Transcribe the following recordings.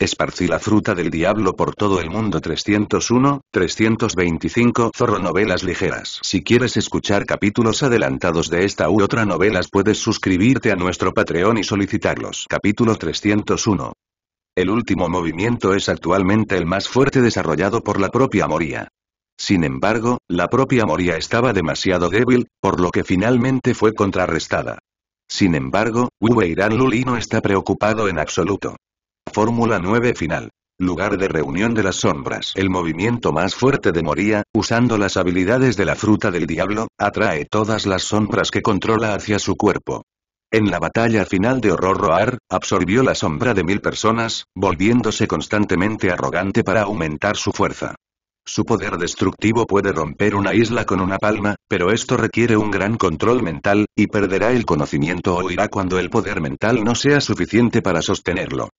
Esparcí la fruta del diablo por todo el mundo 301, 325 Zorro Novelas Ligeras Si quieres escuchar capítulos adelantados de esta u otra novelas puedes suscribirte a nuestro Patreon y solicitarlos Capítulo 301 El último movimiento es actualmente el más fuerte desarrollado por la propia Moria Sin embargo, la propia Moria estaba demasiado débil, por lo que finalmente fue contrarrestada. Sin embargo, Wei Irán Luli no está preocupado en absoluto. Fórmula 9 final. Lugar de reunión de las sombras. El movimiento más fuerte de Moría, usando las habilidades de la fruta del diablo, atrae todas las sombras que controla hacia su cuerpo. En la batalla final de Horror Roar, absorbió la sombra de mil personas, volviéndose constantemente arrogante para aumentar su fuerza. Su poder destructivo puede romper una isla con una palma, pero esto requiere un gran control mental, y perderá el conocimiento o irá cuando el poder mental no sea suficiente para sostenerlo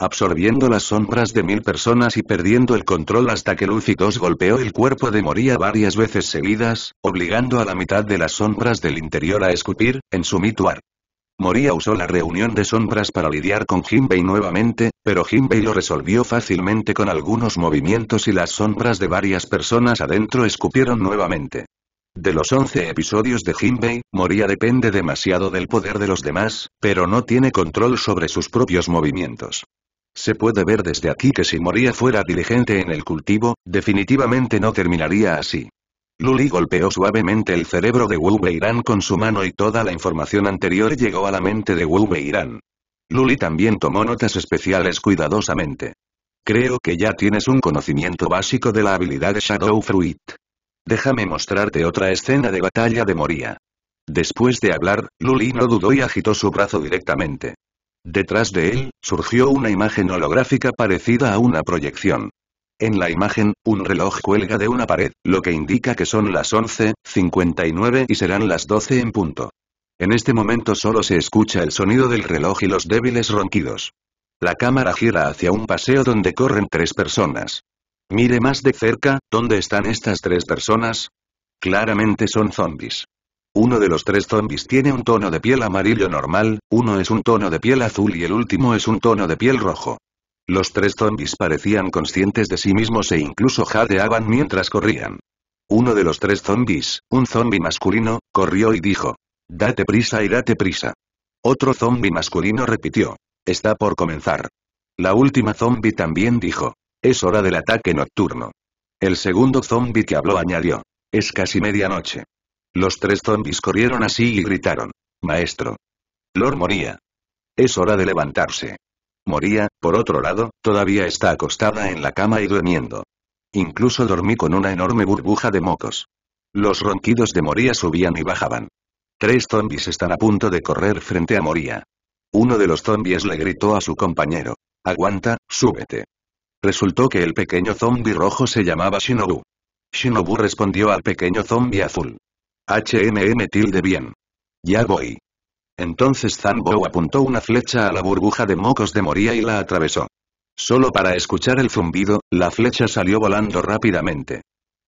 absorbiendo las sombras de mil personas y perdiendo el control hasta que lúcitos golpeó el cuerpo de Moria varias veces seguidas, obligando a la mitad de las sombras del interior a escupir, en su mituar. Moria usó la reunión de sombras para lidiar con Hinbei nuevamente, pero Hinbei lo resolvió fácilmente con algunos movimientos y las sombras de varias personas adentro escupieron nuevamente. De los 11 episodios de Hinbei, Moria depende demasiado del poder de los demás, pero no tiene control sobre sus propios movimientos. Se puede ver desde aquí que si Moría fuera diligente en el cultivo, definitivamente no terminaría así. Luli golpeó suavemente el cerebro de Wu Beiran con su mano y toda la información anterior llegó a la mente de Wu Beiran. Luli también tomó notas especiales cuidadosamente. Creo que ya tienes un conocimiento básico de la habilidad de Shadow Fruit. Déjame mostrarte otra escena de batalla de Moría. Después de hablar, Luli no dudó y agitó su brazo directamente. Detrás de él, surgió una imagen holográfica parecida a una proyección. En la imagen, un reloj cuelga de una pared, lo que indica que son las 11.59 y serán las 12 en punto. En este momento solo se escucha el sonido del reloj y los débiles ronquidos. La cámara gira hacia un paseo donde corren tres personas. Mire más de cerca, ¿dónde están estas tres personas? Claramente son zombies. Uno de los tres zombies tiene un tono de piel amarillo normal, uno es un tono de piel azul y el último es un tono de piel rojo. Los tres zombies parecían conscientes de sí mismos e incluso jadeaban mientras corrían. Uno de los tres zombies, un zombi masculino, corrió y dijo. Date prisa y date prisa. Otro zombi masculino repitió. Está por comenzar. La última zombi también dijo. Es hora del ataque nocturno. El segundo zombi que habló añadió. Es casi medianoche. Los tres zombies corrieron así y gritaron. Maestro. Lord moría. Es hora de levantarse. Moría, por otro lado, todavía está acostada en la cama y durmiendo. Incluso dormí con una enorme burbuja de mocos. Los ronquidos de Moría subían y bajaban. Tres zombies están a punto de correr frente a Moría. Uno de los zombies le gritó a su compañero. Aguanta, súbete. Resultó que el pequeño zombie rojo se llamaba Shinobu. Shinobu respondió al pequeño zombie azul. HMM tilde bien. Ya voy. Entonces Zanbo apuntó una flecha a la burbuja de mocos de Moria y la atravesó. Solo para escuchar el zumbido, la flecha salió volando rápidamente.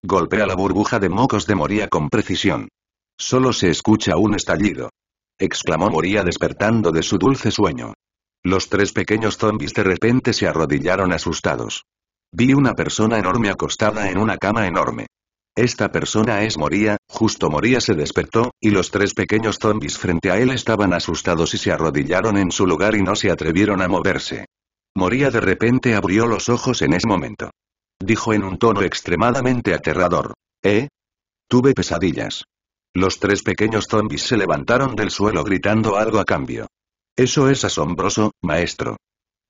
Golpea la burbuja de mocos de Moria con precisión. Solo se escucha un estallido. Exclamó Moria despertando de su dulce sueño. Los tres pequeños zombis de repente se arrodillaron asustados. Vi una persona enorme acostada en una cama enorme. Esta persona es Moría, justo Moría se despertó, y los tres pequeños zombies frente a él estaban asustados y se arrodillaron en su lugar y no se atrevieron a moverse. Moría de repente abrió los ojos en ese momento. Dijo en un tono extremadamente aterrador. ¿Eh? Tuve pesadillas. Los tres pequeños zombies se levantaron del suelo gritando algo a cambio. Eso es asombroso, maestro.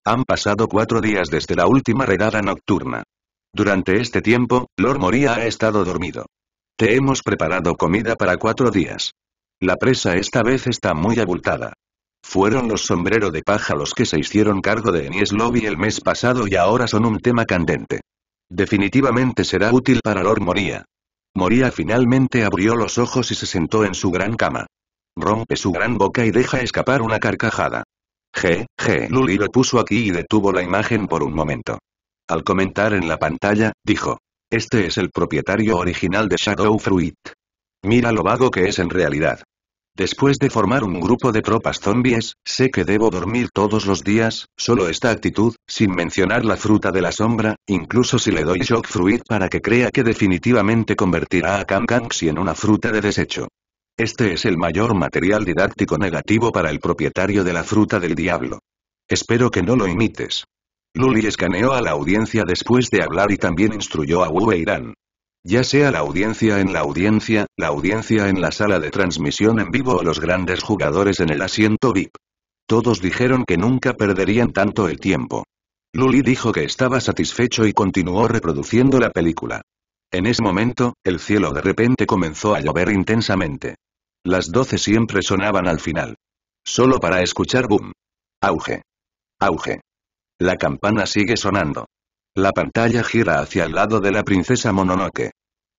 Han pasado cuatro días desde la última redada nocturna. Durante este tiempo, Lord Moria ha estado dormido. Te hemos preparado comida para cuatro días. La presa esta vez está muy abultada. Fueron los sombreros de paja los que se hicieron cargo de Enies Lobby el mes pasado y ahora son un tema candente. Definitivamente será útil para Lord Moria. Moria finalmente abrió los ojos y se sentó en su gran cama. Rompe su gran boca y deja escapar una carcajada. G. G. Luli lo puso aquí y detuvo la imagen por un momento. Al comentar en la pantalla, dijo. Este es el propietario original de Shadow Fruit. Mira lo vago que es en realidad. Después de formar un grupo de tropas zombies, sé que debo dormir todos los días, solo esta actitud, sin mencionar la fruta de la sombra, incluso si le doy shock fruit para que crea que definitivamente convertirá a Kankanxi en una fruta de desecho. Este es el mayor material didáctico negativo para el propietario de la fruta del diablo. Espero que no lo imites. Luli escaneó a la audiencia después de hablar y también instruyó a Wu Irán. Ya sea la audiencia en la audiencia, la audiencia en la sala de transmisión en vivo o los grandes jugadores en el asiento VIP. Todos dijeron que nunca perderían tanto el tiempo. Luli dijo que estaba satisfecho y continuó reproduciendo la película. En ese momento, el cielo de repente comenzó a llover intensamente. Las doce siempre sonaban al final. Solo para escuchar boom. Auge. Auge. La campana sigue sonando. La pantalla gira hacia el lado de la princesa Mononoke.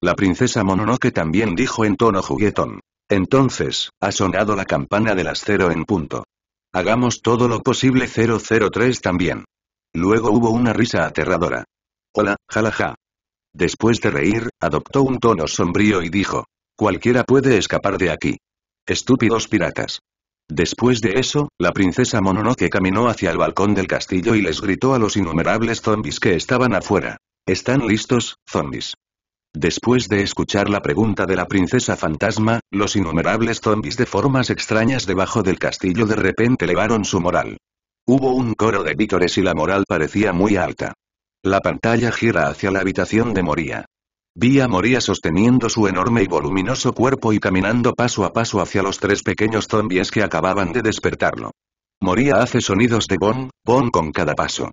La princesa Mononoke también dijo en tono juguetón. Entonces, ha sonado la campana de las cero en punto. Hagamos todo lo posible 003 también. Luego hubo una risa aterradora. Hola, jalaja. Después de reír, adoptó un tono sombrío y dijo. Cualquiera puede escapar de aquí. Estúpidos piratas. Después de eso, la princesa Mononoke caminó hacia el balcón del castillo y les gritó a los innumerables zombies que estaban afuera. ¿Están listos, zombies? Después de escuchar la pregunta de la princesa fantasma, los innumerables zombies de formas extrañas debajo del castillo de repente elevaron su moral. Hubo un coro de vítores y la moral parecía muy alta. La pantalla gira hacia la habitación de Moria. Vía moría sosteniendo su enorme y voluminoso cuerpo y caminando paso a paso hacia los tres pequeños zombies que acababan de despertarlo. Moría hace sonidos de bon, bon con cada paso.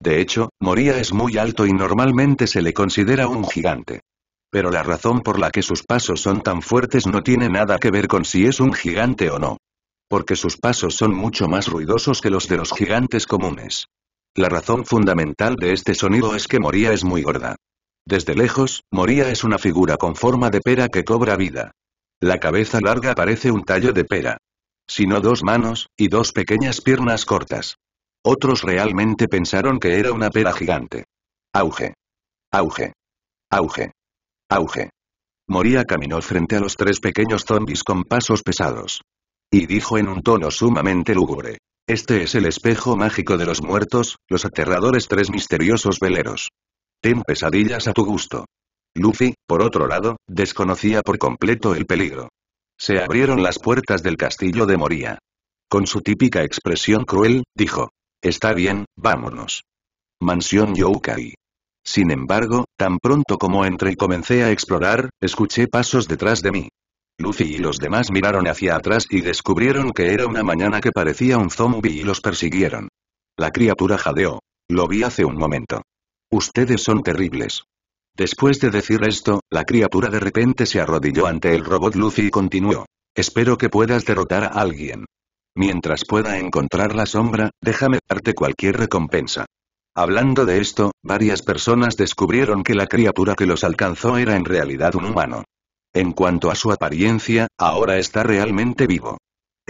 De hecho, Moría es muy alto y normalmente se le considera un gigante. Pero la razón por la que sus pasos son tan fuertes no tiene nada que ver con si es un gigante o no. Porque sus pasos son mucho más ruidosos que los de los gigantes comunes. La razón fundamental de este sonido es que Moría es muy gorda. Desde lejos, Moría es una figura con forma de pera que cobra vida. La cabeza larga parece un tallo de pera. Sino dos manos, y dos pequeñas piernas cortas. Otros realmente pensaron que era una pera gigante. Auge. Auge. Auge. Auge. Moría caminó frente a los tres pequeños zombis con pasos pesados. Y dijo en un tono sumamente lúgubre. Este es el espejo mágico de los muertos, los aterradores tres misteriosos veleros. Ten pesadillas a tu gusto. Lucy, por otro lado, desconocía por completo el peligro. Se abrieron las puertas del castillo de Moria. Con su típica expresión cruel, dijo. Está bien, vámonos. Mansión Yokai. Sin embargo, tan pronto como entré y comencé a explorar, escuché pasos detrás de mí. Lucy y los demás miraron hacia atrás y descubrieron que era una mañana que parecía un zombie y los persiguieron. La criatura jadeó. Lo vi hace un momento. Ustedes son terribles. Después de decir esto, la criatura de repente se arrodilló ante el robot Lucy y continuó. Espero que puedas derrotar a alguien. Mientras pueda encontrar la sombra, déjame darte cualquier recompensa. Hablando de esto, varias personas descubrieron que la criatura que los alcanzó era en realidad un humano. En cuanto a su apariencia, ahora está realmente vivo.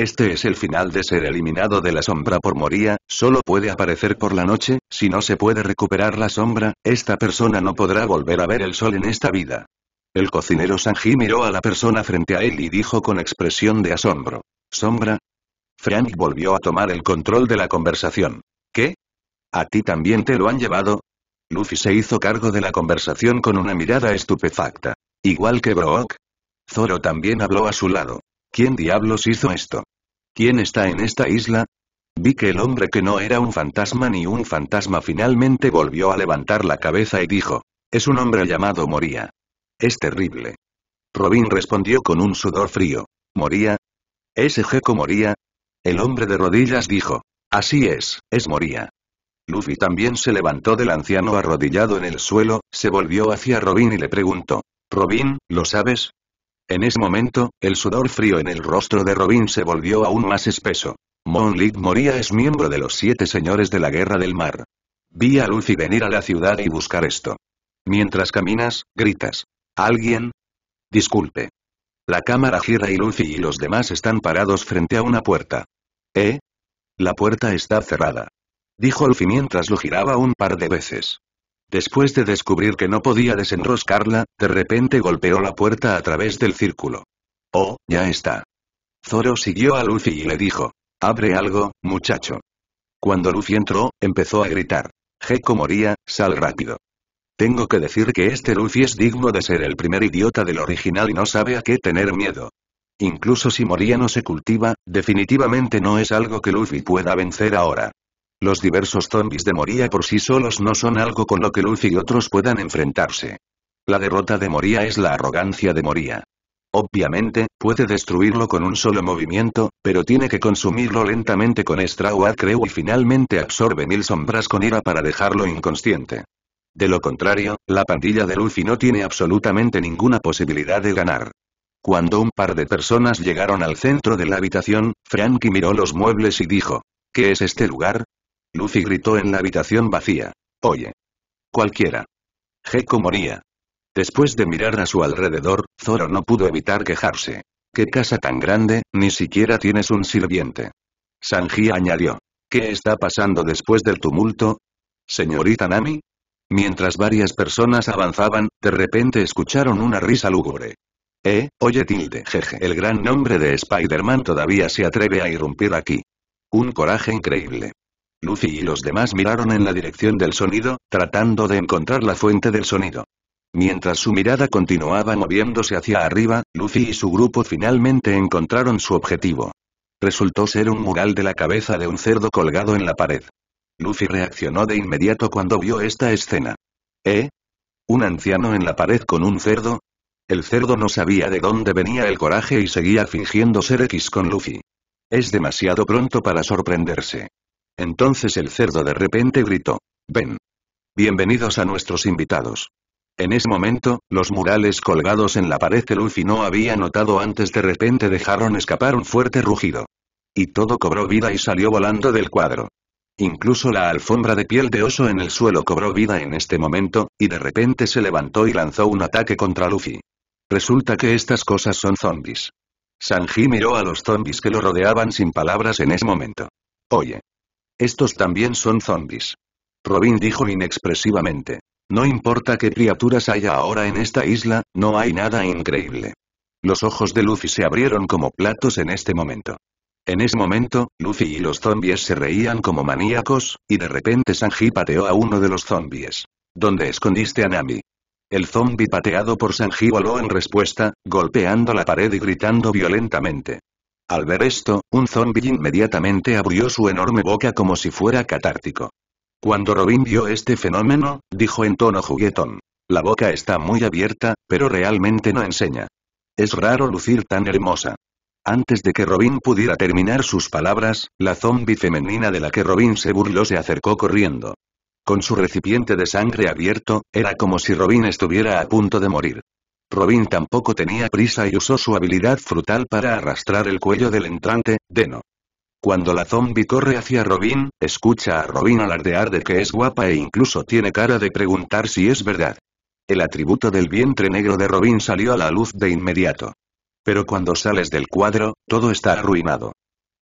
Este es el final de ser eliminado de la sombra por Moría, solo puede aparecer por la noche, si no se puede recuperar la sombra, esta persona no podrá volver a ver el sol en esta vida. El cocinero Sanji miró a la persona frente a él y dijo con expresión de asombro. ¿Sombra? Frank volvió a tomar el control de la conversación. ¿Qué? ¿A ti también te lo han llevado? Luffy se hizo cargo de la conversación con una mirada estupefacta. Igual que Brook. Zoro también habló a su lado. ¿Quién diablos hizo esto? ¿Quién está en esta isla? Vi que el hombre que no era un fantasma ni un fantasma finalmente volvió a levantar la cabeza y dijo, es un hombre llamado Moría. Es terrible. Robin respondió con un sudor frío. ¿Moría? ¿Ese Jeco Moría? El hombre de rodillas dijo, así es, es Moría. Luffy también se levantó del anciano arrodillado en el suelo, se volvió hacia Robin y le preguntó, Robin, ¿lo sabes? En ese momento, el sudor frío en el rostro de Robin se volvió aún más espeso. Monlit Moria es miembro de los siete señores de la Guerra del Mar. Vi a Luffy venir a la ciudad y buscar esto. Mientras caminas, gritas. ¿Alguien? Disculpe. La cámara gira y Luffy y los demás están parados frente a una puerta. ¿Eh? La puerta está cerrada. Dijo Luffy mientras lo giraba un par de veces. Después de descubrir que no podía desenroscarla, de repente golpeó la puerta a través del círculo. Oh, ya está. Zoro siguió a Luffy y le dijo. Abre algo, muchacho. Cuando Luffy entró, empezó a gritar. Gecko moría, sal rápido. Tengo que decir que este Luffy es digno de ser el primer idiota del original y no sabe a qué tener miedo. Incluso si moría no se cultiva, definitivamente no es algo que Luffy pueda vencer ahora. Los diversos zombies de Moria por sí solos no son algo con lo que Luffy y otros puedan enfrentarse. La derrota de Moria es la arrogancia de Moria. Obviamente, puede destruirlo con un solo movimiento, pero tiene que consumirlo lentamente con Straw Crew y finalmente absorbe mil sombras con ira para dejarlo inconsciente. De lo contrario, la pandilla de Luffy no tiene absolutamente ninguna posibilidad de ganar. Cuando un par de personas llegaron al centro de la habitación, Frankie miró los muebles y dijo, ¿qué es este lugar? Lucy gritó en la habitación vacía. Oye. Cualquiera. Gecko moría. Después de mirar a su alrededor, Zoro no pudo evitar quejarse. ¿Qué casa tan grande, ni siquiera tienes un sirviente? Sanji añadió. ¿Qué está pasando después del tumulto? Señorita Nami? Mientras varias personas avanzaban, de repente escucharon una risa lúgubre. Eh, oye tilde jeje. El gran nombre de Spider-Man todavía se atreve a irrumpir aquí. Un coraje increíble. Luffy y los demás miraron en la dirección del sonido, tratando de encontrar la fuente del sonido. Mientras su mirada continuaba moviéndose hacia arriba, Luffy y su grupo finalmente encontraron su objetivo. Resultó ser un mural de la cabeza de un cerdo colgado en la pared. Luffy reaccionó de inmediato cuando vio esta escena. ¿Eh? ¿Un anciano en la pared con un cerdo? El cerdo no sabía de dónde venía el coraje y seguía fingiendo ser X con Luffy. Es demasiado pronto para sorprenderse. Entonces el cerdo de repente gritó. Ven. Bienvenidos a nuestros invitados. En ese momento, los murales colgados en la pared que Luffy no había notado antes de repente dejaron escapar un fuerte rugido. Y todo cobró vida y salió volando del cuadro. Incluso la alfombra de piel de oso en el suelo cobró vida en este momento, y de repente se levantó y lanzó un ataque contra Luffy. Resulta que estas cosas son zombies. Sanji miró a los zombies que lo rodeaban sin palabras en ese momento. Oye. Estos también son zombies. Robin dijo inexpresivamente. No importa qué criaturas haya ahora en esta isla, no hay nada increíble. Los ojos de Luffy se abrieron como platos en este momento. En ese momento, Luffy y los zombies se reían como maníacos, y de repente Sanji pateó a uno de los zombies. ¿Dónde escondiste a Nami? El zombi pateado por Sanji voló en respuesta, golpeando la pared y gritando violentamente. Al ver esto, un zombi inmediatamente abrió su enorme boca como si fuera catártico. Cuando Robin vio este fenómeno, dijo en tono juguetón. La boca está muy abierta, pero realmente no enseña. Es raro lucir tan hermosa. Antes de que Robin pudiera terminar sus palabras, la zombie femenina de la que Robin se burló se acercó corriendo. Con su recipiente de sangre abierto, era como si Robin estuviera a punto de morir. Robin tampoco tenía prisa y usó su habilidad frutal para arrastrar el cuello del entrante, Deno. Cuando la zombie corre hacia Robin, escucha a Robin alardear de que es guapa e incluso tiene cara de preguntar si es verdad. El atributo del vientre negro de Robin salió a la luz de inmediato. Pero cuando sales del cuadro, todo está arruinado.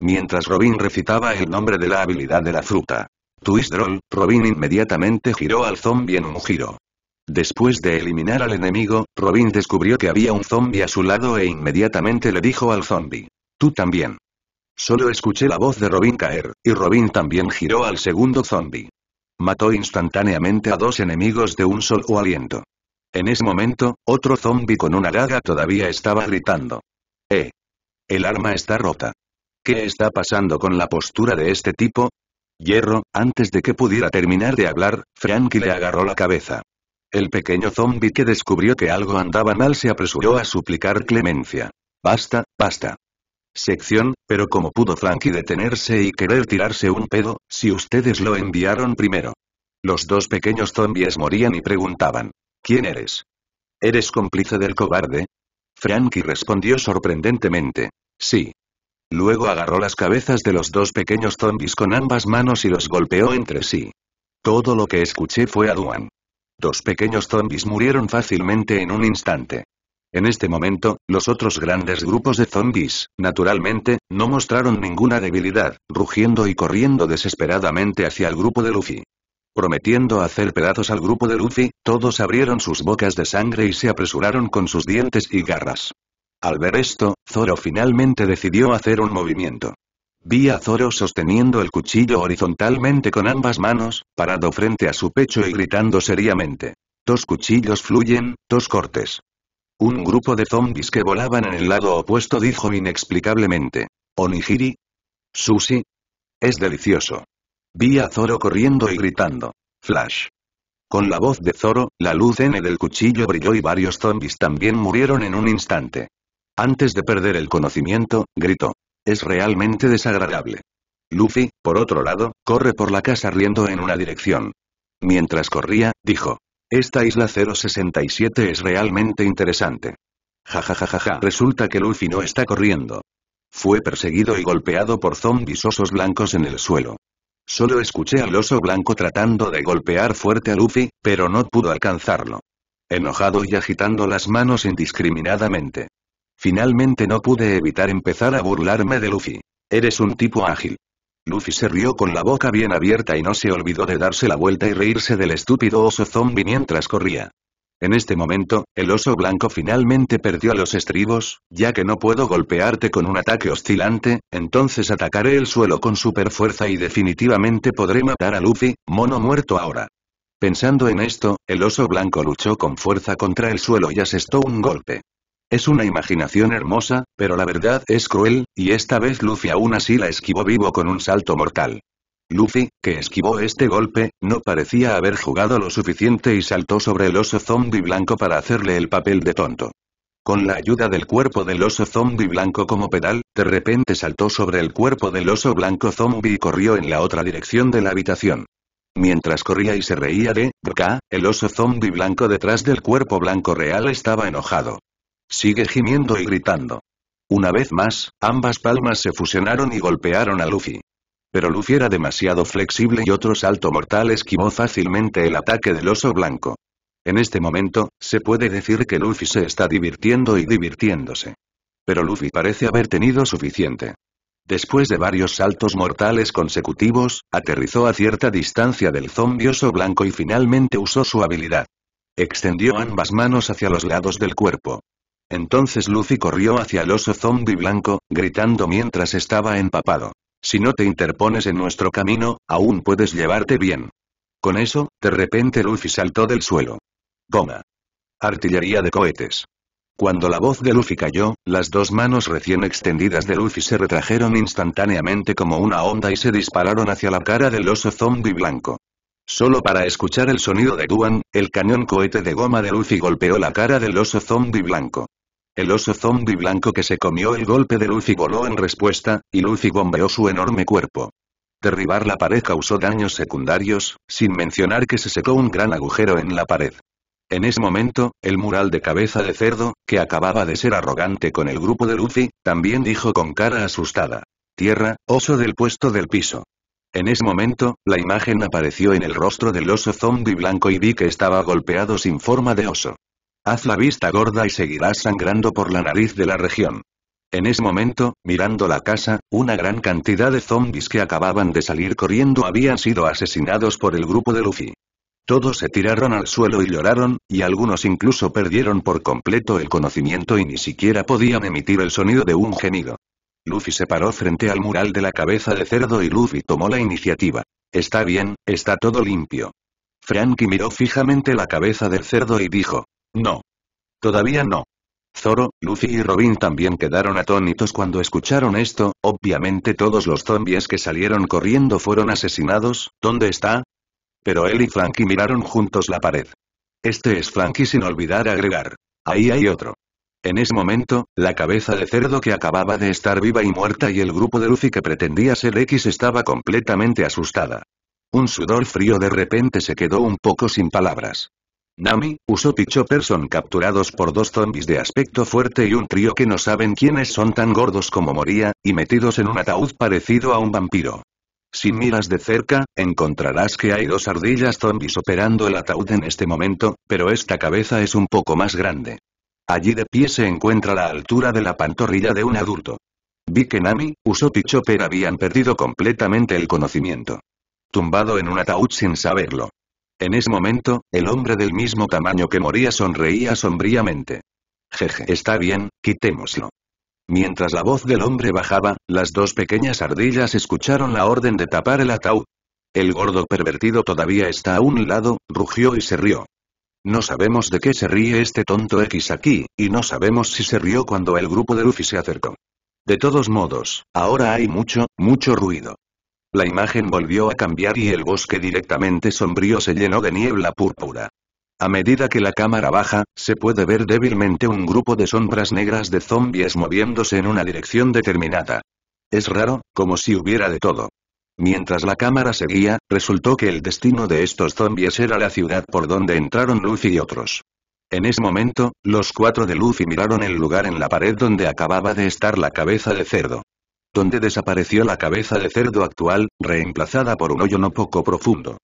Mientras Robin recitaba el nombre de la habilidad de la fruta. Twist Robin inmediatamente giró al zombie en un giro. Después de eliminar al enemigo, Robin descubrió que había un zombie a su lado e inmediatamente le dijo al zombie. Tú también. Solo escuché la voz de Robin caer, y Robin también giró al segundo zombie. Mató instantáneamente a dos enemigos de un solo aliento. En ese momento, otro zombie con una daga todavía estaba gritando. ¡Eh! El arma está rota. ¿Qué está pasando con la postura de este tipo? Hierro, antes de que pudiera terminar de hablar, Frankie le agarró la cabeza. El pequeño zombi que descubrió que algo andaba mal se apresuró a suplicar clemencia. Basta, basta. Sección, pero como pudo Frankie detenerse y querer tirarse un pedo, si ustedes lo enviaron primero. Los dos pequeños zombies morían y preguntaban. ¿Quién eres? ¿Eres cómplice del cobarde? Frankie respondió sorprendentemente. Sí. Luego agarró las cabezas de los dos pequeños zombies con ambas manos y los golpeó entre sí. Todo lo que escuché fue a Duan. Dos pequeños zombis murieron fácilmente en un instante. En este momento, los otros grandes grupos de zombis, naturalmente, no mostraron ninguna debilidad, rugiendo y corriendo desesperadamente hacia el grupo de Luffy. Prometiendo hacer pedazos al grupo de Luffy, todos abrieron sus bocas de sangre y se apresuraron con sus dientes y garras. Al ver esto, Zoro finalmente decidió hacer un movimiento. Vi a Zoro sosteniendo el cuchillo horizontalmente con ambas manos, parado frente a su pecho y gritando seriamente. Dos cuchillos fluyen, dos cortes. Un grupo de zombies que volaban en el lado opuesto dijo inexplicablemente. ¿Onigiri? ¿Sushi? Es delicioso. Vi a Zoro corriendo y gritando. Flash. Con la voz de Zoro, la luz N del cuchillo brilló y varios zombies también murieron en un instante. Antes de perder el conocimiento, gritó. Es realmente desagradable. Luffy, por otro lado, corre por la casa riendo en una dirección. Mientras corría, dijo. Esta isla 067 es realmente interesante. Ja Resulta que Luffy no está corriendo. Fue perseguido y golpeado por zombis osos blancos en el suelo. Solo escuché al oso blanco tratando de golpear fuerte a Luffy, pero no pudo alcanzarlo. Enojado y agitando las manos indiscriminadamente. Finalmente no pude evitar empezar a burlarme de Luffy. Eres un tipo ágil. Luffy se rió con la boca bien abierta y no se olvidó de darse la vuelta y reírse del estúpido oso zombie mientras corría. En este momento, el oso blanco finalmente perdió los estribos, ya que no puedo golpearte con un ataque oscilante, entonces atacaré el suelo con super fuerza y definitivamente podré matar a Luffy, mono muerto ahora. Pensando en esto, el oso blanco luchó con fuerza contra el suelo y asestó un golpe. Es una imaginación hermosa, pero la verdad es cruel, y esta vez Luffy aún así la esquivó vivo con un salto mortal. Luffy, que esquivó este golpe, no parecía haber jugado lo suficiente y saltó sobre el oso zombie blanco para hacerle el papel de tonto. Con la ayuda del cuerpo del oso zombie blanco como pedal, de repente saltó sobre el cuerpo del oso blanco zombie y corrió en la otra dirección de la habitación. Mientras corría y se reía de, K, el oso zombie blanco detrás del cuerpo blanco real estaba enojado. Sigue gimiendo y gritando. Una vez más, ambas palmas se fusionaron y golpearon a Luffy. Pero Luffy era demasiado flexible y otro salto mortal esquivó fácilmente el ataque del oso blanco. En este momento, se puede decir que Luffy se está divirtiendo y divirtiéndose. Pero Luffy parece haber tenido suficiente. Después de varios saltos mortales consecutivos, aterrizó a cierta distancia del zombioso blanco y finalmente usó su habilidad. Extendió ambas manos hacia los lados del cuerpo. Entonces Luffy corrió hacia el oso zombie blanco, gritando mientras estaba empapado. Si no te interpones en nuestro camino, aún puedes llevarte bien. Con eso, de repente Luffy saltó del suelo. Goma. Artillería de cohetes. Cuando la voz de Luffy cayó, las dos manos recién extendidas de Luffy se retrajeron instantáneamente como una onda y se dispararon hacia la cara del oso zombie blanco. Solo para escuchar el sonido de Duan, el cañón cohete de goma de Luffy golpeó la cara del oso zombie blanco. El oso zombie blanco que se comió el golpe de Luffy voló en respuesta, y Luffy bombeó su enorme cuerpo. Derribar la pared causó daños secundarios, sin mencionar que se secó un gran agujero en la pared. En ese momento, el mural de cabeza de cerdo, que acababa de ser arrogante con el grupo de Luffy, también dijo con cara asustada. Tierra, oso del puesto del piso. En ese momento, la imagen apareció en el rostro del oso zombie blanco y vi que estaba golpeado sin forma de oso. Haz la vista gorda y seguirás sangrando por la nariz de la región. En ese momento, mirando la casa, una gran cantidad de zombies que acababan de salir corriendo habían sido asesinados por el grupo de Luffy. Todos se tiraron al suelo y lloraron, y algunos incluso perdieron por completo el conocimiento y ni siquiera podían emitir el sonido de un gemido. Luffy se paró frente al mural de la cabeza de cerdo y Luffy tomó la iniciativa. Está bien, está todo limpio. Frankie miró fijamente la cabeza del cerdo y dijo, no. Todavía no. Zoro, Luffy y Robin también quedaron atónitos cuando escucharon esto, obviamente todos los zombies que salieron corriendo fueron asesinados, ¿dónde está? Pero él y Frankie miraron juntos la pared. Este es Frankie sin olvidar agregar. Ahí hay otro. En ese momento, la cabeza de cerdo que acababa de estar viva y muerta y el grupo de Luffy que pretendía ser X estaba completamente asustada. Un sudor frío de repente se quedó un poco sin palabras. Nami, Usopp y son capturados por dos zombies de aspecto fuerte y un trío que no saben quiénes son tan gordos como Moría, y metidos en un ataúd parecido a un vampiro. Si miras de cerca, encontrarás que hay dos ardillas zombies operando el ataúd en este momento, pero esta cabeza es un poco más grande. Allí de pie se encuentra la altura de la pantorrilla de un adulto. Vi que Nami, Usopp y Chopper habían perdido completamente el conocimiento. Tumbado en un ataúd sin saberlo. En ese momento, el hombre del mismo tamaño que moría sonreía sombríamente. Jeje, está bien, quitémoslo. Mientras la voz del hombre bajaba, las dos pequeñas ardillas escucharon la orden de tapar el ataúd. El gordo pervertido todavía está a un lado, rugió y se rió. No sabemos de qué se ríe este tonto X aquí, y no sabemos si se rió cuando el grupo de Luffy se acercó. De todos modos, ahora hay mucho, mucho ruido. La imagen volvió a cambiar y el bosque directamente sombrío se llenó de niebla púrpura. A medida que la cámara baja, se puede ver débilmente un grupo de sombras negras de zombies moviéndose en una dirección determinada. Es raro, como si hubiera de todo. Mientras la cámara seguía, resultó que el destino de estos zombies era la ciudad por donde entraron Luffy y otros. En ese momento, los cuatro de Luffy miraron el lugar en la pared donde acababa de estar la cabeza de cerdo donde desapareció la cabeza de cerdo actual, reemplazada por un hoyo no poco profundo.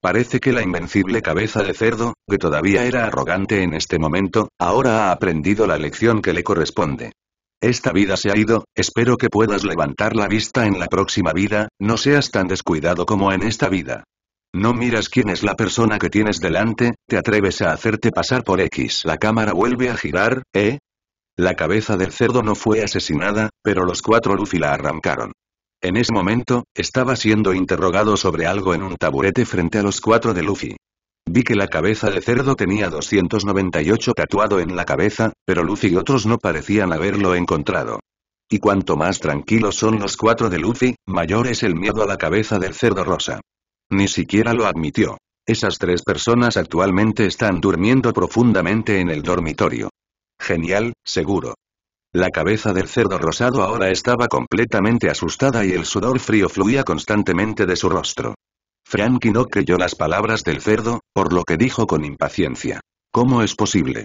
Parece que la invencible cabeza de cerdo, que todavía era arrogante en este momento, ahora ha aprendido la lección que le corresponde. Esta vida se ha ido, espero que puedas levantar la vista en la próxima vida, no seas tan descuidado como en esta vida. No miras quién es la persona que tienes delante, te atreves a hacerte pasar por X. La cámara vuelve a girar, ¿eh? La cabeza del cerdo no fue asesinada, pero los cuatro Luffy la arrancaron. En ese momento, estaba siendo interrogado sobre algo en un taburete frente a los cuatro de Luffy. Vi que la cabeza de cerdo tenía 298 tatuado en la cabeza, pero Luffy y otros no parecían haberlo encontrado. Y cuanto más tranquilos son los cuatro de Luffy, mayor es el miedo a la cabeza del cerdo rosa. Ni siquiera lo admitió. Esas tres personas actualmente están durmiendo profundamente en el dormitorio. Genial, seguro. La cabeza del cerdo rosado ahora estaba completamente asustada y el sudor frío fluía constantemente de su rostro. Frankie no creyó las palabras del cerdo, por lo que dijo con impaciencia. ¿Cómo es posible?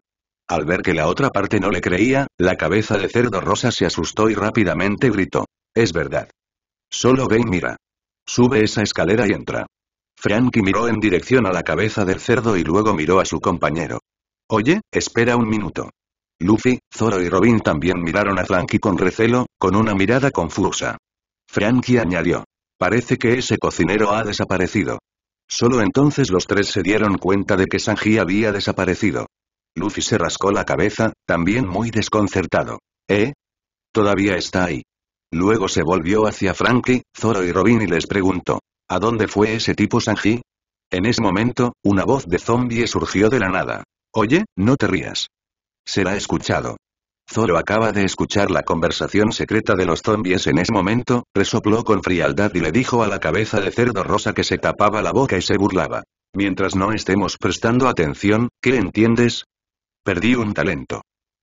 Al ver que la otra parte no le creía, la cabeza de cerdo rosa se asustó y rápidamente gritó. Es verdad. Solo y mira. Sube esa escalera y entra. Frankie miró en dirección a la cabeza del cerdo y luego miró a su compañero. Oye, espera un minuto. Luffy, Zoro y Robin también miraron a Frankie con recelo, con una mirada confusa. Frankie añadió. Parece que ese cocinero ha desaparecido. Solo entonces los tres se dieron cuenta de que Sanji había desaparecido. Luffy se rascó la cabeza, también muy desconcertado. ¿Eh? Todavía está ahí. Luego se volvió hacia Frankie, Zoro y Robin y les preguntó. ¿A dónde fue ese tipo Sanji? En ese momento, una voz de zombie surgió de la nada. Oye, no te rías. Será escuchado. Zoro acaba de escuchar la conversación secreta de los zombies en ese momento, resopló con frialdad y le dijo a la cabeza de cerdo rosa que se tapaba la boca y se burlaba. Mientras no estemos prestando atención, ¿qué entiendes? Perdí un talento.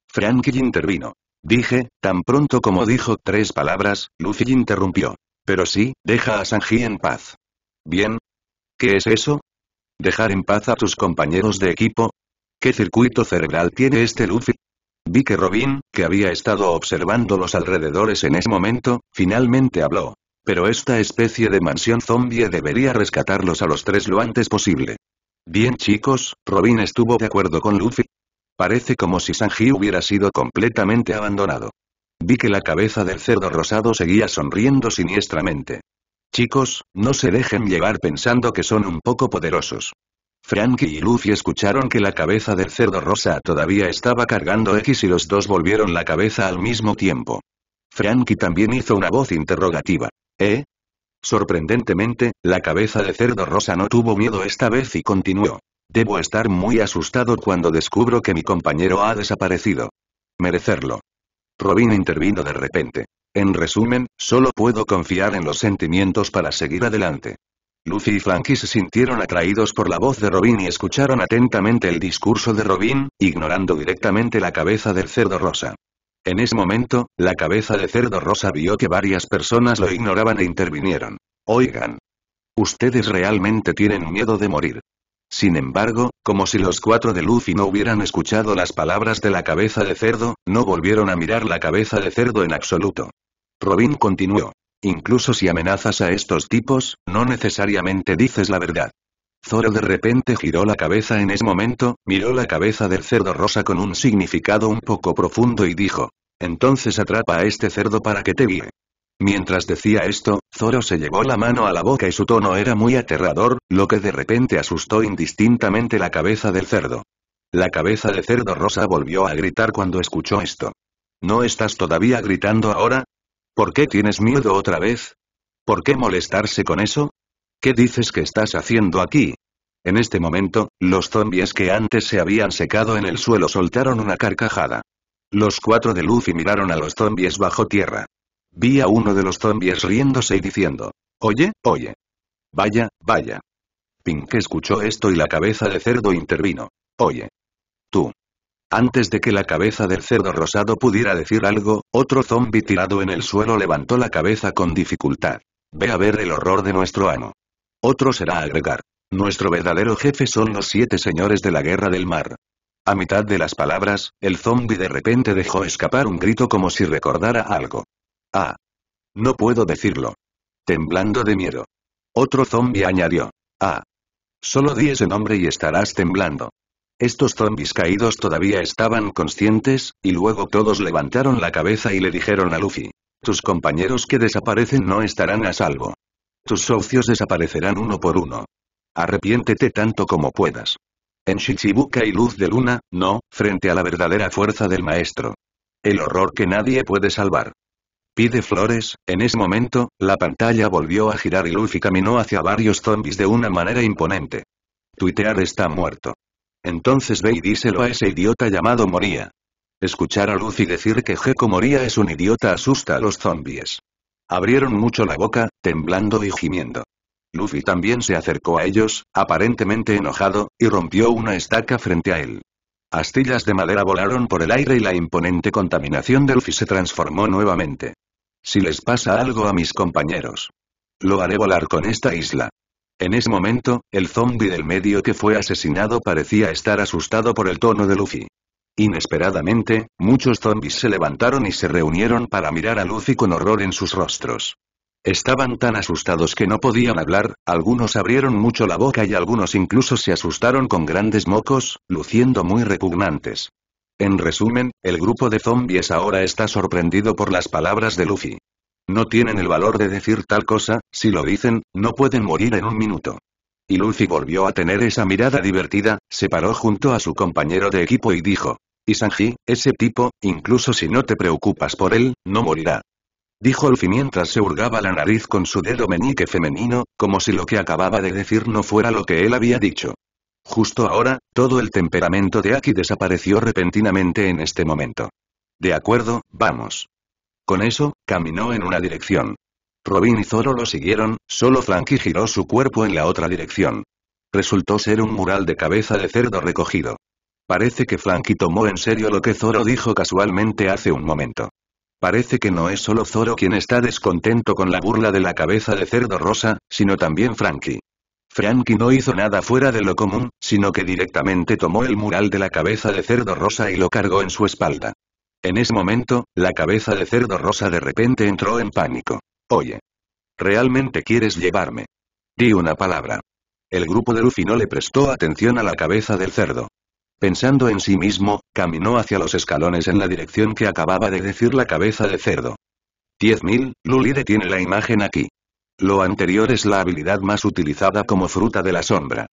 Frankie intervino. Dije, tan pronto como dijo tres palabras, Lucy interrumpió. Pero sí, deja a Sanji en paz. Bien. ¿Qué es eso? ¿Dejar en paz a tus compañeros de equipo? ¿Qué circuito cerebral tiene este Luffy? Vi que Robin, que había estado observando los alrededores en ese momento, finalmente habló. Pero esta especie de mansión zombie debería rescatarlos a los tres lo antes posible. Bien chicos, Robin estuvo de acuerdo con Luffy. Parece como si Sanji hubiera sido completamente abandonado. Vi que la cabeza del cerdo rosado seguía sonriendo siniestramente. Chicos, no se dejen llevar pensando que son un poco poderosos. Frankie y Luffy escucharon que la cabeza del cerdo rosa todavía estaba cargando X y los dos volvieron la cabeza al mismo tiempo. Frankie también hizo una voz interrogativa. ¿Eh? Sorprendentemente, la cabeza de cerdo rosa no tuvo miedo esta vez y continuó. Debo estar muy asustado cuando descubro que mi compañero ha desaparecido. Merecerlo. Robin intervino de repente. En resumen, solo puedo confiar en los sentimientos para seguir adelante. Lucy y Frankie se sintieron atraídos por la voz de Robin y escucharon atentamente el discurso de Robin, ignorando directamente la cabeza del cerdo rosa. En ese momento, la cabeza de cerdo rosa vio que varias personas lo ignoraban e intervinieron. Oigan. Ustedes realmente tienen miedo de morir. Sin embargo, como si los cuatro de Luffy no hubieran escuchado las palabras de la cabeza de cerdo, no volvieron a mirar la cabeza de cerdo en absoluto. Robin continuó. Incluso si amenazas a estos tipos, no necesariamente dices la verdad. Zoro de repente giró la cabeza en ese momento, miró la cabeza del cerdo rosa con un significado un poco profundo y dijo. Entonces atrapa a este cerdo para que te guíe. Mientras decía esto, Zoro se llevó la mano a la boca y su tono era muy aterrador, lo que de repente asustó indistintamente la cabeza del cerdo. La cabeza de cerdo rosa volvió a gritar cuando escuchó esto. ¿No estás todavía gritando ahora? ¿Por qué tienes miedo otra vez? ¿Por qué molestarse con eso? ¿Qué dices que estás haciendo aquí? En este momento, los zombies que antes se habían secado en el suelo soltaron una carcajada. Los cuatro de luz y miraron a los zombies bajo tierra. Vi a uno de los zombies riéndose y diciendo, oye, oye. Vaya, vaya. Pink escuchó esto y la cabeza de cerdo intervino. Oye. Tú. Antes de que la cabeza del cerdo rosado pudiera decir algo, otro zombi tirado en el suelo levantó la cabeza con dificultad. Ve a ver el horror de nuestro amo. Otro será agregar. Nuestro verdadero jefe son los siete señores de la guerra del mar. A mitad de las palabras, el zombi de repente dejó escapar un grito como si recordara algo. Ah. No puedo decirlo. Temblando de miedo. Otro zombi añadió. Ah. Solo di ese nombre y estarás temblando. Estos zombis caídos todavía estaban conscientes, y luego todos levantaron la cabeza y le dijeron a Luffy. Tus compañeros que desaparecen no estarán a salvo. Tus socios desaparecerán uno por uno. Arrepiéntete tanto como puedas. En Shichibuka y Luz de Luna, no, frente a la verdadera fuerza del maestro. El horror que nadie puede salvar. Pide flores, en ese momento, la pantalla volvió a girar y Luffy caminó hacia varios zombis de una manera imponente. Tuitear está muerto. Entonces ve y díselo a ese idiota llamado Moría. Escuchar a Luffy decir que Gecko Moría es un idiota asusta a los zombies. Abrieron mucho la boca, temblando y gimiendo. Luffy también se acercó a ellos, aparentemente enojado, y rompió una estaca frente a él. Astillas de madera volaron por el aire y la imponente contaminación de Luffy se transformó nuevamente. Si les pasa algo a mis compañeros. Lo haré volar con esta isla. En ese momento, el zombi del medio que fue asesinado parecía estar asustado por el tono de Luffy. Inesperadamente, muchos zombis se levantaron y se reunieron para mirar a Luffy con horror en sus rostros. Estaban tan asustados que no podían hablar, algunos abrieron mucho la boca y algunos incluso se asustaron con grandes mocos, luciendo muy repugnantes. En resumen, el grupo de zombies ahora está sorprendido por las palabras de Luffy. No tienen el valor de decir tal cosa, si lo dicen, no pueden morir en un minuto. Y Luffy volvió a tener esa mirada divertida, se paró junto a su compañero de equipo y dijo. Y Sanji, ese tipo, incluso si no te preocupas por él, no morirá. Dijo Luffy mientras se hurgaba la nariz con su dedo meñique femenino, como si lo que acababa de decir no fuera lo que él había dicho. Justo ahora, todo el temperamento de Aki desapareció repentinamente en este momento. De acuerdo, vamos. Con eso, caminó en una dirección. Robin y Zoro lo siguieron, solo Frankie giró su cuerpo en la otra dirección. Resultó ser un mural de cabeza de cerdo recogido. Parece que Frankie tomó en serio lo que Zoro dijo casualmente hace un momento. Parece que no es solo Zoro quien está descontento con la burla de la cabeza de cerdo rosa, sino también Frankie. Frankie no hizo nada fuera de lo común, sino que directamente tomó el mural de la cabeza de cerdo rosa y lo cargó en su espalda. En ese momento, la cabeza de cerdo rosa de repente entró en pánico. Oye. ¿Realmente quieres llevarme? Di una palabra. El grupo de Luffy no le prestó atención a la cabeza del cerdo. Pensando en sí mismo, caminó hacia los escalones en la dirección que acababa de decir la cabeza de cerdo. 10.000, Luli tiene la imagen aquí. Lo anterior es la habilidad más utilizada como fruta de la sombra.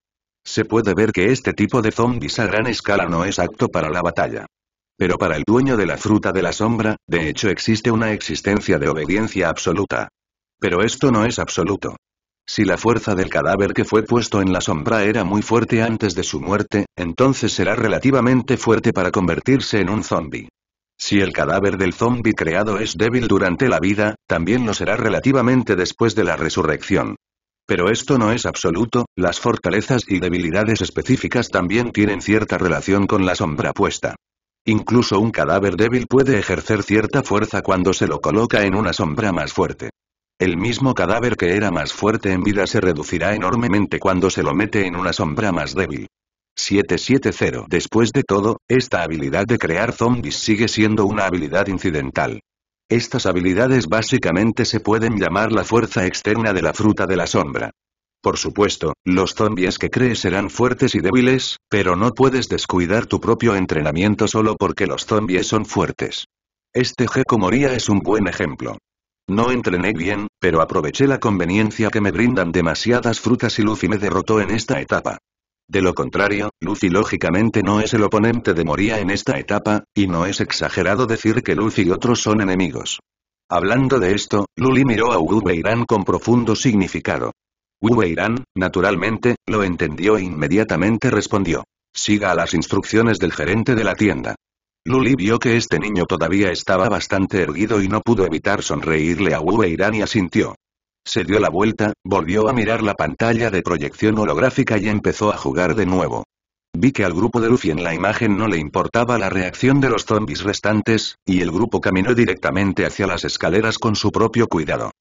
Se puede ver que este tipo de zombies a gran escala no es apto para la batalla. Pero para el dueño de la fruta de la sombra, de hecho existe una existencia de obediencia absoluta. Pero esto no es absoluto. Si la fuerza del cadáver que fue puesto en la sombra era muy fuerte antes de su muerte, entonces será relativamente fuerte para convertirse en un zombie. Si el cadáver del zombie creado es débil durante la vida, también lo será relativamente después de la resurrección. Pero esto no es absoluto, las fortalezas y debilidades específicas también tienen cierta relación con la sombra puesta. Incluso un cadáver débil puede ejercer cierta fuerza cuando se lo coloca en una sombra más fuerte. El mismo cadáver que era más fuerte en vida se reducirá enormemente cuando se lo mete en una sombra más débil. 770 Después de todo, esta habilidad de crear zombies sigue siendo una habilidad incidental. Estas habilidades básicamente se pueden llamar la fuerza externa de la fruta de la sombra. Por supuesto, los zombies que crees serán fuertes y débiles, pero no puedes descuidar tu propio entrenamiento solo porque los zombies son fuertes. Este Gecko Moria es un buen ejemplo. No entrené bien, pero aproveché la conveniencia que me brindan demasiadas frutas y Luffy me derrotó en esta etapa. De lo contrario, Luffy lógicamente no es el oponente de Moria en esta etapa, y no es exagerado decir que Luffy y otros son enemigos. Hablando de esto, Luli miró a Ugubeirán con profundo significado. Wu naturalmente, lo entendió e inmediatamente respondió. Siga a las instrucciones del gerente de la tienda. Luli vio que este niño todavía estaba bastante erguido y no pudo evitar sonreírle a Wu Weiran y asintió. Se dio la vuelta, volvió a mirar la pantalla de proyección holográfica y empezó a jugar de nuevo. Vi que al grupo de Luffy en la imagen no le importaba la reacción de los zombies restantes, y el grupo caminó directamente hacia las escaleras con su propio cuidado.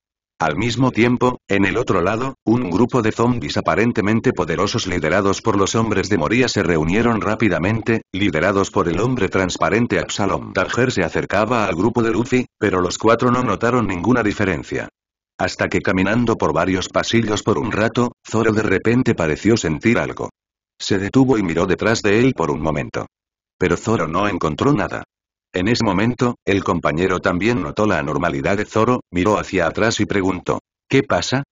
Al mismo tiempo, en el otro lado, un grupo de zombies aparentemente poderosos liderados por los hombres de Moria se reunieron rápidamente, liderados por el hombre transparente Absalom Targer se acercaba al grupo de Luffy, pero los cuatro no notaron ninguna diferencia. Hasta que caminando por varios pasillos por un rato, Zoro de repente pareció sentir algo. Se detuvo y miró detrás de él por un momento. Pero Zoro no encontró nada. En ese momento, el compañero también notó la anormalidad de Zoro, miró hacia atrás y preguntó, ¿qué pasa?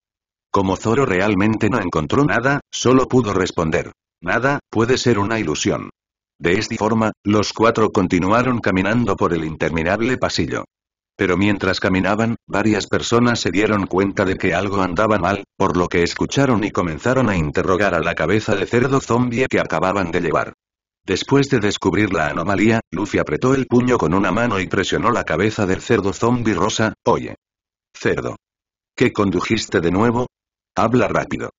Como Zoro realmente no encontró nada, solo pudo responder, nada, puede ser una ilusión. De esta forma, los cuatro continuaron caminando por el interminable pasillo. Pero mientras caminaban, varias personas se dieron cuenta de que algo andaba mal, por lo que escucharon y comenzaron a interrogar a la cabeza de cerdo zombie que acababan de llevar. Después de descubrir la anomalía, Lucy apretó el puño con una mano y presionó la cabeza del cerdo zombie rosa, oye. Cerdo. ¿Qué condujiste de nuevo? Habla rápido.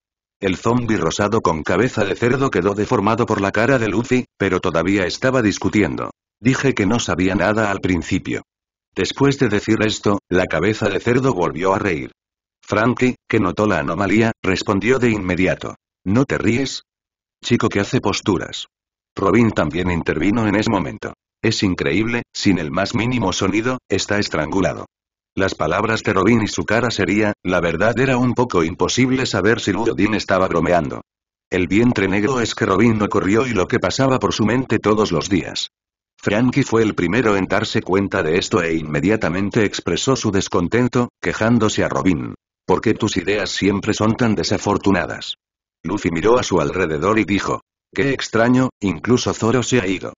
El zombi rosado con cabeza de cerdo quedó deformado por la cara de Lucy, pero todavía estaba discutiendo. Dije que no sabía nada al principio. Después de decir esto, la cabeza de cerdo volvió a reír. Frankie, que notó la anomalía, respondió de inmediato. ¿No te ríes? Chico que hace posturas. Robin también intervino en ese momento. Es increíble, sin el más mínimo sonido, está estrangulado. Las palabras de Robin y su cara sería, la verdad era un poco imposible saber si Ludodin estaba bromeando. El vientre negro es que Robin no corrió y lo que pasaba por su mente todos los días. Frankie fue el primero en darse cuenta de esto e inmediatamente expresó su descontento, quejándose a Robin. ¿Por qué tus ideas siempre son tan desafortunadas? lucy miró a su alrededor y dijo, Qué extraño, incluso Zoro se ha ido.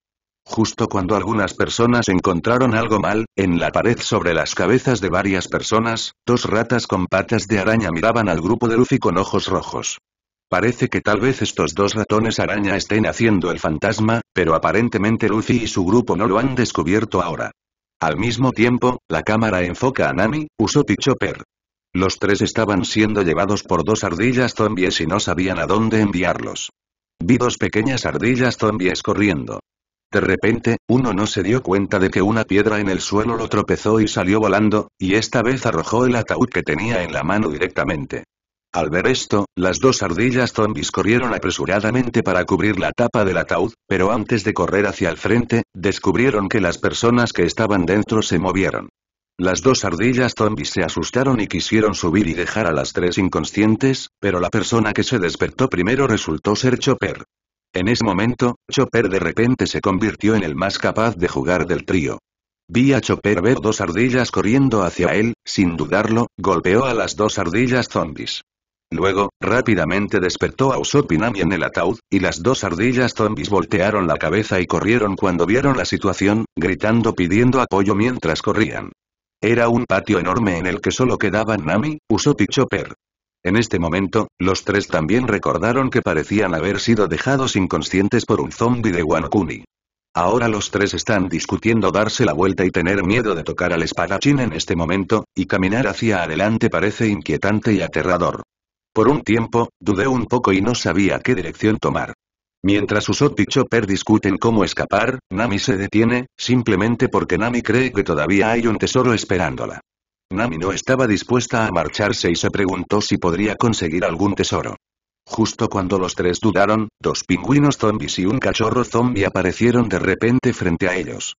Justo cuando algunas personas encontraron algo mal, en la pared sobre las cabezas de varias personas, dos ratas con patas de araña miraban al grupo de Luffy con ojos rojos. Parece que tal vez estos dos ratones araña estén haciendo el fantasma, pero aparentemente Luffy y su grupo no lo han descubierto ahora. Al mismo tiempo, la cámara enfoca a Nami, Usopp y Chopper. Los tres estaban siendo llevados por dos ardillas zombies y no sabían a dónde enviarlos. Vi dos pequeñas ardillas zombies corriendo. De repente, uno no se dio cuenta de que una piedra en el suelo lo tropezó y salió volando, y esta vez arrojó el ataúd que tenía en la mano directamente. Al ver esto, las dos ardillas zombies corrieron apresuradamente para cubrir la tapa del ataúd, pero antes de correr hacia el frente, descubrieron que las personas que estaban dentro se movieron. Las dos ardillas zombies se asustaron y quisieron subir y dejar a las tres inconscientes, pero la persona que se despertó primero resultó ser Chopper. En ese momento, Chopper de repente se convirtió en el más capaz de jugar del trío. Vi a Chopper ver dos ardillas corriendo hacia él, sin dudarlo, golpeó a las dos ardillas zombies. Luego, rápidamente despertó a Usopp y en el ataúd, y las dos ardillas zombies voltearon la cabeza y corrieron cuando vieron la situación, gritando pidiendo apoyo mientras corrían. Era un patio enorme en el que solo quedaban Nami, Usopp y Chopper. En este momento, los tres también recordaron que parecían haber sido dejados inconscientes por un zombi de Wano Ahora los tres están discutiendo darse la vuelta y tener miedo de tocar al espadachín en este momento, y caminar hacia adelante parece inquietante y aterrador. Por un tiempo, dudé un poco y no sabía qué dirección tomar. Mientras Usopp y Chopper discuten cómo escapar, Nami se detiene, simplemente porque Nami cree que todavía hay un tesoro esperándola. Nami no estaba dispuesta a marcharse y se preguntó si podría conseguir algún tesoro. Justo cuando los tres dudaron, dos pingüinos zombies y un cachorro zombie aparecieron de repente frente a ellos.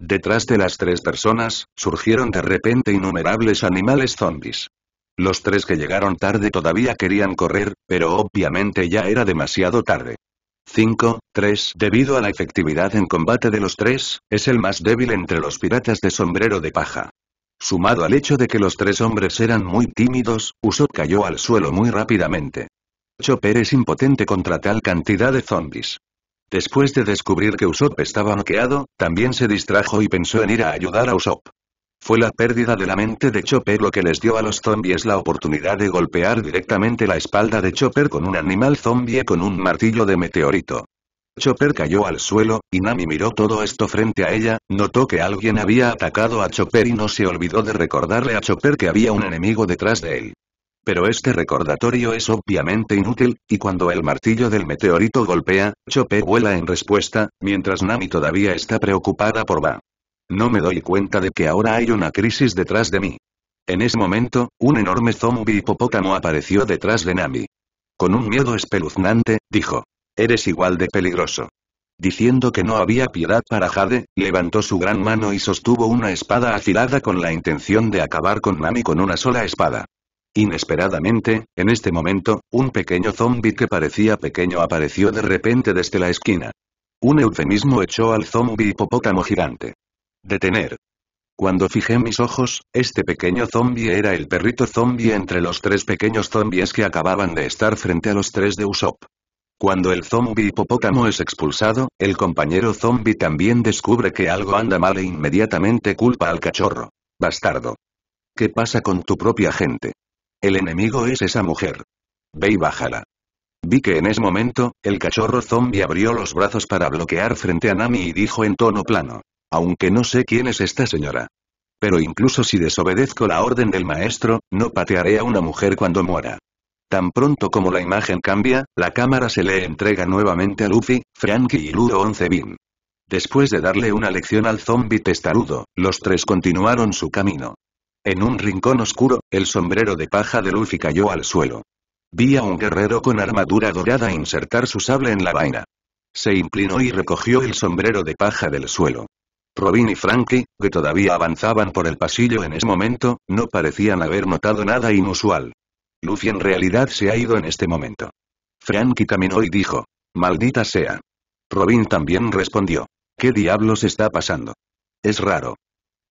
Detrás de las tres personas, surgieron de repente innumerables animales zombies. Los tres que llegaron tarde todavía querían correr, pero obviamente ya era demasiado tarde. 5, 3 debido a la efectividad en combate de los tres, es el más débil entre los piratas de sombrero de paja. Sumado al hecho de que los tres hombres eran muy tímidos, Usopp cayó al suelo muy rápidamente. Chopper es impotente contra tal cantidad de zombies. Después de descubrir que Usopp estaba noqueado, también se distrajo y pensó en ir a ayudar a Usopp. Fue la pérdida de la mente de Chopper lo que les dio a los zombies la oportunidad de golpear directamente la espalda de Chopper con un animal zombie con un martillo de meteorito. Chopper cayó al suelo, y Nami miró todo esto frente a ella, notó que alguien había atacado a Chopper y no se olvidó de recordarle a Chopper que había un enemigo detrás de él. Pero este recordatorio es obviamente inútil, y cuando el martillo del meteorito golpea, Chopper vuela en respuesta, mientras Nami todavía está preocupada por Va. No me doy cuenta de que ahora hay una crisis detrás de mí. En ese momento, un enorme zombi hipopótamo apareció detrás de Nami. Con un miedo espeluznante, dijo. Eres igual de peligroso. Diciendo que no había piedad para Jade, levantó su gran mano y sostuvo una espada afilada con la intención de acabar con Nami con una sola espada. Inesperadamente, en este momento, un pequeño zombi que parecía pequeño apareció de repente desde la esquina. Un eufemismo echó al zombi hipopótamo gigante. Detener. Cuando fijé mis ojos, este pequeño zombie era el perrito zombie entre los tres pequeños zombies que acababan de estar frente a los tres de Usopp. Cuando el zombie hipopótamo es expulsado, el compañero zombie también descubre que algo anda mal e inmediatamente culpa al cachorro. Bastardo. ¿Qué pasa con tu propia gente? El enemigo es esa mujer. Ve y bájala. Vi que en ese momento, el cachorro zombie abrió los brazos para bloquear frente a Nami y dijo en tono plano. Aunque no sé quién es esta señora. Pero incluso si desobedezco la orden del maestro, no patearé a una mujer cuando muera. Tan pronto como la imagen cambia, la cámara se le entrega nuevamente a Luffy, Frankie y Ludo 11 Bin. Después de darle una lección al zombi testarudo, los tres continuaron su camino. En un rincón oscuro, el sombrero de paja de Luffy cayó al suelo. Vi a un guerrero con armadura dorada insertar su sable en la vaina. Se inclinó y recogió el sombrero de paja del suelo. Robin y Frankie, que todavía avanzaban por el pasillo en ese momento, no parecían haber notado nada inusual. Lucy en realidad se ha ido en este momento. Frankie caminó y dijo, maldita sea. Robin también respondió, ¿qué diablos está pasando? Es raro.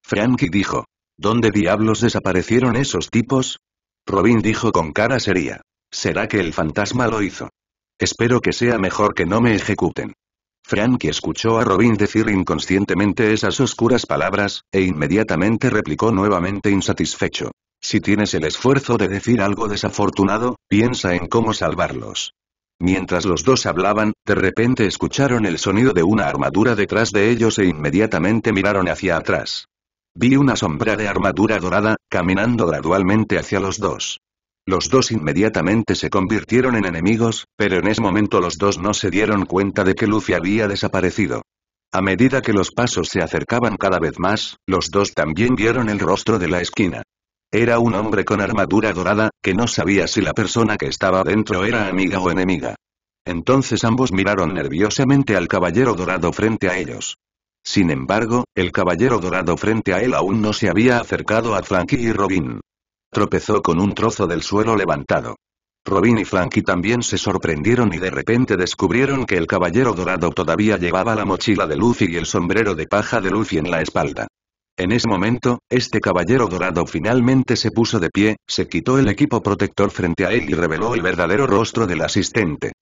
Frankie dijo, ¿dónde diablos desaparecieron esos tipos? Robin dijo con cara seria, ¿será que el fantasma lo hizo? Espero que sea mejor que no me ejecuten. Frank escuchó a Robin decir inconscientemente esas oscuras palabras, e inmediatamente replicó nuevamente insatisfecho. Si tienes el esfuerzo de decir algo desafortunado, piensa en cómo salvarlos. Mientras los dos hablaban, de repente escucharon el sonido de una armadura detrás de ellos e inmediatamente miraron hacia atrás. Vi una sombra de armadura dorada, caminando gradualmente hacia los dos. Los dos inmediatamente se convirtieron en enemigos, pero en ese momento los dos no se dieron cuenta de que Luffy había desaparecido. A medida que los pasos se acercaban cada vez más, los dos también vieron el rostro de la esquina. Era un hombre con armadura dorada, que no sabía si la persona que estaba dentro era amiga o enemiga. Entonces ambos miraron nerviosamente al caballero dorado frente a ellos. Sin embargo, el caballero dorado frente a él aún no se había acercado a Frankie y Robin. Tropezó con un trozo del suelo levantado. Robin y Frankie también se sorprendieron y de repente descubrieron que el caballero dorado todavía llevaba la mochila de Luffy y el sombrero de paja de Luffy en la espalda. En ese momento, este caballero dorado finalmente se puso de pie, se quitó el equipo protector frente a él y reveló el verdadero rostro del asistente.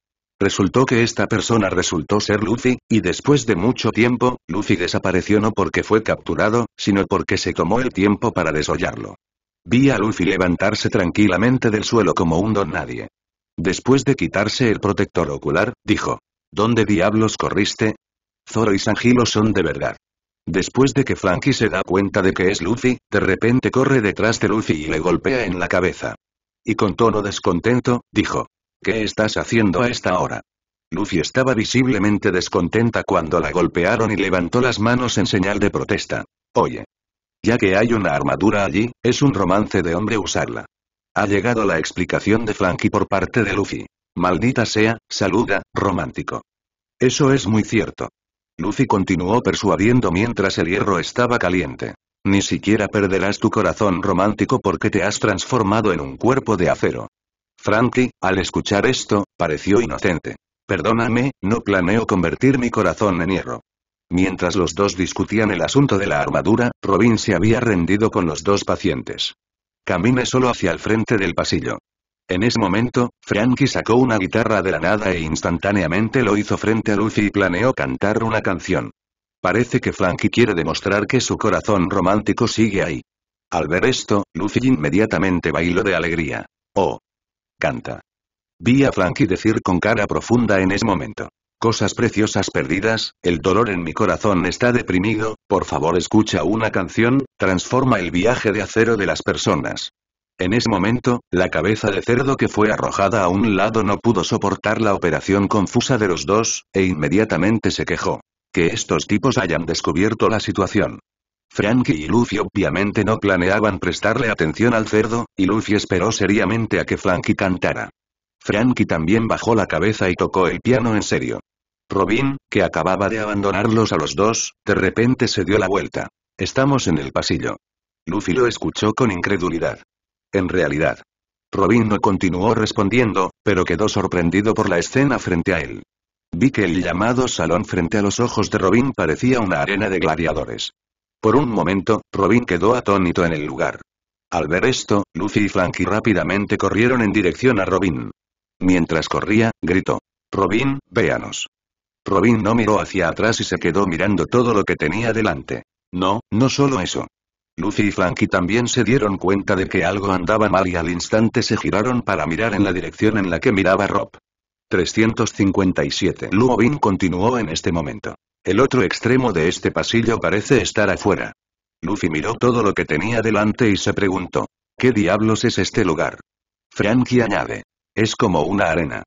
Resultó que esta persona resultó ser Luffy, y después de mucho tiempo, Luffy desapareció no porque fue capturado, sino porque se tomó el tiempo para desollarlo. Vi a Luffy levantarse tranquilamente del suelo como un don nadie. Después de quitarse el protector ocular, dijo. ¿Dónde diablos corriste? Zoro y lo son de verdad. Después de que Frankie se da cuenta de que es Luffy, de repente corre detrás de Luffy y le golpea en la cabeza. Y con tono descontento, dijo. ¿Qué estás haciendo a esta hora? Luffy estaba visiblemente descontenta cuando la golpearon y levantó las manos en señal de protesta. Oye, ya que hay una armadura allí, es un romance de hombre usarla. Ha llegado la explicación de Frankie por parte de Luffy. Maldita sea, saluda, romántico. Eso es muy cierto. Luffy continuó persuadiendo mientras el hierro estaba caliente. Ni siquiera perderás tu corazón romántico porque te has transformado en un cuerpo de acero. Frankie, al escuchar esto, pareció inocente. Perdóname, no planeo convertir mi corazón en hierro. Mientras los dos discutían el asunto de la armadura, Robin se había rendido con los dos pacientes. Camine solo hacia el frente del pasillo. En ese momento, Frankie sacó una guitarra de la nada e instantáneamente lo hizo frente a Lucy y planeó cantar una canción. Parece que Frankie quiere demostrar que su corazón romántico sigue ahí. Al ver esto, Lucy inmediatamente bailó de alegría. Oh. Canta. Vi a Frankie decir con cara profunda en ese momento. Cosas preciosas perdidas, el dolor en mi corazón está deprimido, por favor escucha una canción, transforma el viaje de acero de las personas. En ese momento, la cabeza de cerdo que fue arrojada a un lado no pudo soportar la operación confusa de los dos, e inmediatamente se quejó. Que estos tipos hayan descubierto la situación. Frankie y Luffy obviamente no planeaban prestarle atención al cerdo, y Luffy esperó seriamente a que Frankie cantara. Frankie también bajó la cabeza y tocó el piano en serio. Robin, que acababa de abandonarlos a los dos, de repente se dio la vuelta. Estamos en el pasillo. Luffy lo escuchó con incredulidad. En realidad. Robin no continuó respondiendo, pero quedó sorprendido por la escena frente a él. Vi que el llamado salón frente a los ojos de Robin parecía una arena de gladiadores. Por un momento, Robin quedó atónito en el lugar. Al ver esto, Lucy y Frankie rápidamente corrieron en dirección a Robin. Mientras corría, gritó. Robin, véanos. Robin no miró hacia atrás y se quedó mirando todo lo que tenía delante. No, no solo eso. Lucy y Frankie también se dieron cuenta de que algo andaba mal y al instante se giraron para mirar en la dirección en la que miraba Rob. 357. Luvin continuó en este momento. El otro extremo de este pasillo parece estar afuera. Lucy miró todo lo que tenía delante y se preguntó. ¿Qué diablos es este lugar? Frankie añade. Es como una arena.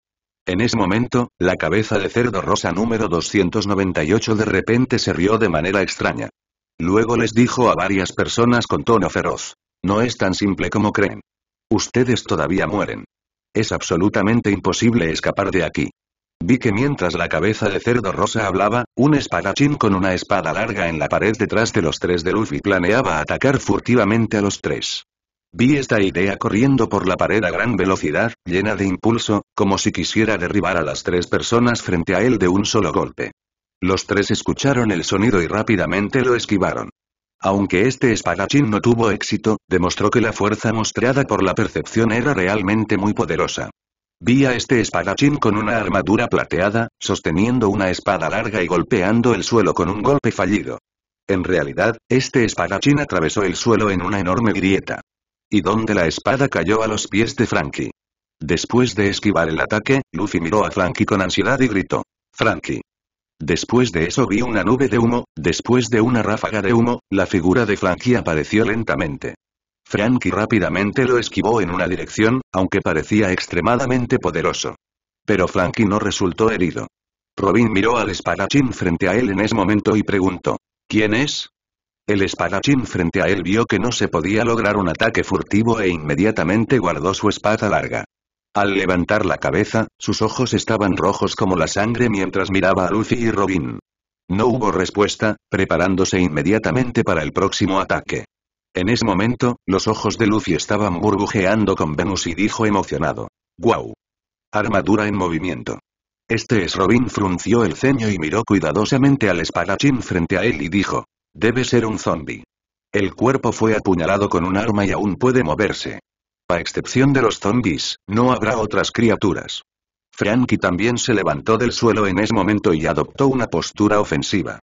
En ese momento, la cabeza de cerdo rosa número 298 de repente se rió de manera extraña. Luego les dijo a varias personas con tono feroz. No es tan simple como creen. Ustedes todavía mueren. Es absolutamente imposible escapar de aquí. Vi que mientras la cabeza de cerdo rosa hablaba, un espadachín con una espada larga en la pared detrás de los tres de Luffy planeaba atacar furtivamente a los tres. Vi esta idea corriendo por la pared a gran velocidad, llena de impulso, como si quisiera derribar a las tres personas frente a él de un solo golpe. Los tres escucharon el sonido y rápidamente lo esquivaron. Aunque este espadachín no tuvo éxito, demostró que la fuerza mostrada por la percepción era realmente muy poderosa. Vi a este espadachín con una armadura plateada, sosteniendo una espada larga y golpeando el suelo con un golpe fallido. En realidad, este espadachín atravesó el suelo en una enorme grieta y donde la espada cayó a los pies de Frankie. Después de esquivar el ataque, Luffy miró a Frankie con ansiedad y gritó. Frankie. Después de eso vi una nube de humo, después de una ráfaga de humo, la figura de Frankie apareció lentamente. Frankie rápidamente lo esquivó en una dirección, aunque parecía extremadamente poderoso. Pero Frankie no resultó herido. Robin miró al espadachín frente a él en ese momento y preguntó. ¿Quién es? El espadachín frente a él vio que no se podía lograr un ataque furtivo e inmediatamente guardó su espada larga. Al levantar la cabeza, sus ojos estaban rojos como la sangre mientras miraba a Luffy y Robin. No hubo respuesta, preparándose inmediatamente para el próximo ataque. En ese momento, los ojos de Luffy estaban burbujeando con Venus y dijo emocionado. ¡Guau! Armadura en movimiento. Este es Robin frunció el ceño y miró cuidadosamente al espadachín frente a él y dijo. Debe ser un zombi. El cuerpo fue apuñalado con un arma y aún puede moverse. A excepción de los zombies, no habrá otras criaturas. Frankie también se levantó del suelo en ese momento y adoptó una postura ofensiva.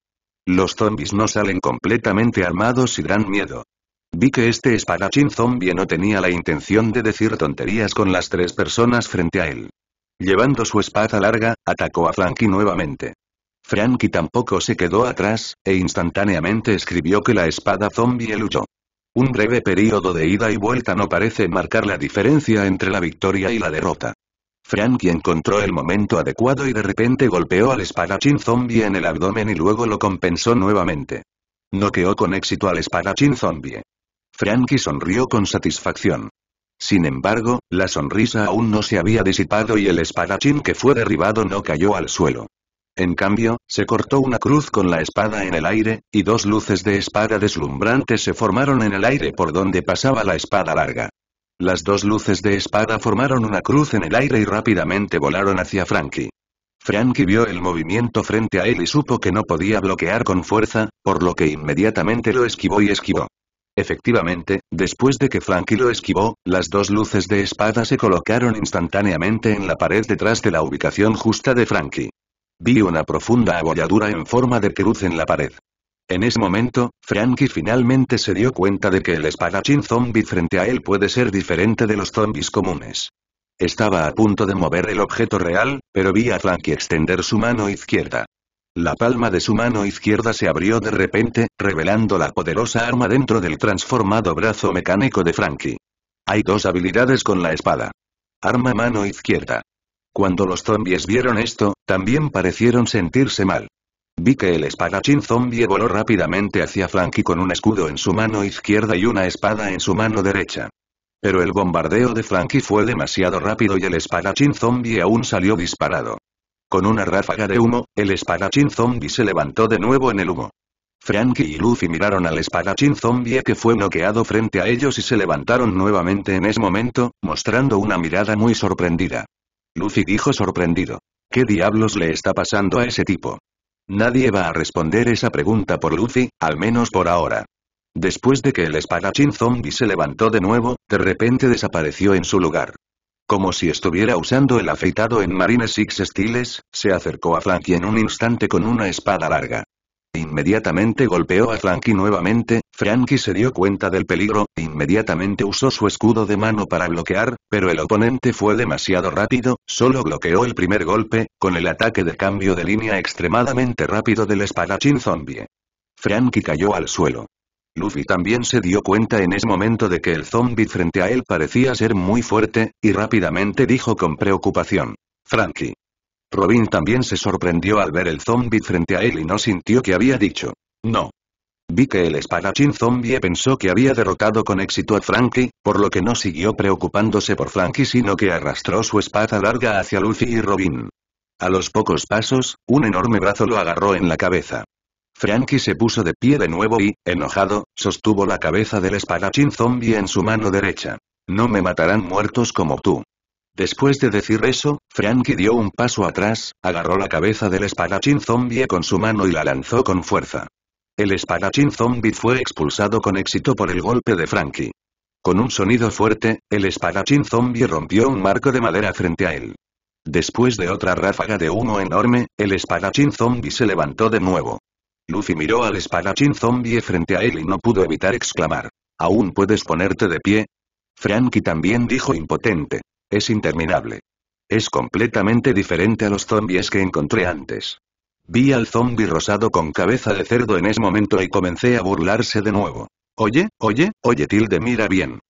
Los zombies no salen completamente armados y dan miedo. Vi que este espadachín zombie no tenía la intención de decir tonterías con las tres personas frente a él. Llevando su espada larga, atacó a Frankie nuevamente. Frankie tampoco se quedó atrás, e instantáneamente escribió que la espada zombie luchó. Un breve periodo de ida y vuelta no parece marcar la diferencia entre la victoria y la derrota. Frankie encontró el momento adecuado y de repente golpeó al espadachín zombie en el abdomen y luego lo compensó nuevamente. No quedó con éxito al espadachín zombie. Frankie sonrió con satisfacción. Sin embargo, la sonrisa aún no se había disipado y el espadachín que fue derribado no cayó al suelo. En cambio, se cortó una cruz con la espada en el aire, y dos luces de espada deslumbrantes se formaron en el aire por donde pasaba la espada larga. Las dos luces de espada formaron una cruz en el aire y rápidamente volaron hacia Frankie. Frankie vio el movimiento frente a él y supo que no podía bloquear con fuerza, por lo que inmediatamente lo esquivó y esquivó. Efectivamente, después de que Frankie lo esquivó, las dos luces de espada se colocaron instantáneamente en la pared detrás de la ubicación justa de Frankie. Vi una profunda abolladura en forma de cruz en la pared. En ese momento, Frankie finalmente se dio cuenta de que el espadachín zombie frente a él puede ser diferente de los zombies comunes. Estaba a punto de mover el objeto real, pero vi a Frankie extender su mano izquierda. La palma de su mano izquierda se abrió de repente, revelando la poderosa arma dentro del transformado brazo mecánico de Frankie. Hay dos habilidades con la espada. Arma mano izquierda. Cuando los zombies vieron esto, también parecieron sentirse mal. Vi que el espadachín zombie voló rápidamente hacia Frankie con un escudo en su mano izquierda y una espada en su mano derecha. Pero el bombardeo de Frankie fue demasiado rápido y el espadachín zombie aún salió disparado. Con una ráfaga de humo, el espadachín zombie se levantó de nuevo en el humo. Frankie y Luffy miraron al espadachín zombie que fue noqueado frente a ellos y se levantaron nuevamente en ese momento, mostrando una mirada muy sorprendida. Lucy dijo sorprendido. ¿Qué diablos le está pasando a ese tipo? Nadie va a responder esa pregunta por Lucy, al menos por ahora. Después de que el espadachín zombie se levantó de nuevo, de repente desapareció en su lugar. Como si estuviera usando el afeitado en Marines Six Styles, se acercó a Franky en un instante con una espada larga. Inmediatamente golpeó a Frankie nuevamente, Frankie se dio cuenta del peligro, inmediatamente usó su escudo de mano para bloquear, pero el oponente fue demasiado rápido, solo bloqueó el primer golpe, con el ataque de cambio de línea extremadamente rápido del espadachín zombie. Frankie cayó al suelo. Luffy también se dio cuenta en ese momento de que el zombie frente a él parecía ser muy fuerte, y rápidamente dijo con preocupación. Frankie. Robin también se sorprendió al ver el zombie frente a él y no sintió que había dicho. No. Vi que el espadachín zombie pensó que había derrotado con éxito a Frankie, por lo que no siguió preocupándose por Frankie sino que arrastró su espada larga hacia Luffy y Robin. A los pocos pasos, un enorme brazo lo agarró en la cabeza. Frankie se puso de pie de nuevo y, enojado, sostuvo la cabeza del espadachín zombie en su mano derecha. No me matarán muertos como tú. Después de decir eso, Frankie dio un paso atrás, agarró la cabeza del espadachín zombie con su mano y la lanzó con fuerza. El espadachín zombie fue expulsado con éxito por el golpe de Frankie. Con un sonido fuerte, el espadachín zombie rompió un marco de madera frente a él. Después de otra ráfaga de humo enorme, el espadachín zombie se levantó de nuevo. Lucy miró al espadachín zombie frente a él y no pudo evitar exclamar. ¿Aún puedes ponerte de pie? Frankie también dijo impotente. Es interminable. Es completamente diferente a los zombies que encontré antes. Vi al zombi rosado con cabeza de cerdo en ese momento y comencé a burlarse de nuevo. Oye, oye, oye Tilde mira bien.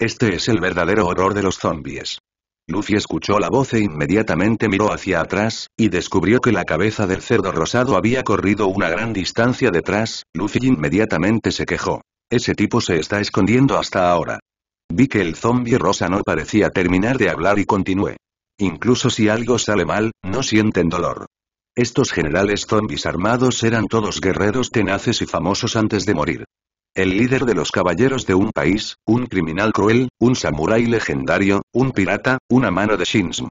Este es el verdadero horror de los zombies. Lucy escuchó la voz e inmediatamente miró hacia atrás, y descubrió que la cabeza del cerdo rosado había corrido una gran distancia detrás, Lucy inmediatamente se quejó. Ese tipo se está escondiendo hasta ahora. Vi que el zombie rosa no parecía terminar de hablar y continué. Incluso si algo sale mal, no sienten dolor. Estos generales zombis armados eran todos guerreros tenaces y famosos antes de morir. El líder de los caballeros de un país, un criminal cruel, un samurái legendario, un pirata, una mano de Shinsm.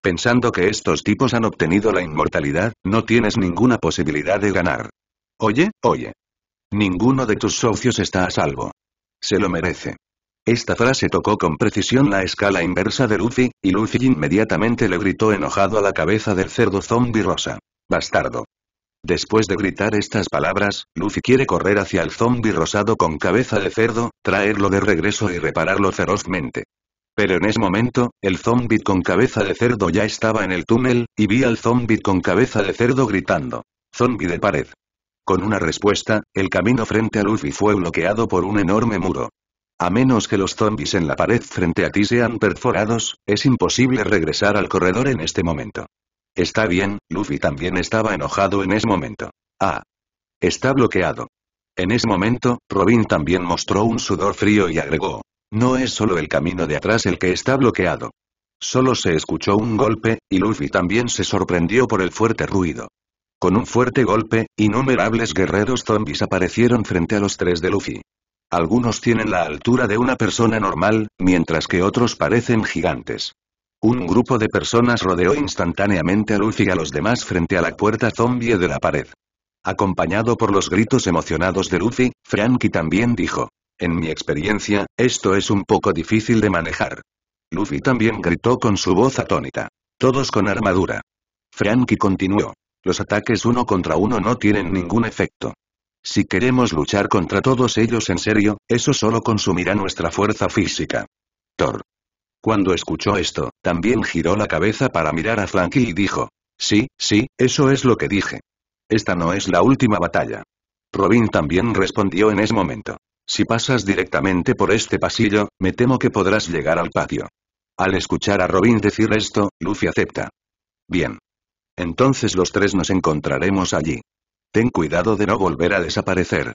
Pensando que estos tipos han obtenido la inmortalidad, no tienes ninguna posibilidad de ganar. Oye, oye. Ninguno de tus socios está a salvo. Se lo merece. Esta frase tocó con precisión la escala inversa de Luffy, y Luffy inmediatamente le gritó enojado a la cabeza del cerdo zombie rosa. Bastardo. Después de gritar estas palabras, Luffy quiere correr hacia el zombie rosado con cabeza de cerdo, traerlo de regreso y repararlo ferozmente. Pero en ese momento, el zombie con cabeza de cerdo ya estaba en el túnel, y vi al zombie con cabeza de cerdo gritando. Zombie de pared. Con una respuesta, el camino frente a Luffy fue bloqueado por un enorme muro. A menos que los zombies en la pared frente a ti sean perforados, es imposible regresar al corredor en este momento. Está bien, Luffy también estaba enojado en ese momento. Ah. Está bloqueado. En ese momento, Robin también mostró un sudor frío y agregó. No es solo el camino de atrás el que está bloqueado. Solo se escuchó un golpe, y Luffy también se sorprendió por el fuerte ruido. Con un fuerte golpe, innumerables guerreros zombies aparecieron frente a los tres de Luffy. Algunos tienen la altura de una persona normal, mientras que otros parecen gigantes. Un grupo de personas rodeó instantáneamente a Luffy y a los demás frente a la puerta zombie de la pared. Acompañado por los gritos emocionados de Luffy, Frankie también dijo. En mi experiencia, esto es un poco difícil de manejar. Luffy también gritó con su voz atónita. Todos con armadura. Frankie continuó. Los ataques uno contra uno no tienen ningún efecto. Si queremos luchar contra todos ellos en serio, eso solo consumirá nuestra fuerza física. Thor. Cuando escuchó esto, también giró la cabeza para mirar a Franky y dijo. Sí, sí, eso es lo que dije. Esta no es la última batalla. Robin también respondió en ese momento. Si pasas directamente por este pasillo, me temo que podrás llegar al patio. Al escuchar a Robin decir esto, Luffy acepta. Bien. Entonces los tres nos encontraremos allí. Ten cuidado de no volver a desaparecer.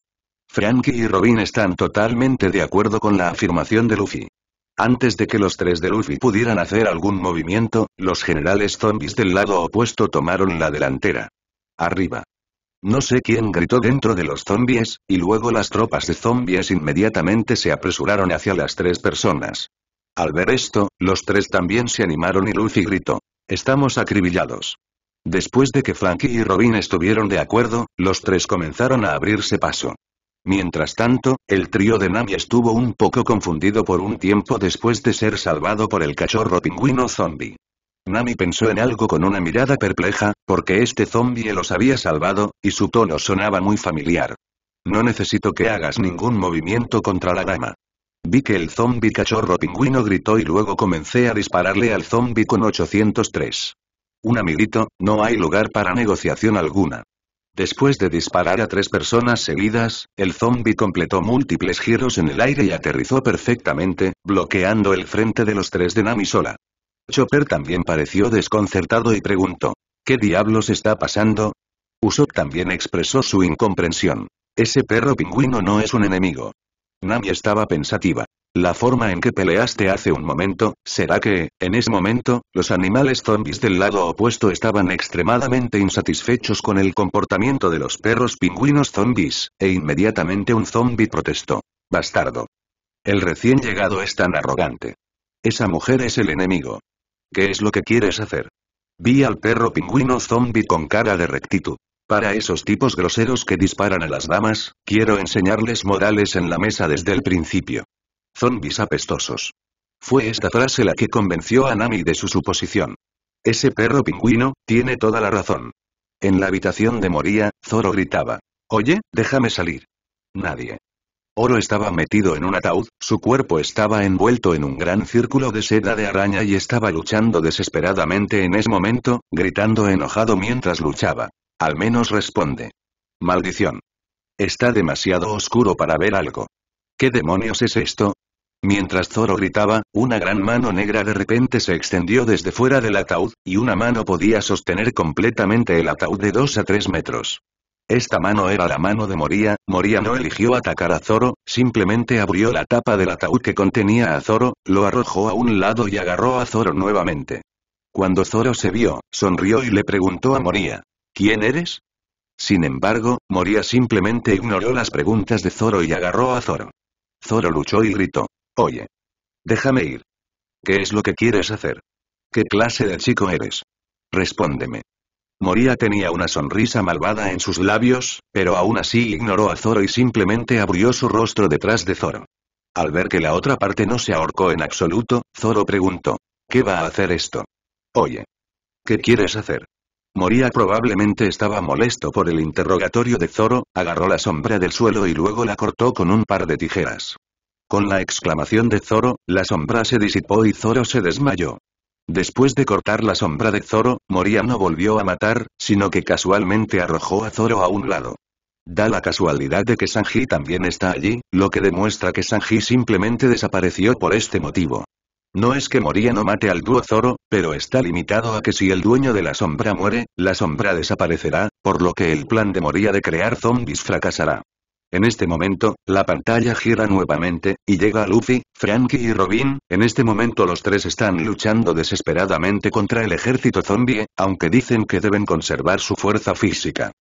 Frankie y Robin están totalmente de acuerdo con la afirmación de Luffy. Antes de que los tres de Luffy pudieran hacer algún movimiento, los generales zombies del lado opuesto tomaron la delantera. Arriba. No sé quién gritó dentro de los zombies, y luego las tropas de zombies inmediatamente se apresuraron hacia las tres personas. Al ver esto, los tres también se animaron y Luffy gritó. Estamos acribillados. Después de que Frankie y Robin estuvieron de acuerdo, los tres comenzaron a abrirse paso. Mientras tanto, el trío de Nami estuvo un poco confundido por un tiempo después de ser salvado por el cachorro pingüino zombie. Nami pensó en algo con una mirada perpleja, porque este zombie los había salvado, y su tono sonaba muy familiar. No necesito que hagas ningún movimiento contra la dama. Vi que el zombie cachorro pingüino gritó y luego comencé a dispararle al zombie con 803. Un amiguito, no hay lugar para negociación alguna. Después de disparar a tres personas seguidas, el zombi completó múltiples giros en el aire y aterrizó perfectamente, bloqueando el frente de los tres de Nami sola. Chopper también pareció desconcertado y preguntó. ¿Qué diablos está pasando? Usopp también expresó su incomprensión. Ese perro pingüino no es un enemigo. Nami estaba pensativa. La forma en que peleaste hace un momento, será que, en ese momento, los animales zombies del lado opuesto estaban extremadamente insatisfechos con el comportamiento de los perros pingüinos zombies, e inmediatamente un zombi protestó. Bastardo. El recién llegado es tan arrogante. Esa mujer es el enemigo. ¿Qué es lo que quieres hacer? Vi al perro pingüino zombie con cara de rectitud. Para esos tipos groseros que disparan a las damas, quiero enseñarles morales en la mesa desde el principio. Zombis apestosos. Fue esta frase la que convenció a Nami de su suposición. Ese perro pingüino, tiene toda la razón. En la habitación de Moria, Zoro gritaba. Oye, déjame salir. Nadie. Oro estaba metido en un ataúd, su cuerpo estaba envuelto en un gran círculo de seda de araña y estaba luchando desesperadamente en ese momento, gritando enojado mientras luchaba. Al menos responde. Maldición. Está demasiado oscuro para ver algo. ¿Qué demonios es esto? Mientras Zoro gritaba, una gran mano negra de repente se extendió desde fuera del ataúd, y una mano podía sostener completamente el ataúd de 2 a 3 metros. Esta mano era la mano de Moría, Moría no eligió atacar a Zoro, simplemente abrió la tapa del ataúd que contenía a Zoro, lo arrojó a un lado y agarró a Zoro nuevamente. Cuando Zoro se vio, sonrió y le preguntó a Moría. ¿Quién eres? Sin embargo, Moria simplemente ignoró las preguntas de Zoro y agarró a Zoro. Zoro luchó y gritó. Oye. Déjame ir. ¿Qué es lo que quieres hacer? ¿Qué clase de chico eres? Respóndeme. Moria tenía una sonrisa malvada en sus labios, pero aún así ignoró a Zoro y simplemente abrió su rostro detrás de Zoro. Al ver que la otra parte no se ahorcó en absoluto, Zoro preguntó. ¿Qué va a hacer esto? Oye. ¿Qué quieres hacer? Moría probablemente estaba molesto por el interrogatorio de Zoro, agarró la sombra del suelo y luego la cortó con un par de tijeras. Con la exclamación de Zoro, la sombra se disipó y Zoro se desmayó. Después de cortar la sombra de Zoro, Moría no volvió a matar, sino que casualmente arrojó a Zoro a un lado. Da la casualidad de que Sanji también está allí, lo que demuestra que Sanji simplemente desapareció por este motivo. No es que Moria no mate al dúo Zoro, pero está limitado a que si el dueño de la sombra muere, la sombra desaparecerá, por lo que el plan de Moria de crear zombies fracasará. En este momento, la pantalla gira nuevamente, y llega Luffy, Frankie y Robin, en este momento los tres están luchando desesperadamente contra el ejército zombie, aunque dicen que deben conservar su fuerza física.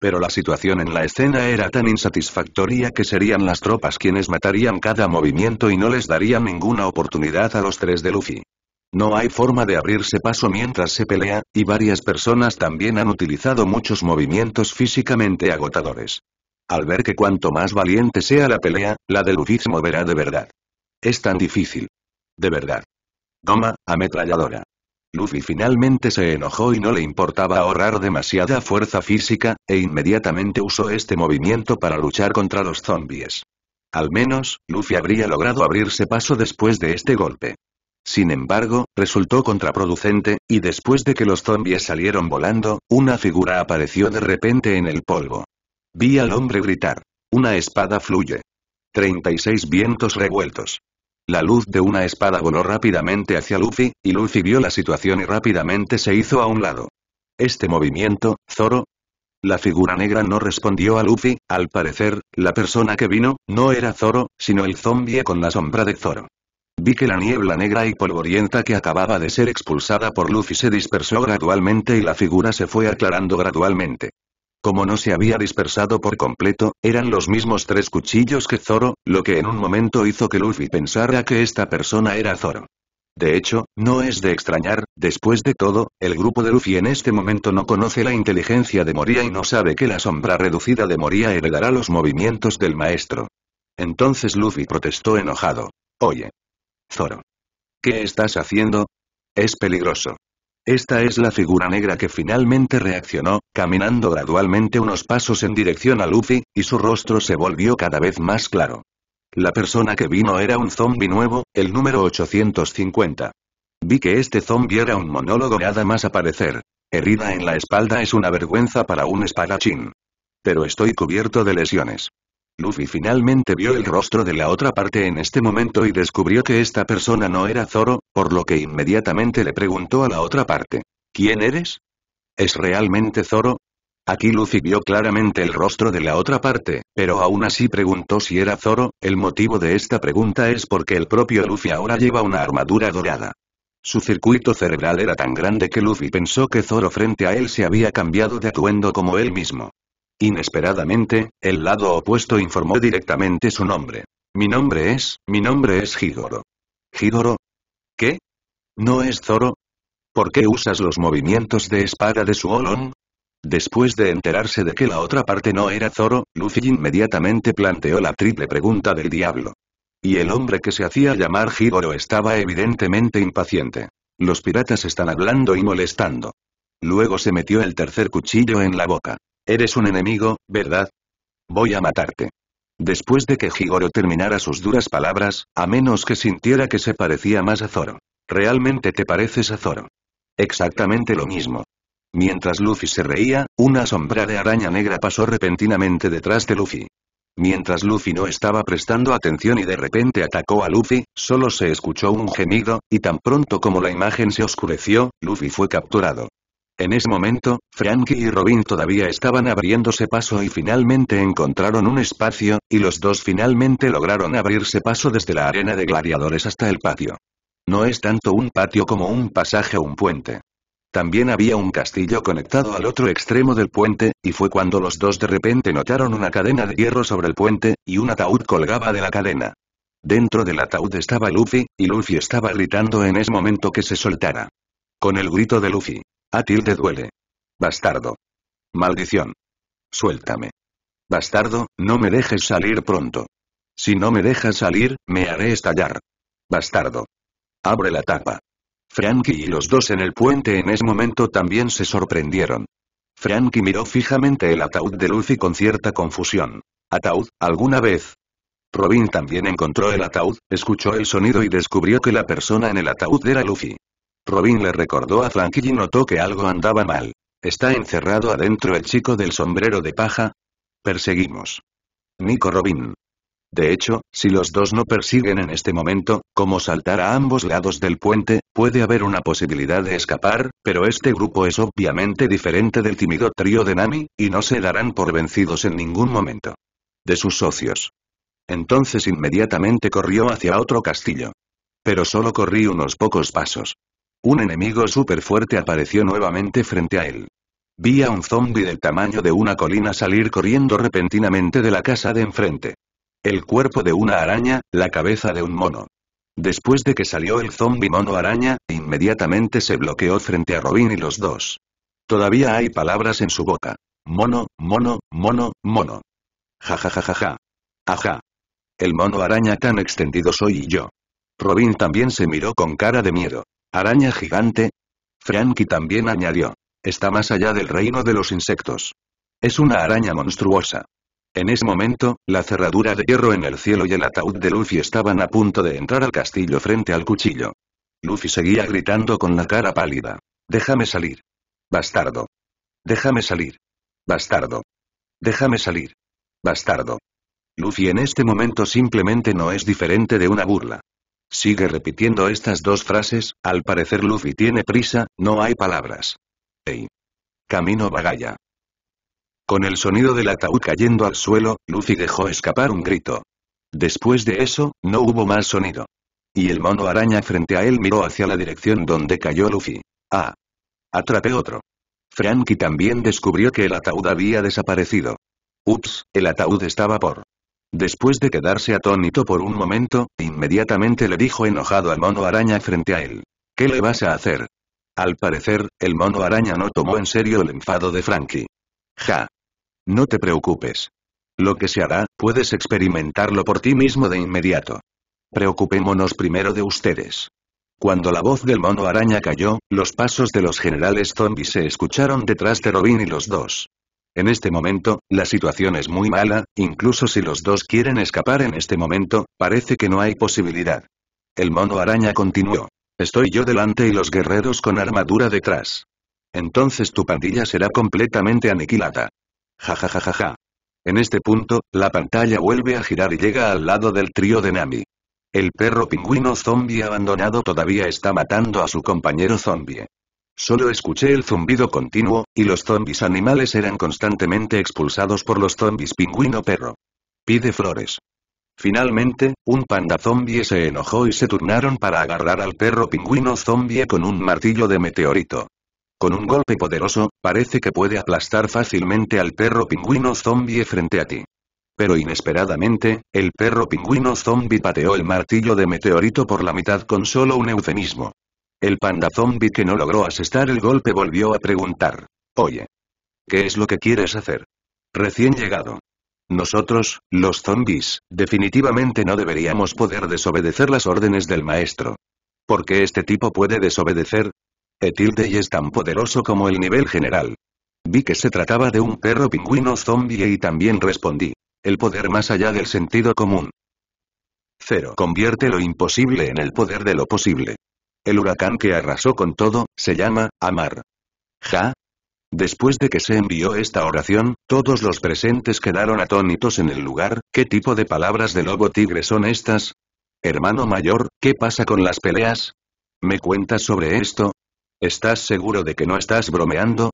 Pero la situación en la escena era tan insatisfactoria que serían las tropas quienes matarían cada movimiento y no les daría ninguna oportunidad a los tres de Luffy. No hay forma de abrirse paso mientras se pelea, y varias personas también han utilizado muchos movimientos físicamente agotadores. Al ver que cuanto más valiente sea la pelea, la de Luffy se moverá de verdad. Es tan difícil. De verdad. Goma, ametralladora. Luffy finalmente se enojó y no le importaba ahorrar demasiada fuerza física, e inmediatamente usó este movimiento para luchar contra los zombies. Al menos, Luffy habría logrado abrirse paso después de este golpe. Sin embargo, resultó contraproducente, y después de que los zombies salieron volando, una figura apareció de repente en el polvo. Vi al hombre gritar. Una espada fluye. 36 vientos revueltos. La luz de una espada voló rápidamente hacia Luffy, y Luffy vio la situación y rápidamente se hizo a un lado. Este movimiento, Zoro. La figura negra no respondió a Luffy, al parecer, la persona que vino, no era Zoro, sino el zombie con la sombra de Zoro. Vi que la niebla negra y polvorienta que acababa de ser expulsada por Luffy se dispersó gradualmente y la figura se fue aclarando gradualmente. Como no se había dispersado por completo, eran los mismos tres cuchillos que Zoro, lo que en un momento hizo que Luffy pensara que esta persona era Zoro. De hecho, no es de extrañar, después de todo, el grupo de Luffy en este momento no conoce la inteligencia de Moria y no sabe que la sombra reducida de Moria heredará los movimientos del maestro. Entonces Luffy protestó enojado. Oye. Zoro. ¿Qué estás haciendo? Es peligroso. Esta es la figura negra que finalmente reaccionó, caminando gradualmente unos pasos en dirección a Luffy, y su rostro se volvió cada vez más claro. La persona que vino era un zombie nuevo, el número 850. Vi que este zombie era un monólogo nada más aparecer. Herida en la espalda es una vergüenza para un espadachín. Pero estoy cubierto de lesiones. Luffy finalmente vio el rostro de la otra parte en este momento y descubrió que esta persona no era Zoro, por lo que inmediatamente le preguntó a la otra parte. ¿Quién eres? ¿Es realmente Zoro? Aquí Luffy vio claramente el rostro de la otra parte, pero aún así preguntó si era Zoro, el motivo de esta pregunta es porque el propio Luffy ahora lleva una armadura dorada. Su circuito cerebral era tan grande que Luffy pensó que Zoro frente a él se había cambiado de atuendo como él mismo. Inesperadamente, el lado opuesto informó directamente su nombre. Mi nombre es, mi nombre es Higoro. ¿Higoro? ¿Qué? ¿No es Zoro? ¿Por qué usas los movimientos de espada de su Olon? Después de enterarse de que la otra parte no era Zoro, Luffy inmediatamente planteó la triple pregunta del diablo. Y el hombre que se hacía llamar Higoro estaba evidentemente impaciente. Los piratas están hablando y molestando. Luego se metió el tercer cuchillo en la boca. Eres un enemigo, ¿verdad? Voy a matarte. Después de que Higoro terminara sus duras palabras, a menos que sintiera que se parecía más a Zoro. Realmente te pareces a Zoro. Exactamente lo mismo. Mientras Luffy se reía, una sombra de araña negra pasó repentinamente detrás de Luffy. Mientras Luffy no estaba prestando atención y de repente atacó a Luffy, solo se escuchó un gemido, y tan pronto como la imagen se oscureció, Luffy fue capturado. En ese momento, Frankie y Robin todavía estaban abriéndose paso y finalmente encontraron un espacio, y los dos finalmente lograron abrirse paso desde la arena de gladiadores hasta el patio. No es tanto un patio como un pasaje o un puente. También había un castillo conectado al otro extremo del puente, y fue cuando los dos de repente notaron una cadena de hierro sobre el puente, y un ataúd colgaba de la cadena. Dentro del ataúd estaba Luffy, y Luffy estaba gritando en ese momento que se soltara. Con el grito de Luffy, a te duele. Bastardo. Maldición. Suéltame. Bastardo, no me dejes salir pronto. Si no me dejas salir, me haré estallar. Bastardo. Abre la tapa. Frankie y los dos en el puente en ese momento también se sorprendieron. Frankie miró fijamente el ataúd de Luffy con cierta confusión. ¿Ataúd, alguna vez? Robin también encontró el ataúd, escuchó el sonido y descubrió que la persona en el ataúd era Luffy. Robin le recordó a Frankie y notó que algo andaba mal. ¿Está encerrado adentro el chico del sombrero de paja? Perseguimos. Nico Robin. De hecho, si los dos no persiguen en este momento, como saltar a ambos lados del puente, puede haber una posibilidad de escapar, pero este grupo es obviamente diferente del tímido trío de Nami, y no se darán por vencidos en ningún momento. De sus socios. Entonces inmediatamente corrió hacia otro castillo. Pero solo corrí unos pocos pasos. Un enemigo súper fuerte apareció nuevamente frente a él. Vi a un zombi del tamaño de una colina salir corriendo repentinamente de la casa de enfrente. El cuerpo de una araña, la cabeza de un mono. Después de que salió el zombi mono araña, inmediatamente se bloqueó frente a Robin y los dos. Todavía hay palabras en su boca. Mono, mono, mono, mono. Ja ja ja Ajá. El mono araña tan extendido soy yo. Robin también se miró con cara de miedo. Araña gigante. Frankie también añadió. Está más allá del reino de los insectos. Es una araña monstruosa. En ese momento, la cerradura de hierro en el cielo y el ataúd de Luffy estaban a punto de entrar al castillo frente al cuchillo. Luffy seguía gritando con la cara pálida. Déjame salir. Bastardo. Déjame salir. Bastardo. Déjame salir. Bastardo. Luffy en este momento simplemente no es diferente de una burla. Sigue repitiendo estas dos frases, al parecer Luffy tiene prisa, no hay palabras. Ey. Camino bagalla. Con el sonido del ataúd cayendo al suelo, Luffy dejó escapar un grito. Después de eso, no hubo más sonido. Y el mono araña frente a él miró hacia la dirección donde cayó Luffy. Ah. atrape otro. Frankie también descubrió que el ataúd había desaparecido. Ups, el ataúd estaba por Después de quedarse atónito por un momento, inmediatamente le dijo enojado al mono araña frente a él. ¿Qué le vas a hacer? Al parecer, el mono araña no tomó en serio el enfado de Frankie. Ja. No te preocupes. Lo que se hará, puedes experimentarlo por ti mismo de inmediato. Preocupémonos primero de ustedes. Cuando la voz del mono araña cayó, los pasos de los generales zombies se escucharon detrás de Robin y los dos. En este momento, la situación es muy mala, incluso si los dos quieren escapar en este momento, parece que no hay posibilidad. El mono araña continuó. Estoy yo delante y los guerreros con armadura detrás. Entonces tu pandilla será completamente aniquilada. Ja ja ja ja ja. En este punto, la pantalla vuelve a girar y llega al lado del trío de Nami. El perro pingüino zombie abandonado todavía está matando a su compañero zombie. Solo escuché el zumbido continuo, y los zombis animales eran constantemente expulsados por los zombis pingüino perro. Pide flores. Finalmente, un panda zombie se enojó y se turnaron para agarrar al perro pingüino zombie con un martillo de meteorito. Con un golpe poderoso, parece que puede aplastar fácilmente al perro pingüino zombie frente a ti. Pero inesperadamente, el perro pingüino zombie pateó el martillo de meteorito por la mitad con solo un eufemismo. El panda zombie que no logró asestar el golpe volvió a preguntar. Oye. ¿Qué es lo que quieres hacer? Recién llegado. Nosotros, los zombies, definitivamente no deberíamos poder desobedecer las órdenes del maestro. ¿Por qué este tipo puede desobedecer? Etilde y es tan poderoso como el nivel general. Vi que se trataba de un perro pingüino zombie y también respondí. El poder más allá del sentido común. Cero. Convierte lo imposible en el poder de lo posible. El huracán que arrasó con todo, se llama, Amar. ¿Ja? Después de que se envió esta oración, todos los presentes quedaron atónitos en el lugar, ¿qué tipo de palabras de lobo tigre son estas? Hermano mayor, ¿qué pasa con las peleas? ¿Me cuentas sobre esto? ¿Estás seguro de que no estás bromeando?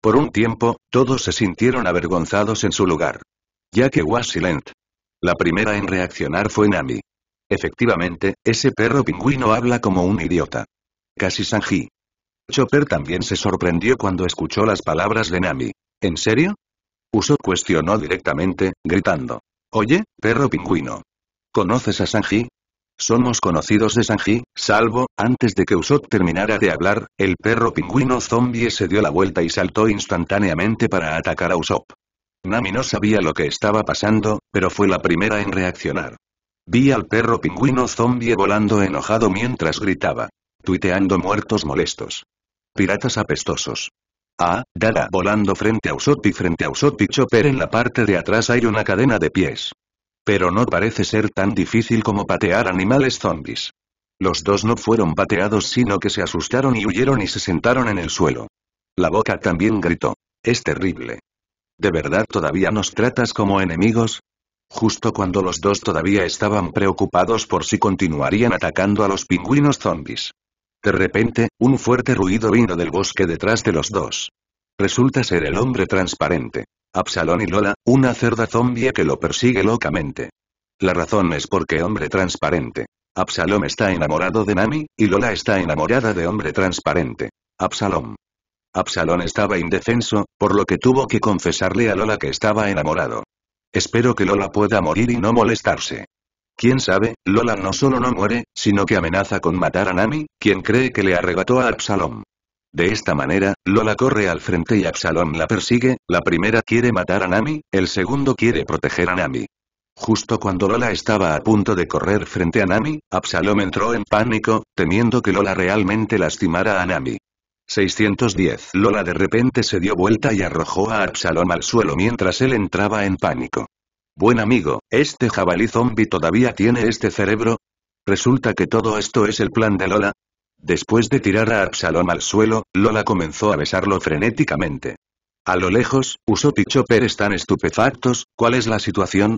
Por un tiempo, todos se sintieron avergonzados en su lugar. Ya que was silent. La primera en reaccionar fue Nami. Efectivamente, ese perro pingüino habla como un idiota. Casi Sanji. Chopper también se sorprendió cuando escuchó las palabras de Nami. ¿En serio? Usopp cuestionó directamente, gritando. Oye, perro pingüino. ¿Conoces a Sanji? Somos conocidos de Sanji, salvo, antes de que Usopp terminara de hablar, el perro pingüino zombie se dio la vuelta y saltó instantáneamente para atacar a Usopp. Nami no sabía lo que estaba pasando, pero fue la primera en reaccionar. Vi al perro pingüino zombie volando enojado mientras gritaba. Tuiteando muertos molestos. Piratas apestosos. Ah, Dada volando frente a Usoppi y frente a Usoppi Chopper en la parte de atrás hay una cadena de pies. Pero no parece ser tan difícil como patear animales zombies. Los dos no fueron pateados sino que se asustaron y huyeron y se sentaron en el suelo. La boca también gritó. Es terrible. ¿De verdad todavía nos tratas como enemigos? Justo cuando los dos todavía estaban preocupados por si continuarían atacando a los pingüinos zombies. De repente, un fuerte ruido vino del bosque detrás de los dos. Resulta ser el hombre transparente. Absalón y Lola, una cerda zombie que lo persigue locamente. La razón es porque hombre transparente. Absalom está enamorado de Nami, y Lola está enamorada de hombre transparente. Absalom. Absalón estaba indefenso, por lo que tuvo que confesarle a Lola que estaba enamorado. Espero que Lola pueda morir y no molestarse. ¿Quién sabe, Lola no solo no muere, sino que amenaza con matar a Nami, quien cree que le arrebató a Absalom. De esta manera, Lola corre al frente y Absalom la persigue, la primera quiere matar a Nami, el segundo quiere proteger a Nami. Justo cuando Lola estaba a punto de correr frente a Nami, Absalom entró en pánico, temiendo que Lola realmente lastimara a Nami. 610. Lola de repente se dio vuelta y arrojó a Absalom al suelo mientras él entraba en pánico. Buen amigo, ¿este jabalí zombi todavía tiene este cerebro? Resulta que todo esto es el plan de Lola. Después de tirar a Absalom al suelo, Lola comenzó a besarlo frenéticamente. A lo lejos, Usopp y Chopper están estupefactos, ¿cuál es la situación?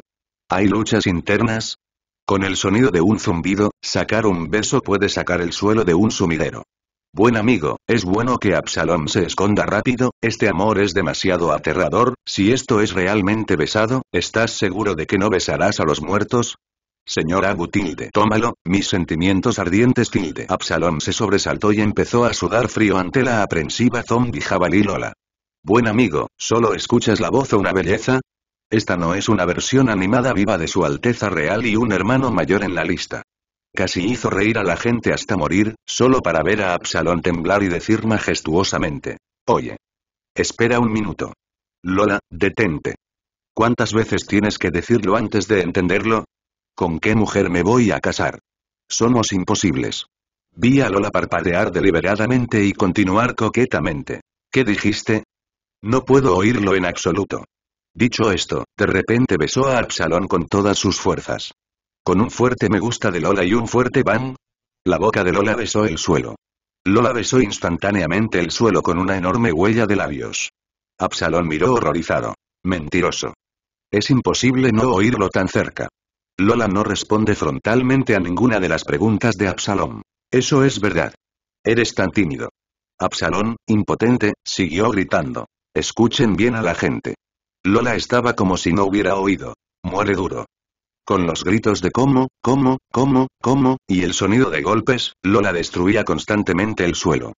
¿Hay luchas internas? Con el sonido de un zumbido, sacar un beso puede sacar el suelo de un sumidero. Buen amigo, es bueno que Absalom se esconda rápido, este amor es demasiado aterrador, si esto es realmente besado, ¿estás seguro de que no besarás a los muertos? señora Abu tilde. Tómalo, mis sentimientos ardientes tilde. Absalom se sobresaltó y empezó a sudar frío ante la aprensiva zombie jabalí Lola. Buen amigo, ¿solo escuchas la voz o una belleza? Esta no es una versión animada viva de su Alteza Real y un hermano mayor en la lista. Casi hizo reír a la gente hasta morir, solo para ver a Absalón temblar y decir majestuosamente. Oye. Espera un minuto. Lola, detente. ¿Cuántas veces tienes que decirlo antes de entenderlo? ¿Con qué mujer me voy a casar? Somos imposibles. Vi a Lola parpadear deliberadamente y continuar coquetamente. ¿Qué dijiste? No puedo oírlo en absoluto. Dicho esto, de repente besó a Absalón con todas sus fuerzas. Con un fuerte me gusta de Lola y un fuerte bang. La boca de Lola besó el suelo. Lola besó instantáneamente el suelo con una enorme huella de labios. Absalón miró horrorizado. Mentiroso. Es imposible no oírlo tan cerca. Lola no responde frontalmente a ninguna de las preguntas de Absalón. Eso es verdad. Eres tan tímido. Absalón, impotente, siguió gritando. Escuchen bien a la gente. Lola estaba como si no hubiera oído. Muere duro. Con los gritos de cómo, cómo, cómo, cómo, y el sonido de golpes, Lola destruía constantemente el suelo.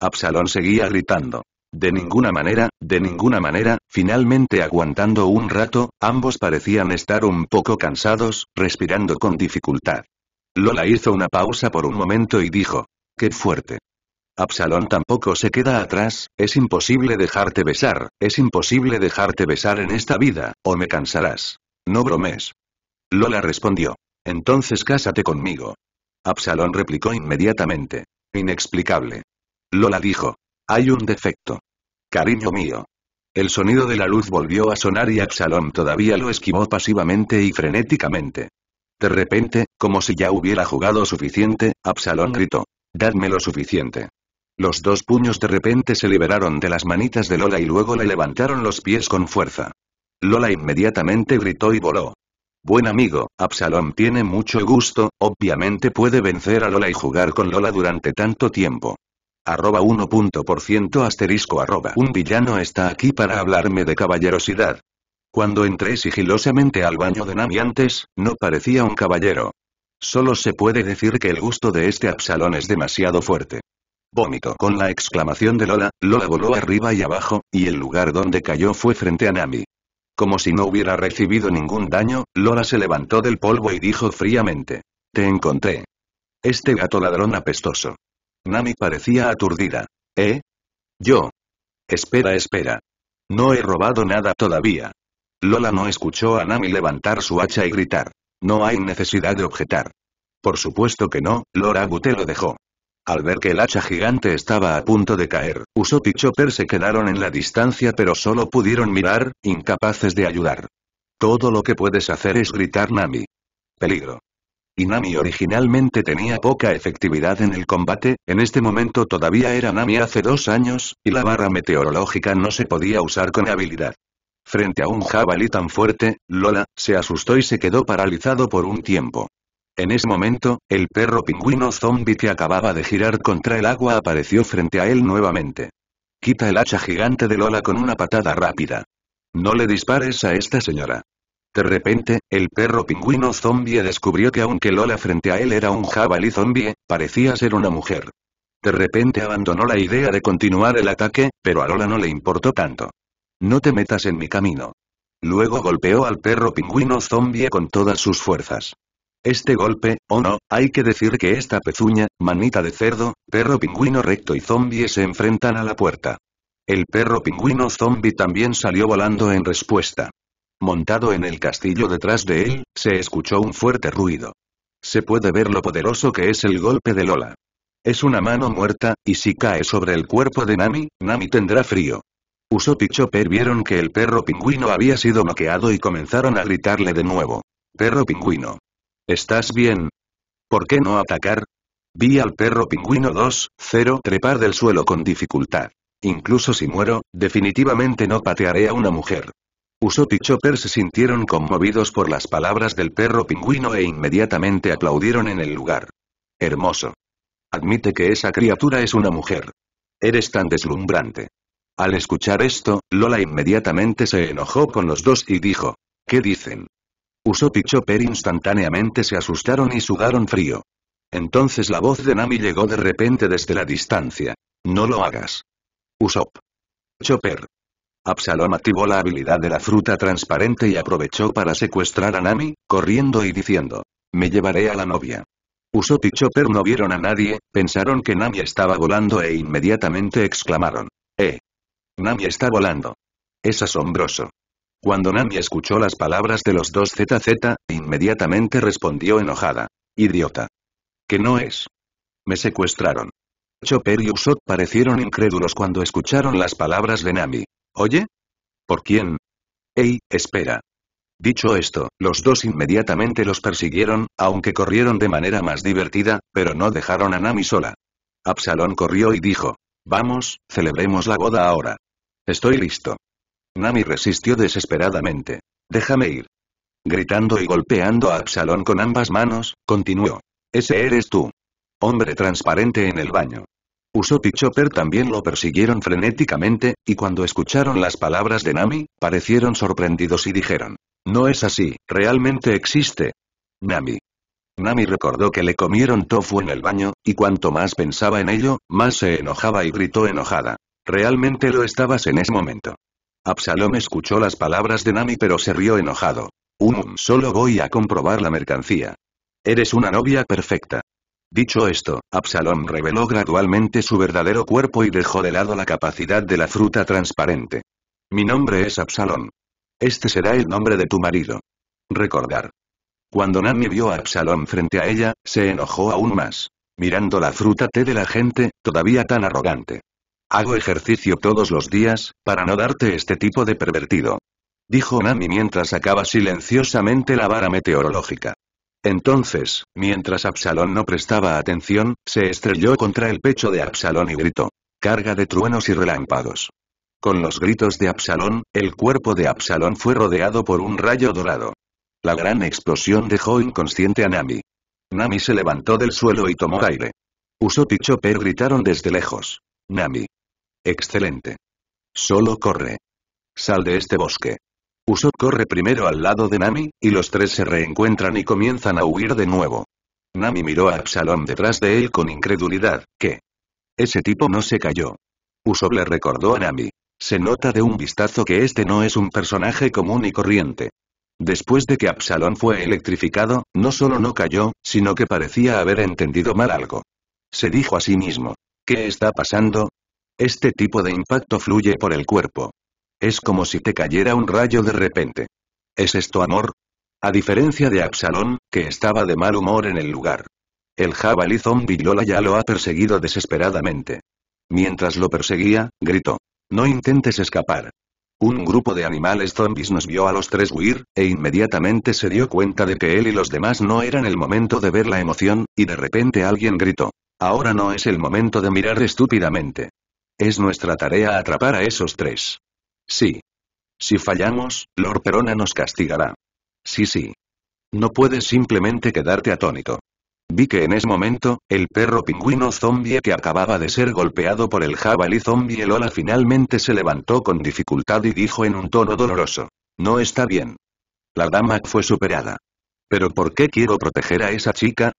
Absalón seguía gritando. De ninguna manera, de ninguna manera, finalmente aguantando un rato, ambos parecían estar un poco cansados, respirando con dificultad. Lola hizo una pausa por un momento y dijo, ¡qué fuerte! Absalón tampoco se queda atrás, es imposible dejarte besar, es imposible dejarte besar en esta vida, o me cansarás. No bromes. Lola respondió. Entonces cásate conmigo. Absalón replicó inmediatamente. Inexplicable. Lola dijo. Hay un defecto. Cariño mío. El sonido de la luz volvió a sonar y Absalón todavía lo esquivó pasivamente y frenéticamente. De repente, como si ya hubiera jugado suficiente, Absalón gritó. Dadme lo suficiente. Los dos puños de repente se liberaron de las manitas de Lola y luego le levantaron los pies con fuerza. Lola inmediatamente gritó y voló. Buen amigo, Absalom tiene mucho gusto, obviamente puede vencer a Lola y jugar con Lola durante tanto tiempo. Arroba 1% asterisco arroba. Un villano está aquí para hablarme de caballerosidad. Cuando entré sigilosamente al baño de Nami antes, no parecía un caballero. Solo se puede decir que el gusto de este Absalón es demasiado fuerte. Vómito. Con la exclamación de Lola, Lola voló arriba y abajo, y el lugar donde cayó fue frente a Nami. Como si no hubiera recibido ningún daño, Lola se levantó del polvo y dijo fríamente. Te encontré. Este gato ladrón apestoso. Nami parecía aturdida. ¿Eh? Yo. Espera, espera. No he robado nada todavía. Lola no escuchó a Nami levantar su hacha y gritar. No hay necesidad de objetar. Por supuesto que no, Lora Bute lo dejó. Al ver que el hacha gigante estaba a punto de caer, Usopp y Chopper se quedaron en la distancia pero solo pudieron mirar, incapaces de ayudar. Todo lo que puedes hacer es gritar Nami. Peligro. Y Nami originalmente tenía poca efectividad en el combate, en este momento todavía era Nami hace dos años, y la barra meteorológica no se podía usar con habilidad. Frente a un jabalí tan fuerte, Lola, se asustó y se quedó paralizado por un tiempo. En ese momento, el perro pingüino zombie que acababa de girar contra el agua apareció frente a él nuevamente. Quita el hacha gigante de Lola con una patada rápida. No le dispares a esta señora. De repente, el perro pingüino zombie descubrió que aunque Lola frente a él era un jabalí zombie, parecía ser una mujer. De repente abandonó la idea de continuar el ataque, pero a Lola no le importó tanto. No te metas en mi camino. Luego golpeó al perro pingüino zombie con todas sus fuerzas este golpe, o oh no, hay que decir que esta pezuña, manita de cerdo, perro pingüino recto y zombie se enfrentan a la puerta. El perro pingüino zombie también salió volando en respuesta. Montado en el castillo detrás de él, se escuchó un fuerte ruido. Se puede ver lo poderoso que es el golpe de Lola. Es una mano muerta, y si cae sobre el cuerpo de Nami, Nami tendrá frío. Usopp y vieron que el perro pingüino había sido moqueado y comenzaron a gritarle de nuevo. Perro pingüino. ¿Estás bien? ¿Por qué no atacar? Vi al perro pingüino 2-0 trepar del suelo con dificultad. Incluso si muero, definitivamente no patearé a una mujer. Usopp y Chopper se sintieron conmovidos por las palabras del perro pingüino e inmediatamente aplaudieron en el lugar. Hermoso. Admite que esa criatura es una mujer. Eres tan deslumbrante. Al escuchar esto, Lola inmediatamente se enojó con los dos y dijo, ¿qué dicen? Usopp y Chopper instantáneamente se asustaron y sudaron frío. Entonces la voz de Nami llegó de repente desde la distancia. No lo hagas. Usopp. Chopper. Absalom activó la habilidad de la fruta transparente y aprovechó para secuestrar a Nami, corriendo y diciendo. Me llevaré a la novia. Usopp y Chopper no vieron a nadie, pensaron que Nami estaba volando e inmediatamente exclamaron. ¡Eh! Nami está volando. Es asombroso. Cuando Nami escuchó las palabras de los dos ZZ, inmediatamente respondió enojada. Idiota. Que no es. Me secuestraron. Chopper y Usopp parecieron incrédulos cuando escucharon las palabras de Nami. ¿Oye? ¿Por quién? Ey, espera. Dicho esto, los dos inmediatamente los persiguieron, aunque corrieron de manera más divertida, pero no dejaron a Nami sola. Absalón corrió y dijo. Vamos, celebremos la boda ahora. Estoy listo. Nami resistió desesperadamente. Déjame ir. Gritando y golpeando a Absalón con ambas manos, continuó. Ese eres tú. Hombre transparente en el baño. Usopp y Chopper también lo persiguieron frenéticamente, y cuando escucharon las palabras de Nami, parecieron sorprendidos y dijeron. No es así, realmente existe. Nami. Nami recordó que le comieron tofu en el baño, y cuanto más pensaba en ello, más se enojaba y gritó enojada. Realmente lo estabas en ese momento. Absalom escuchó las palabras de Nami pero se rió enojado. un solo voy a comprobar la mercancía. Eres una novia perfecta. Dicho esto, Absalom reveló gradualmente su verdadero cuerpo y dejó de lado la capacidad de la fruta transparente. Mi nombre es Absalom. Este será el nombre de tu marido. Recordar. Cuando Nami vio a Absalom frente a ella, se enojó aún más. Mirando la fruta té de la gente, todavía tan arrogante. Hago ejercicio todos los días, para no darte este tipo de pervertido. Dijo Nami mientras sacaba silenciosamente la vara meteorológica. Entonces, mientras Absalón no prestaba atención, se estrelló contra el pecho de Absalón y gritó. Carga de truenos y relámpagos. Con los gritos de Absalón, el cuerpo de Absalón fue rodeado por un rayo dorado. La gran explosión dejó inconsciente a Nami. Nami se levantó del suelo y tomó aire. Usó y gritaron desde lejos. Nami. Excelente. Solo corre. Sal de este bosque. Uso corre primero al lado de Nami, y los tres se reencuentran y comienzan a huir de nuevo. Nami miró a Absalom detrás de él con incredulidad, ¿qué? Ese tipo no se cayó. Uso le recordó a Nami. Se nota de un vistazo que este no es un personaje común y corriente. Después de que Absalón fue electrificado, no solo no cayó, sino que parecía haber entendido mal algo. Se dijo a sí mismo, ¿qué está pasando? Este tipo de impacto fluye por el cuerpo. Es como si te cayera un rayo de repente. ¿Es esto amor? A diferencia de Absalón, que estaba de mal humor en el lugar. El jabalí zombie Lola ya lo ha perseguido desesperadamente. Mientras lo perseguía, gritó. No intentes escapar. Un grupo de animales zombies nos vio a los tres huir, e inmediatamente se dio cuenta de que él y los demás no eran el momento de ver la emoción, y de repente alguien gritó. Ahora no es el momento de mirar estúpidamente. Es nuestra tarea atrapar a esos tres. Sí. Si fallamos, Lord Perona nos castigará. Sí, sí. No puedes simplemente quedarte atónito. Vi que en ese momento, el perro pingüino zombie que acababa de ser golpeado por el jabalí zombie Lola finalmente se levantó con dificultad y dijo en un tono doloroso. No está bien. La dama fue superada. ¿Pero por qué quiero proteger a esa chica?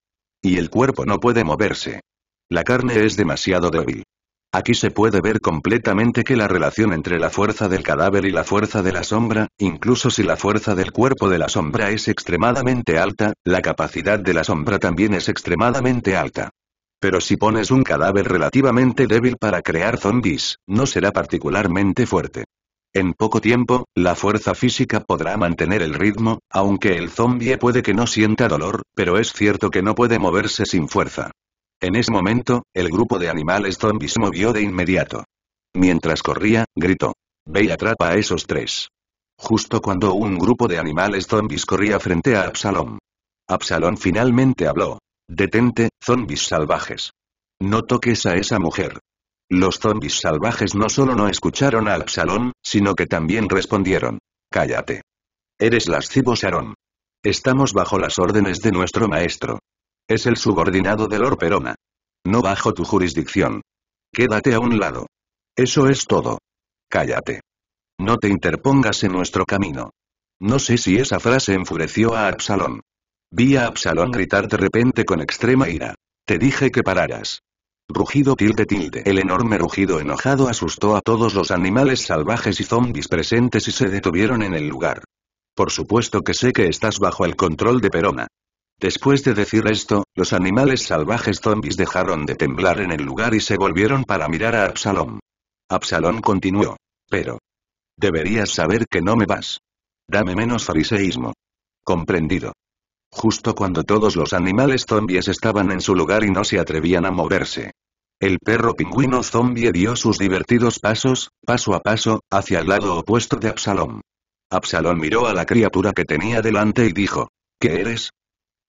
Y el cuerpo no puede moverse. La carne es demasiado débil. Aquí se puede ver completamente que la relación entre la fuerza del cadáver y la fuerza de la sombra, incluso si la fuerza del cuerpo de la sombra es extremadamente alta, la capacidad de la sombra también es extremadamente alta. Pero si pones un cadáver relativamente débil para crear zombies, no será particularmente fuerte. En poco tiempo, la fuerza física podrá mantener el ritmo, aunque el zombie puede que no sienta dolor, pero es cierto que no puede moverse sin fuerza. En ese momento, el grupo de animales zombies movió de inmediato. Mientras corría, gritó. Ve y atrapa a esos tres. Justo cuando un grupo de animales zombies corría frente a Absalom. Absalom finalmente habló. Detente, zombies salvajes. No toques a esa mujer. Los zombies salvajes no solo no escucharon a Absalón, sino que también respondieron. Cállate. Eres lascivo Sharon. Estamos bajo las órdenes de nuestro maestro. Es el subordinado de Lord Perona. No bajo tu jurisdicción. Quédate a un lado. Eso es todo. Cállate. No te interpongas en nuestro camino. No sé si esa frase enfureció a Absalón. Vi a Absalón gritar de repente con extrema ira. Te dije que pararas. Rugido tilde tilde. El enorme rugido enojado asustó a todos los animales salvajes y zombis presentes y se detuvieron en el lugar. Por supuesto que sé que estás bajo el control de Perona. Después de decir esto, los animales salvajes zombies dejaron de temblar en el lugar y se volvieron para mirar a Absalom. Absalom continuó. Pero. Deberías saber que no me vas. Dame menos fariseísmo. Comprendido. Justo cuando todos los animales zombies estaban en su lugar y no se atrevían a moverse. El perro pingüino zombie dio sus divertidos pasos, paso a paso, hacia el lado opuesto de Absalom. Absalom miró a la criatura que tenía delante y dijo, ¿Qué eres,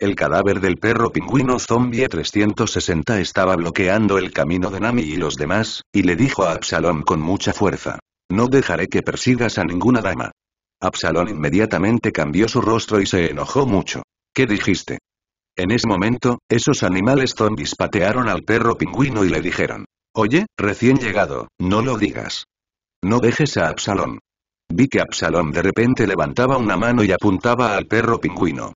el cadáver del perro pingüino zombie 360 e estaba bloqueando el camino de Nami y los demás, y le dijo a Absalom con mucha fuerza. No dejaré que persigas a ninguna dama. Absalón inmediatamente cambió su rostro y se enojó mucho. ¿Qué dijiste? En ese momento, esos animales zombies patearon al perro pingüino y le dijeron. Oye, recién llegado, no lo digas. No dejes a Absalón. Vi que Absalón de repente levantaba una mano y apuntaba al perro pingüino.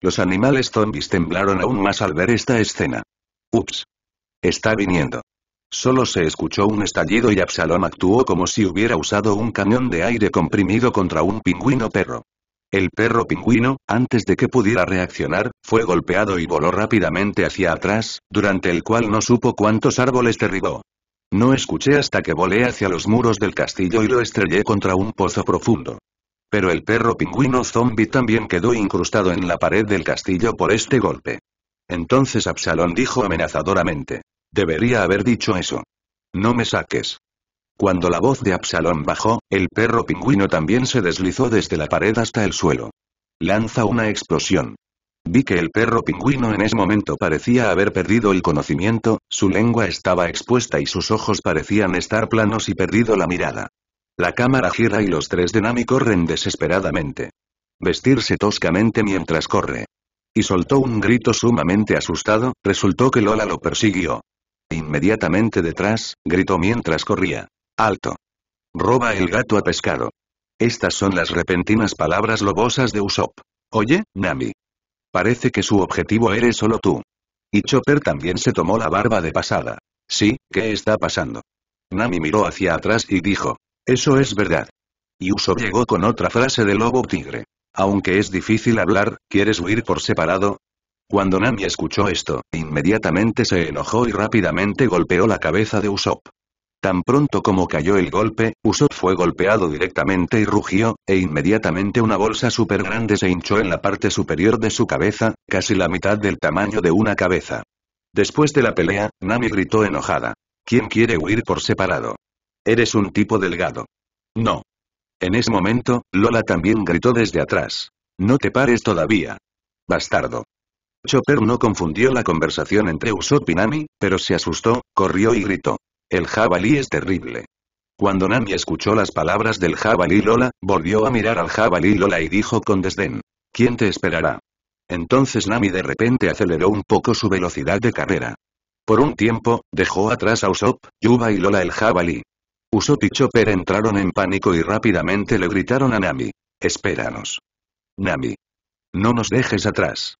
Los animales zombies temblaron aún más al ver esta escena. Ups. Está viniendo. Solo se escuchó un estallido y Absalom actuó como si hubiera usado un cañón de aire comprimido contra un pingüino perro. El perro pingüino, antes de que pudiera reaccionar, fue golpeado y voló rápidamente hacia atrás, durante el cual no supo cuántos árboles derribó. No escuché hasta que volé hacia los muros del castillo y lo estrellé contra un pozo profundo. Pero el perro pingüino zombie también quedó incrustado en la pared del castillo por este golpe. Entonces Absalón dijo amenazadoramente. Debería haber dicho eso. No me saques. Cuando la voz de Absalón bajó, el perro pingüino también se deslizó desde la pared hasta el suelo. Lanza una explosión. Vi que el perro pingüino en ese momento parecía haber perdido el conocimiento, su lengua estaba expuesta y sus ojos parecían estar planos y perdido la mirada. La cámara gira y los tres Nami corren desesperadamente. Vestirse toscamente mientras corre. Y soltó un grito sumamente asustado, resultó que Lola lo persiguió. Inmediatamente detrás, gritó mientras corría. ¡Alto! Roba el gato a pescado. Estas son las repentinas palabras lobosas de Usopp. Oye, Nami. Parece que su objetivo eres solo tú. Y Chopper también se tomó la barba de pasada. Sí, ¿qué está pasando? Nami miró hacia atrás y dijo, eso es verdad. Y Uso llegó con otra frase de lobo tigre. Aunque es difícil hablar, ¿quieres huir por separado? Cuando Nami escuchó esto, inmediatamente se enojó y rápidamente golpeó la cabeza de Usopp. Tan pronto como cayó el golpe, Usopp fue golpeado directamente y rugió, e inmediatamente una bolsa súper grande se hinchó en la parte superior de su cabeza, casi la mitad del tamaño de una cabeza. Después de la pelea, Nami gritó enojada. ¿Quién quiere huir por separado? Eres un tipo delgado. No. En ese momento, Lola también gritó desde atrás. No te pares todavía. Bastardo. Chopper no confundió la conversación entre Usopp y Nami, pero se asustó, corrió y gritó. El jabalí es terrible. Cuando Nami escuchó las palabras del jabalí Lola, volvió a mirar al jabalí Lola y dijo con desdén. ¿Quién te esperará? Entonces Nami de repente aceleró un poco su velocidad de carrera. Por un tiempo, dejó atrás a Usopp, Yuba y Lola el jabalí. Usopp y Chopper entraron en pánico y rápidamente le gritaron a Nami. Espéranos. Nami. No nos dejes atrás.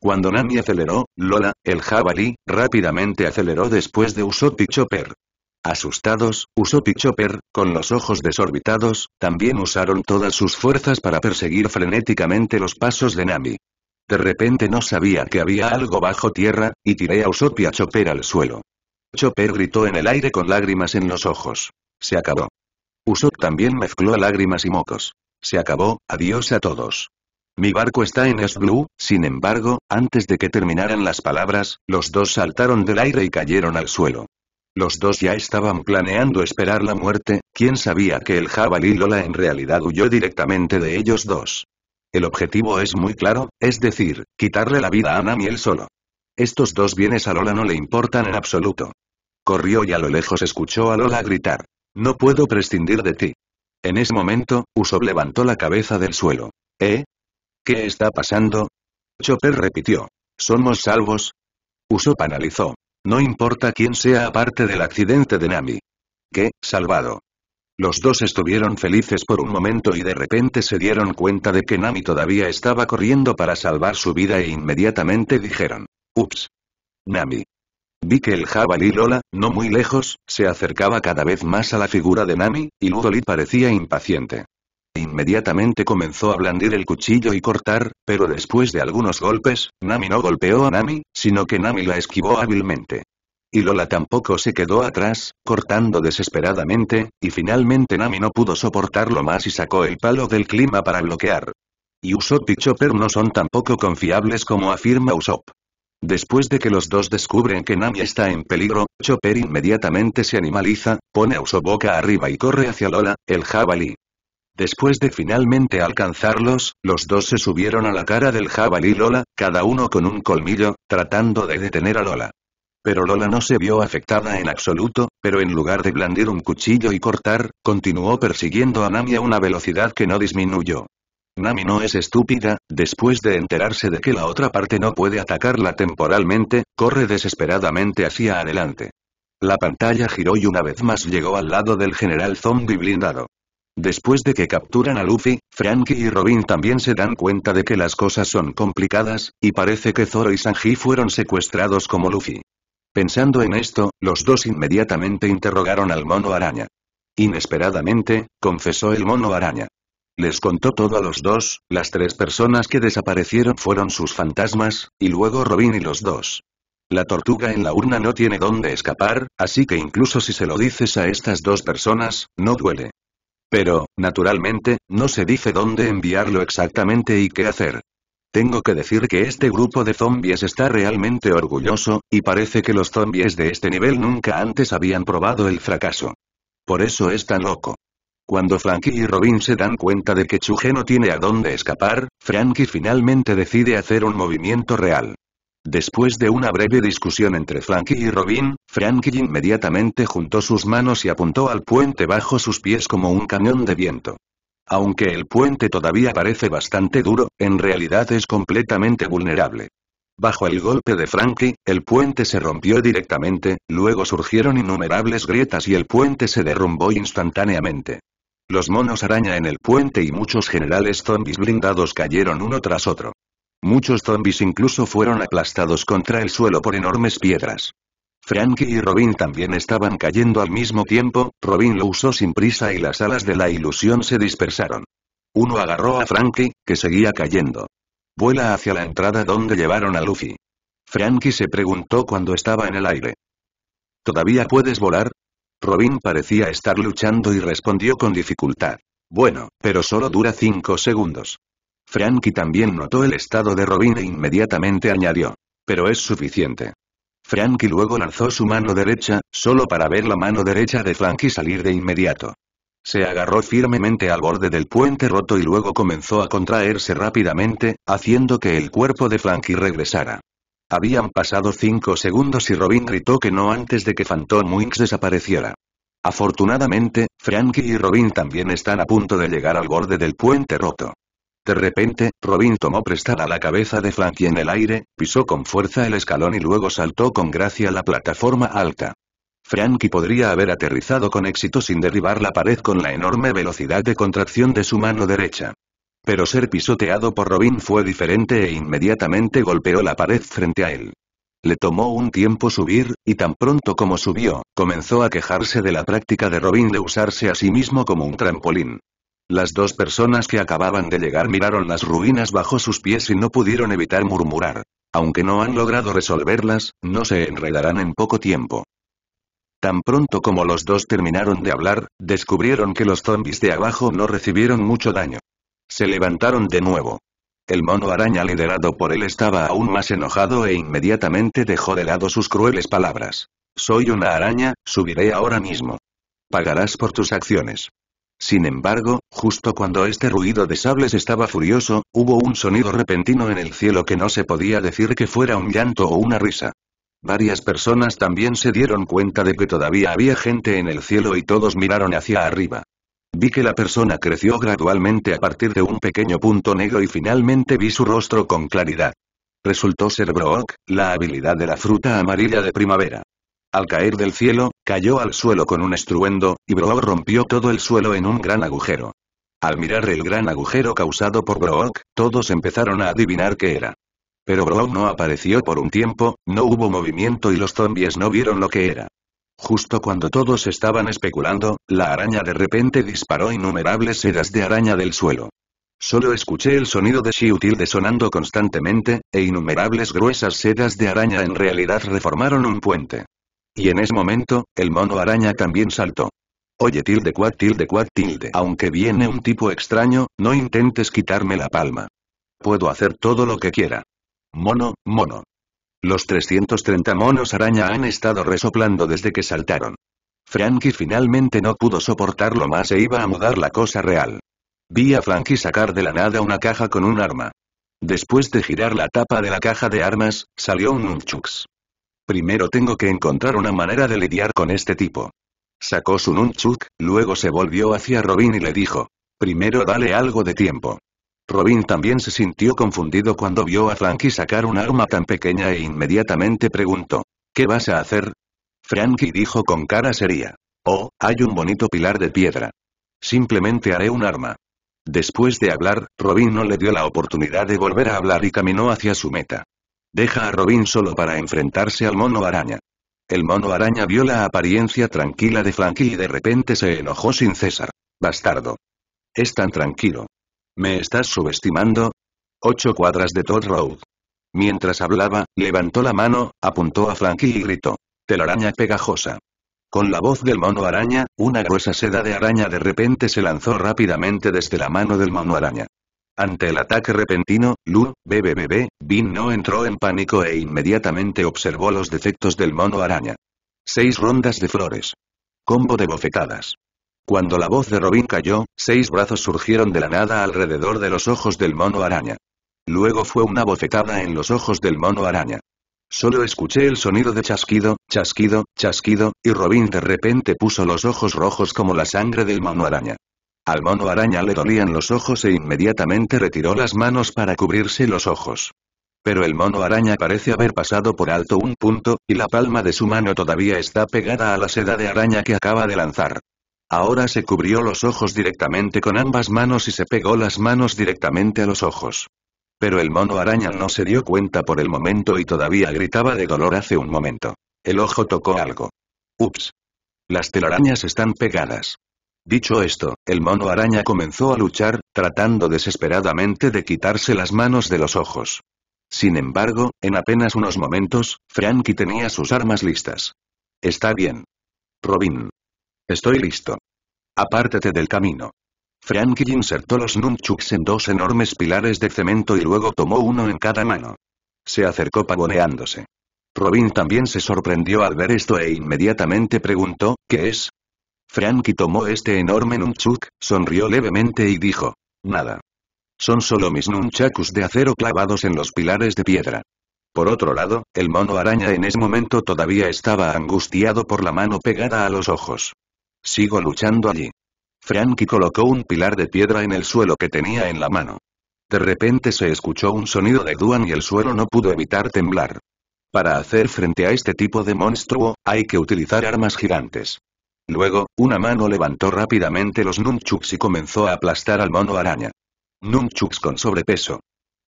Cuando Nami aceleró, Lola, el jabalí, rápidamente aceleró después de Usopp y Chopper. Asustados, Usopp y Chopper, con los ojos desorbitados, también usaron todas sus fuerzas para perseguir frenéticamente los pasos de Nami. De repente no sabía que había algo bajo tierra, y tiré a Usopp y a Chopper al suelo. Chopper gritó en el aire con lágrimas en los ojos. Se acabó. Usopp también mezcló lágrimas y mocos. Se acabó, adiós a todos. Mi barco está en Esblu. sin embargo, antes de que terminaran las palabras, los dos saltaron del aire y cayeron al suelo. Los dos ya estaban planeando esperar la muerte, quién sabía que el jabalí Lola en realidad huyó directamente de ellos dos. El objetivo es muy claro, es decir, quitarle la vida a Nami él solo. Estos dos bienes a Lola no le importan en absoluto. Corrió y a lo lejos escuchó a Lola gritar. No puedo prescindir de ti. En ese momento, Uso levantó la cabeza del suelo. ¿Eh? ¿Qué está pasando? Chopper repitió. ¿Somos salvos? Uso analizó. No importa quién sea aparte del accidente de Nami. ¿Qué, salvado? Los dos estuvieron felices por un momento y de repente se dieron cuenta de que Nami todavía estaba corriendo para salvar su vida e inmediatamente dijeron. Ups. Nami. Vi que el jabalí Lola, no muy lejos, se acercaba cada vez más a la figura de Nami, y Ludolit parecía impaciente. Inmediatamente comenzó a blandir el cuchillo y cortar, pero después de algunos golpes, Nami no golpeó a Nami, sino que Nami la esquivó hábilmente. Y Lola tampoco se quedó atrás, cortando desesperadamente, y finalmente Nami no pudo soportarlo más y sacó el palo del clima para bloquear. Y Usopp y Chopper no son tampoco confiables como afirma Usopp. Después de que los dos descubren que Nami está en peligro, Chopper inmediatamente se animaliza, pone su boca arriba y corre hacia Lola, el jabalí. Después de finalmente alcanzarlos, los dos se subieron a la cara del jabalí Lola, cada uno con un colmillo, tratando de detener a Lola. Pero Lola no se vio afectada en absoluto, pero en lugar de blandir un cuchillo y cortar, continuó persiguiendo a Nami a una velocidad que no disminuyó. Nami no es estúpida, después de enterarse de que la otra parte no puede atacarla temporalmente, corre desesperadamente hacia adelante. La pantalla giró y una vez más llegó al lado del general zombie blindado. Después de que capturan a Luffy, Frankie y Robin también se dan cuenta de que las cosas son complicadas, y parece que Zoro y Sanji fueron secuestrados como Luffy. Pensando en esto, los dos inmediatamente interrogaron al mono araña. Inesperadamente, confesó el mono araña. Les contó todo a los dos, las tres personas que desaparecieron fueron sus fantasmas, y luego Robin y los dos. La tortuga en la urna no tiene dónde escapar, así que incluso si se lo dices a estas dos personas, no duele. Pero, naturalmente, no se dice dónde enviarlo exactamente y qué hacer. Tengo que decir que este grupo de zombies está realmente orgulloso, y parece que los zombies de este nivel nunca antes habían probado el fracaso. Por eso es tan loco. Cuando Frankie y Robin se dan cuenta de que Chuge no tiene a dónde escapar, Frankie finalmente decide hacer un movimiento real. Después de una breve discusión entre Frankie y Robin, Frankie inmediatamente juntó sus manos y apuntó al puente bajo sus pies como un cañón de viento. Aunque el puente todavía parece bastante duro, en realidad es completamente vulnerable. Bajo el golpe de Frankie, el puente se rompió directamente, luego surgieron innumerables grietas y el puente se derrumbó instantáneamente. Los monos araña en el puente y muchos generales zombis blindados cayeron uno tras otro. Muchos zombies incluso fueron aplastados contra el suelo por enormes piedras. Frankie y Robin también estaban cayendo al mismo tiempo, Robin lo usó sin prisa y las alas de la ilusión se dispersaron. Uno agarró a Frankie, que seguía cayendo. Vuela hacia la entrada donde llevaron a Luffy. Frankie se preguntó cuando estaba en el aire. ¿Todavía puedes volar? Robin parecía estar luchando y respondió con dificultad. Bueno, pero solo dura cinco segundos. Frankie también notó el estado de Robin e inmediatamente añadió. Pero es suficiente. Frankie luego lanzó su mano derecha, solo para ver la mano derecha de Frankie salir de inmediato. Se agarró firmemente al borde del puente roto y luego comenzó a contraerse rápidamente, haciendo que el cuerpo de Frankie regresara. Habían pasado cinco segundos y Robin gritó que no antes de que Phantom Wings desapareciera. Afortunadamente, Frankie y Robin también están a punto de llegar al borde del puente roto. De repente, Robin tomó prestada la cabeza de Frankie en el aire, pisó con fuerza el escalón y luego saltó con gracia a la plataforma alta. Frankie podría haber aterrizado con éxito sin derribar la pared con la enorme velocidad de contracción de su mano derecha. Pero ser pisoteado por Robin fue diferente e inmediatamente golpeó la pared frente a él. Le tomó un tiempo subir, y tan pronto como subió, comenzó a quejarse de la práctica de Robin de usarse a sí mismo como un trampolín. Las dos personas que acababan de llegar miraron las ruinas bajo sus pies y no pudieron evitar murmurar. Aunque no han logrado resolverlas, no se enredarán en poco tiempo. Tan pronto como los dos terminaron de hablar, descubrieron que los zombies de abajo no recibieron mucho daño. Se levantaron de nuevo. El mono araña liderado por él estaba aún más enojado e inmediatamente dejó de lado sus crueles palabras. Soy una araña, subiré ahora mismo. Pagarás por tus acciones. Sin embargo, justo cuando este ruido de sables estaba furioso, hubo un sonido repentino en el cielo que no se podía decir que fuera un llanto o una risa. Varias personas también se dieron cuenta de que todavía había gente en el cielo y todos miraron hacia arriba. Vi que la persona creció gradualmente a partir de un pequeño punto negro y finalmente vi su rostro con claridad. Resultó ser Brook, la habilidad de la fruta amarilla de primavera. Al caer del cielo, cayó al suelo con un estruendo, y Brook rompió todo el suelo en un gran agujero. Al mirar el gran agujero causado por Brook, todos empezaron a adivinar qué era. Pero Brock no apareció por un tiempo, no hubo movimiento y los zombies no vieron lo que era. Justo cuando todos estaban especulando, la araña de repente disparó innumerables sedas de araña del suelo. Solo escuché el sonido de Tilde sonando constantemente, e innumerables gruesas sedas de araña en realidad reformaron un puente. Y en ese momento, el mono araña también saltó. Oye tilde cuat tilde cuat tilde. Aunque viene un tipo extraño, no intentes quitarme la palma. Puedo hacer todo lo que quiera. Mono, mono. Los 330 monos araña han estado resoplando desde que saltaron. Frankie finalmente no pudo soportarlo más e iba a mudar la cosa real. Vi a Frankie sacar de la nada una caja con un arma. Después de girar la tapa de la caja de armas, salió un nunchucks. Primero tengo que encontrar una manera de lidiar con este tipo. Sacó su nunchuck, luego se volvió hacia Robin y le dijo. Primero dale algo de tiempo. Robin también se sintió confundido cuando vio a Frankie sacar un arma tan pequeña e inmediatamente preguntó, ¿qué vas a hacer? Frankie dijo con cara seria, oh, hay un bonito pilar de piedra. Simplemente haré un arma. Después de hablar, Robin no le dio la oportunidad de volver a hablar y caminó hacia su meta. Deja a Robin solo para enfrentarse al mono araña. El mono araña vio la apariencia tranquila de Frankie y de repente se enojó sin cesar. Bastardo. Es tan tranquilo. ¿Me estás subestimando? Ocho cuadras de Todd Road. Mientras hablaba, levantó la mano, apuntó a Frankie y gritó. Telaraña pegajosa. Con la voz del mono araña, una gruesa seda de araña de repente se lanzó rápidamente desde la mano del mono araña. Ante el ataque repentino, Lu, BBBB, Bin no entró en pánico e inmediatamente observó los defectos del mono araña. Seis rondas de flores. Combo de bofetadas. Cuando la voz de Robin cayó, seis brazos surgieron de la nada alrededor de los ojos del mono araña. Luego fue una bofetada en los ojos del mono araña. Solo escuché el sonido de chasquido, chasquido, chasquido, y Robin de repente puso los ojos rojos como la sangre del mono araña. Al mono araña le dolían los ojos e inmediatamente retiró las manos para cubrirse los ojos. Pero el mono araña parece haber pasado por alto un punto, y la palma de su mano todavía está pegada a la seda de araña que acaba de lanzar. Ahora se cubrió los ojos directamente con ambas manos y se pegó las manos directamente a los ojos. Pero el mono araña no se dio cuenta por el momento y todavía gritaba de dolor hace un momento. El ojo tocó algo. Ups. Las telarañas están pegadas. Dicho esto, el mono araña comenzó a luchar, tratando desesperadamente de quitarse las manos de los ojos. Sin embargo, en apenas unos momentos, Frankie tenía sus armas listas. Está bien. Robin, Estoy listo. Apártate del camino. Frankie insertó los nunchucks en dos enormes pilares de cemento y luego tomó uno en cada mano. Se acercó pavoneándose. Robin también se sorprendió al ver esto e inmediatamente preguntó, ¿qué es? Frankie tomó este enorme nunchuck, sonrió levemente y dijo, nada. Son solo mis nunchakus de acero clavados en los pilares de piedra. Por otro lado, el mono araña en ese momento todavía estaba angustiado por la mano pegada a los ojos. Sigo luchando allí. Frankie colocó un pilar de piedra en el suelo que tenía en la mano. De repente se escuchó un sonido de duan y el suelo no pudo evitar temblar. Para hacer frente a este tipo de monstruo, hay que utilizar armas gigantes. Luego, una mano levantó rápidamente los nunchucks y comenzó a aplastar al mono araña. Nunchucks con sobrepeso.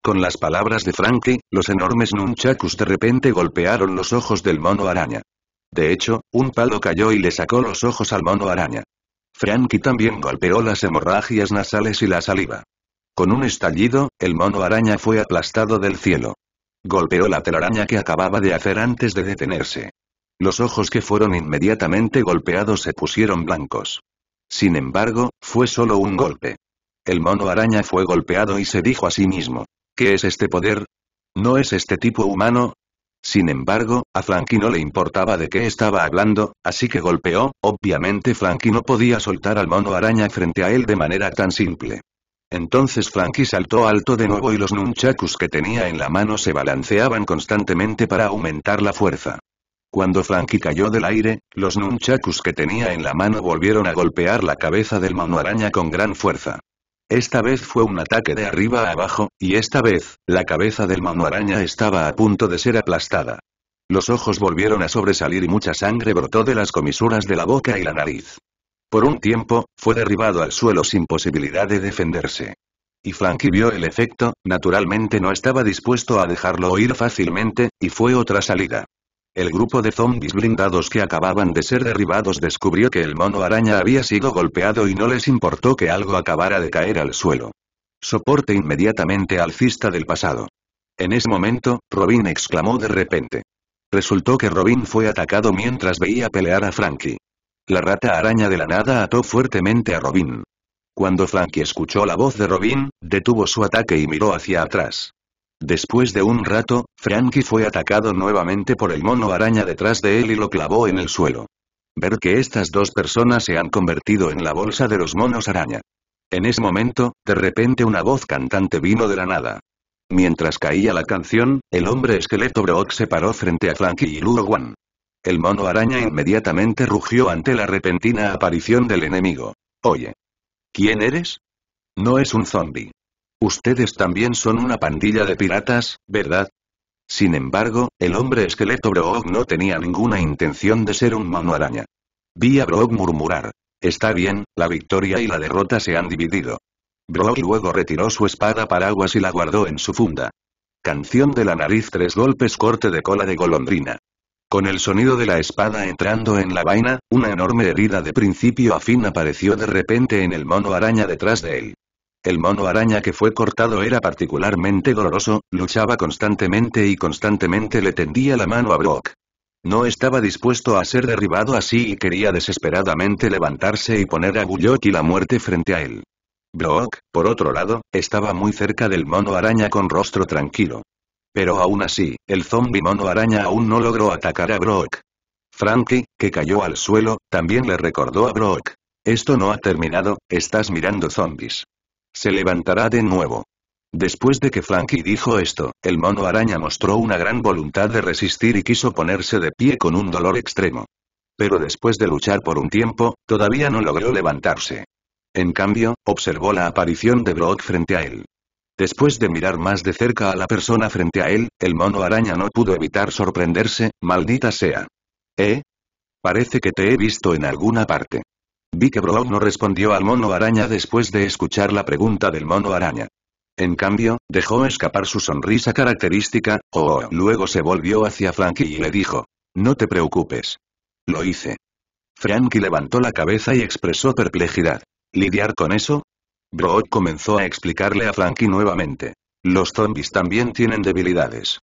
Con las palabras de Frankie, los enormes nunchakus de repente golpearon los ojos del mono araña. De hecho, un palo cayó y le sacó los ojos al mono araña. Frankie también golpeó las hemorragias nasales y la saliva. Con un estallido, el mono araña fue aplastado del cielo. Golpeó la telaraña que acababa de hacer antes de detenerse. Los ojos que fueron inmediatamente golpeados se pusieron blancos. Sin embargo, fue solo un golpe. El mono araña fue golpeado y se dijo a sí mismo. ¿Qué es este poder? No es este tipo humano, sin embargo, a Frankie no le importaba de qué estaba hablando, así que golpeó, obviamente Frankie no podía soltar al mono araña frente a él de manera tan simple. Entonces Frankie saltó alto de nuevo y los nunchakus que tenía en la mano se balanceaban constantemente para aumentar la fuerza. Cuando Frankie cayó del aire, los nunchakus que tenía en la mano volvieron a golpear la cabeza del mono araña con gran fuerza. Esta vez fue un ataque de arriba a abajo, y esta vez, la cabeza del mano araña estaba a punto de ser aplastada. Los ojos volvieron a sobresalir y mucha sangre brotó de las comisuras de la boca y la nariz. Por un tiempo, fue derribado al suelo sin posibilidad de defenderse. Y Frankie vio el efecto, naturalmente no estaba dispuesto a dejarlo oír fácilmente, y fue otra salida. El grupo de zombis blindados que acababan de ser derribados descubrió que el mono araña había sido golpeado y no les importó que algo acabara de caer al suelo. Soporte inmediatamente al cista del pasado. En ese momento, Robin exclamó de repente. Resultó que Robin fue atacado mientras veía pelear a Frankie. La rata araña de la nada ató fuertemente a Robin. Cuando Frankie escuchó la voz de Robin, detuvo su ataque y miró hacia atrás. Después de un rato, Frankie fue atacado nuevamente por el mono araña detrás de él y lo clavó en el suelo. Ver que estas dos personas se han convertido en la bolsa de los monos araña. En ese momento, de repente una voz cantante vino de la nada. Mientras caía la canción, el hombre esqueleto Brock se paró frente a Frankie y Luo Wan. El mono araña inmediatamente rugió ante la repentina aparición del enemigo. Oye. ¿Quién eres? No es un zombie. Ustedes también son una pandilla de piratas, ¿verdad? Sin embargo, el hombre esqueleto Brog no tenía ninguna intención de ser un mono araña. Vi a Brog murmurar. Está bien, la victoria y la derrota se han dividido. Brog luego retiró su espada paraguas y la guardó en su funda. Canción de la nariz tres golpes corte de cola de golondrina. Con el sonido de la espada entrando en la vaina, una enorme herida de principio a fin apareció de repente en el mono araña detrás de él. El mono araña que fue cortado era particularmente doloroso, luchaba constantemente y constantemente le tendía la mano a Brock. No estaba dispuesto a ser derribado así y quería desesperadamente levantarse y poner a Bullock y la muerte frente a él. Brock, por otro lado, estaba muy cerca del mono araña con rostro tranquilo. Pero aún así, el zombi mono araña aún no logró atacar a Brock. Frankie, que cayó al suelo, también le recordó a Brock. Esto no ha terminado, estás mirando zombies. Se levantará de nuevo. Después de que Frankie dijo esto, el mono araña mostró una gran voluntad de resistir y quiso ponerse de pie con un dolor extremo. Pero después de luchar por un tiempo, todavía no logró levantarse. En cambio, observó la aparición de Brock frente a él. Después de mirar más de cerca a la persona frente a él, el mono araña no pudo evitar sorprenderse, maldita sea. ¿Eh? Parece que te he visto en alguna parte. Vi que Brown no respondió al mono araña después de escuchar la pregunta del mono araña. En cambio, dejó escapar su sonrisa característica, o luego se volvió hacia Frankie y le dijo. No te preocupes. Lo hice. Frankie levantó la cabeza y expresó perplejidad. ¿Lidiar con eso? broad comenzó a explicarle a Frankie nuevamente. Los zombies también tienen debilidades.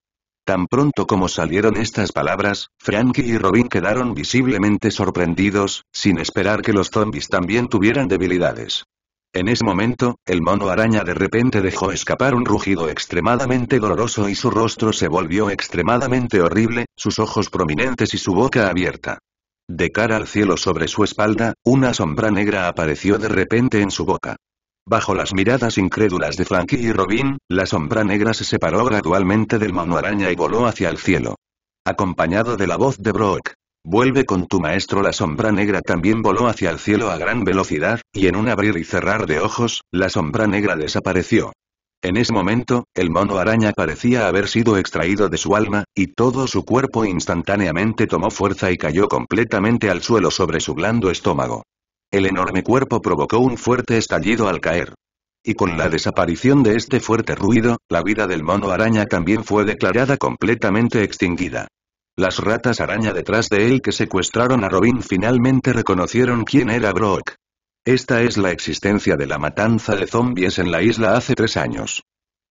Tan pronto como salieron estas palabras, Frankie y Robin quedaron visiblemente sorprendidos, sin esperar que los zombies también tuvieran debilidades. En ese momento, el mono araña de repente dejó escapar un rugido extremadamente doloroso y su rostro se volvió extremadamente horrible, sus ojos prominentes y su boca abierta. De cara al cielo sobre su espalda, una sombra negra apareció de repente en su boca. Bajo las miradas incrédulas de Frankie y Robin, la sombra negra se separó gradualmente del mono araña y voló hacia el cielo. Acompañado de la voz de Brock. Vuelve con tu maestro la sombra negra también voló hacia el cielo a gran velocidad, y en un abrir y cerrar de ojos, la sombra negra desapareció. En ese momento, el mono araña parecía haber sido extraído de su alma, y todo su cuerpo instantáneamente tomó fuerza y cayó completamente al suelo sobre su blando estómago. El enorme cuerpo provocó un fuerte estallido al caer. Y con la desaparición de este fuerte ruido, la vida del mono araña también fue declarada completamente extinguida. Las ratas araña detrás de él que secuestraron a Robin finalmente reconocieron quién era Brock. Esta es la existencia de la matanza de zombies en la isla hace tres años.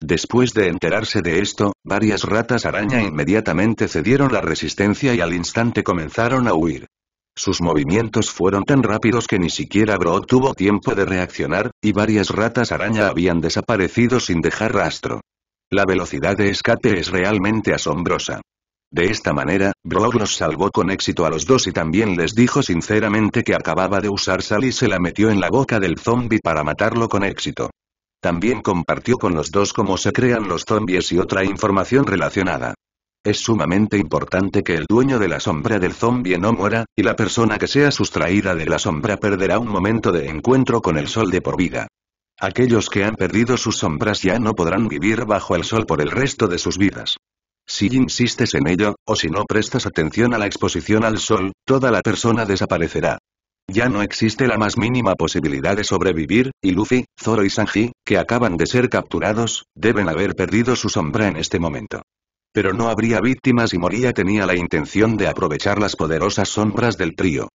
Después de enterarse de esto, varias ratas araña inmediatamente cedieron la resistencia y al instante comenzaron a huir. Sus movimientos fueron tan rápidos que ni siquiera Brock tuvo tiempo de reaccionar, y varias ratas araña habían desaparecido sin dejar rastro. La velocidad de escape es realmente asombrosa. De esta manera, Brock los salvó con éxito a los dos y también les dijo sinceramente que acababa de usar sal y se la metió en la boca del zombie para matarlo con éxito. También compartió con los dos cómo se crean los zombies y otra información relacionada. Es sumamente importante que el dueño de la sombra del zombie no muera, y la persona que sea sustraída de la sombra perderá un momento de encuentro con el sol de por vida. Aquellos que han perdido sus sombras ya no podrán vivir bajo el sol por el resto de sus vidas. Si insistes en ello, o si no prestas atención a la exposición al sol, toda la persona desaparecerá. Ya no existe la más mínima posibilidad de sobrevivir, y Luffy, Zoro y Sanji, que acaban de ser capturados, deben haber perdido su sombra en este momento. Pero no habría víctimas y Moria tenía la intención de aprovechar las poderosas sombras del trío.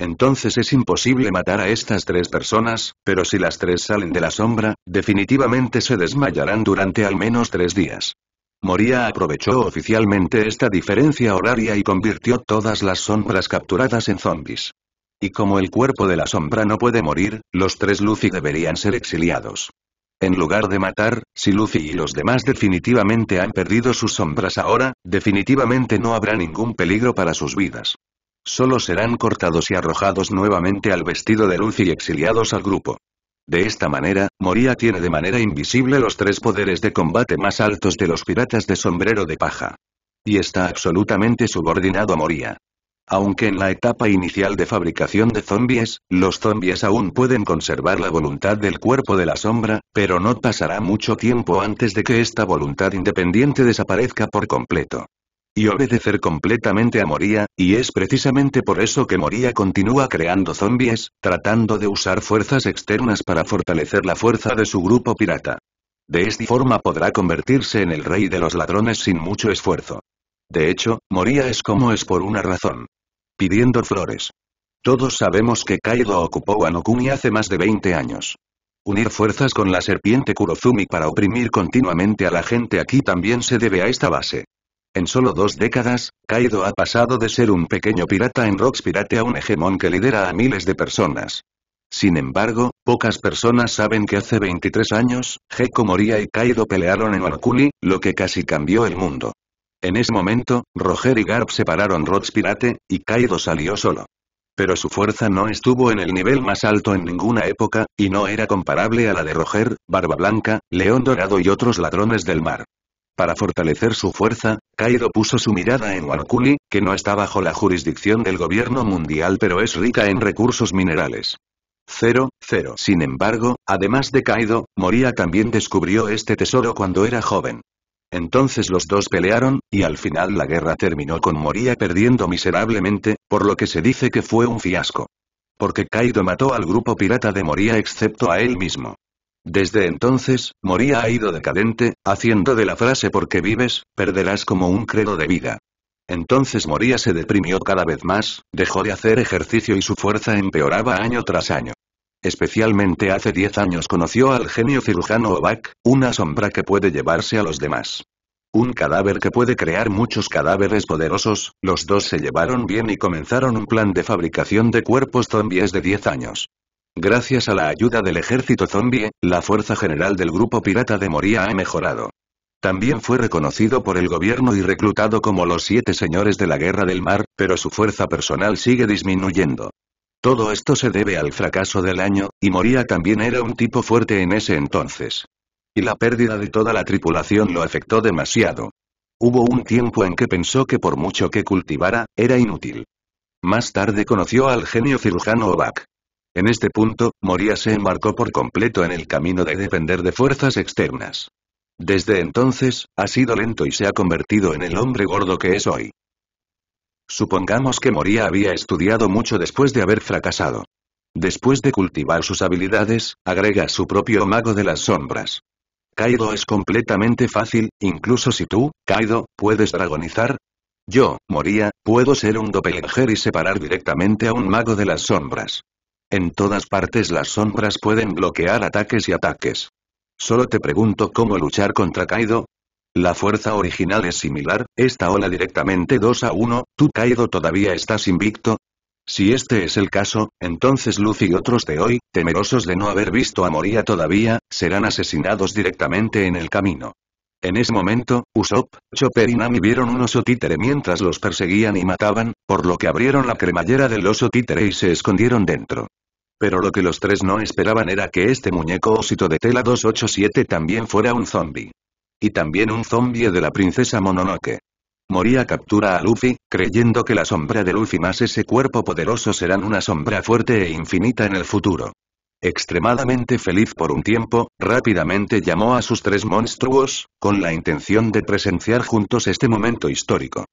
Entonces es imposible matar a estas tres personas, pero si las tres salen de la sombra, definitivamente se desmayarán durante al menos tres días. Moria aprovechó oficialmente esta diferencia horaria y convirtió todas las sombras capturadas en zombies. Y como el cuerpo de la sombra no puede morir, los tres Lucy deberían ser exiliados. En lugar de matar, si Lucy y los demás definitivamente han perdido sus sombras ahora, definitivamente no habrá ningún peligro para sus vidas. Solo serán cortados y arrojados nuevamente al vestido de Lucy y exiliados al grupo. De esta manera, Moria tiene de manera invisible los tres poderes de combate más altos de los piratas de sombrero de paja. Y está absolutamente subordinado a Moria. Aunque en la etapa inicial de fabricación de zombies, los zombies aún pueden conservar la voluntad del cuerpo de la sombra, pero no pasará mucho tiempo antes de que esta voluntad independiente desaparezca por completo y obedecer completamente a Moria, y es precisamente por eso que Moria continúa creando zombies, tratando de usar fuerzas externas para fortalecer la fuerza de su grupo pirata. De esta forma podrá convertirse en el rey de los ladrones sin mucho esfuerzo. De hecho, Moria es como es por una razón pidiendo flores. Todos sabemos que Kaido ocupó Wano Kuni hace más de 20 años. Unir fuerzas con la serpiente Kurozumi para oprimir continuamente a la gente aquí también se debe a esta base. En solo dos décadas, Kaido ha pasado de ser un pequeño pirata en Rocks Pirate a un hegemón que lidera a miles de personas. Sin embargo, pocas personas saben que hace 23 años, Gecko Moria y Kaido pelearon en Kuni, lo que casi cambió el mundo. En ese momento, Roger y Garp separaron Rods Pirate, y Kaido salió solo. Pero su fuerza no estuvo en el nivel más alto en ninguna época, y no era comparable a la de Roger, Barba Blanca, León Dorado y otros ladrones del mar. Para fortalecer su fuerza, Kaido puso su mirada en Warculi, que no está bajo la jurisdicción del gobierno mundial pero es rica en recursos minerales. 0, 0. Sin embargo, además de Kaido, Moria también descubrió este tesoro cuando era joven. Entonces los dos pelearon, y al final la guerra terminó con Moria perdiendo miserablemente, por lo que se dice que fue un fiasco. Porque Kaido mató al grupo pirata de Moria excepto a él mismo. Desde entonces, Moria ha ido decadente, haciendo de la frase porque vives, perderás como un credo de vida. Entonces Moria se deprimió cada vez más, dejó de hacer ejercicio y su fuerza empeoraba año tras año. Especialmente hace 10 años conoció al genio cirujano Obak, una sombra que puede llevarse a los demás. Un cadáver que puede crear muchos cadáveres poderosos, los dos se llevaron bien y comenzaron un plan de fabricación de cuerpos zombies de 10 años. Gracias a la ayuda del ejército zombie, la fuerza general del grupo pirata de Moria ha mejorado. También fue reconocido por el gobierno y reclutado como los siete señores de la guerra del mar, pero su fuerza personal sigue disminuyendo. Todo esto se debe al fracaso del año, y Moría también era un tipo fuerte en ese entonces. Y la pérdida de toda la tripulación lo afectó demasiado. Hubo un tiempo en que pensó que por mucho que cultivara, era inútil. Más tarde conoció al genio cirujano Obak. En este punto, Moría se embarcó por completo en el camino de depender de fuerzas externas. Desde entonces, ha sido lento y se ha convertido en el hombre gordo que es hoy. Supongamos que Moria había estudiado mucho después de haber fracasado. Después de cultivar sus habilidades, agrega su propio mago de las sombras. Kaido es completamente fácil, incluso si tú, Kaido, puedes dragonizar. Yo, Moria, puedo ser un doppelganger y separar directamente a un mago de las sombras. En todas partes las sombras pueden bloquear ataques y ataques. Solo te pregunto cómo luchar contra Kaido, la fuerza original es similar, esta ola directamente 2 a 1, tú caído todavía estás invicto. Si este es el caso, entonces Luz y otros de hoy, temerosos de no haber visto a Moria todavía, serán asesinados directamente en el camino. En ese momento, Usopp, Chopper y Nami vieron un oso títere mientras los perseguían y mataban, por lo que abrieron la cremallera del oso títere y se escondieron dentro. Pero lo que los tres no esperaban era que este muñeco osito de tela 287 también fuera un zombie. Y también un zombie de la princesa Mononoke. Moria captura a Luffy, creyendo que la sombra de Luffy más ese cuerpo poderoso serán una sombra fuerte e infinita en el futuro. Extremadamente feliz por un tiempo, rápidamente llamó a sus tres monstruos, con la intención de presenciar juntos este momento histórico.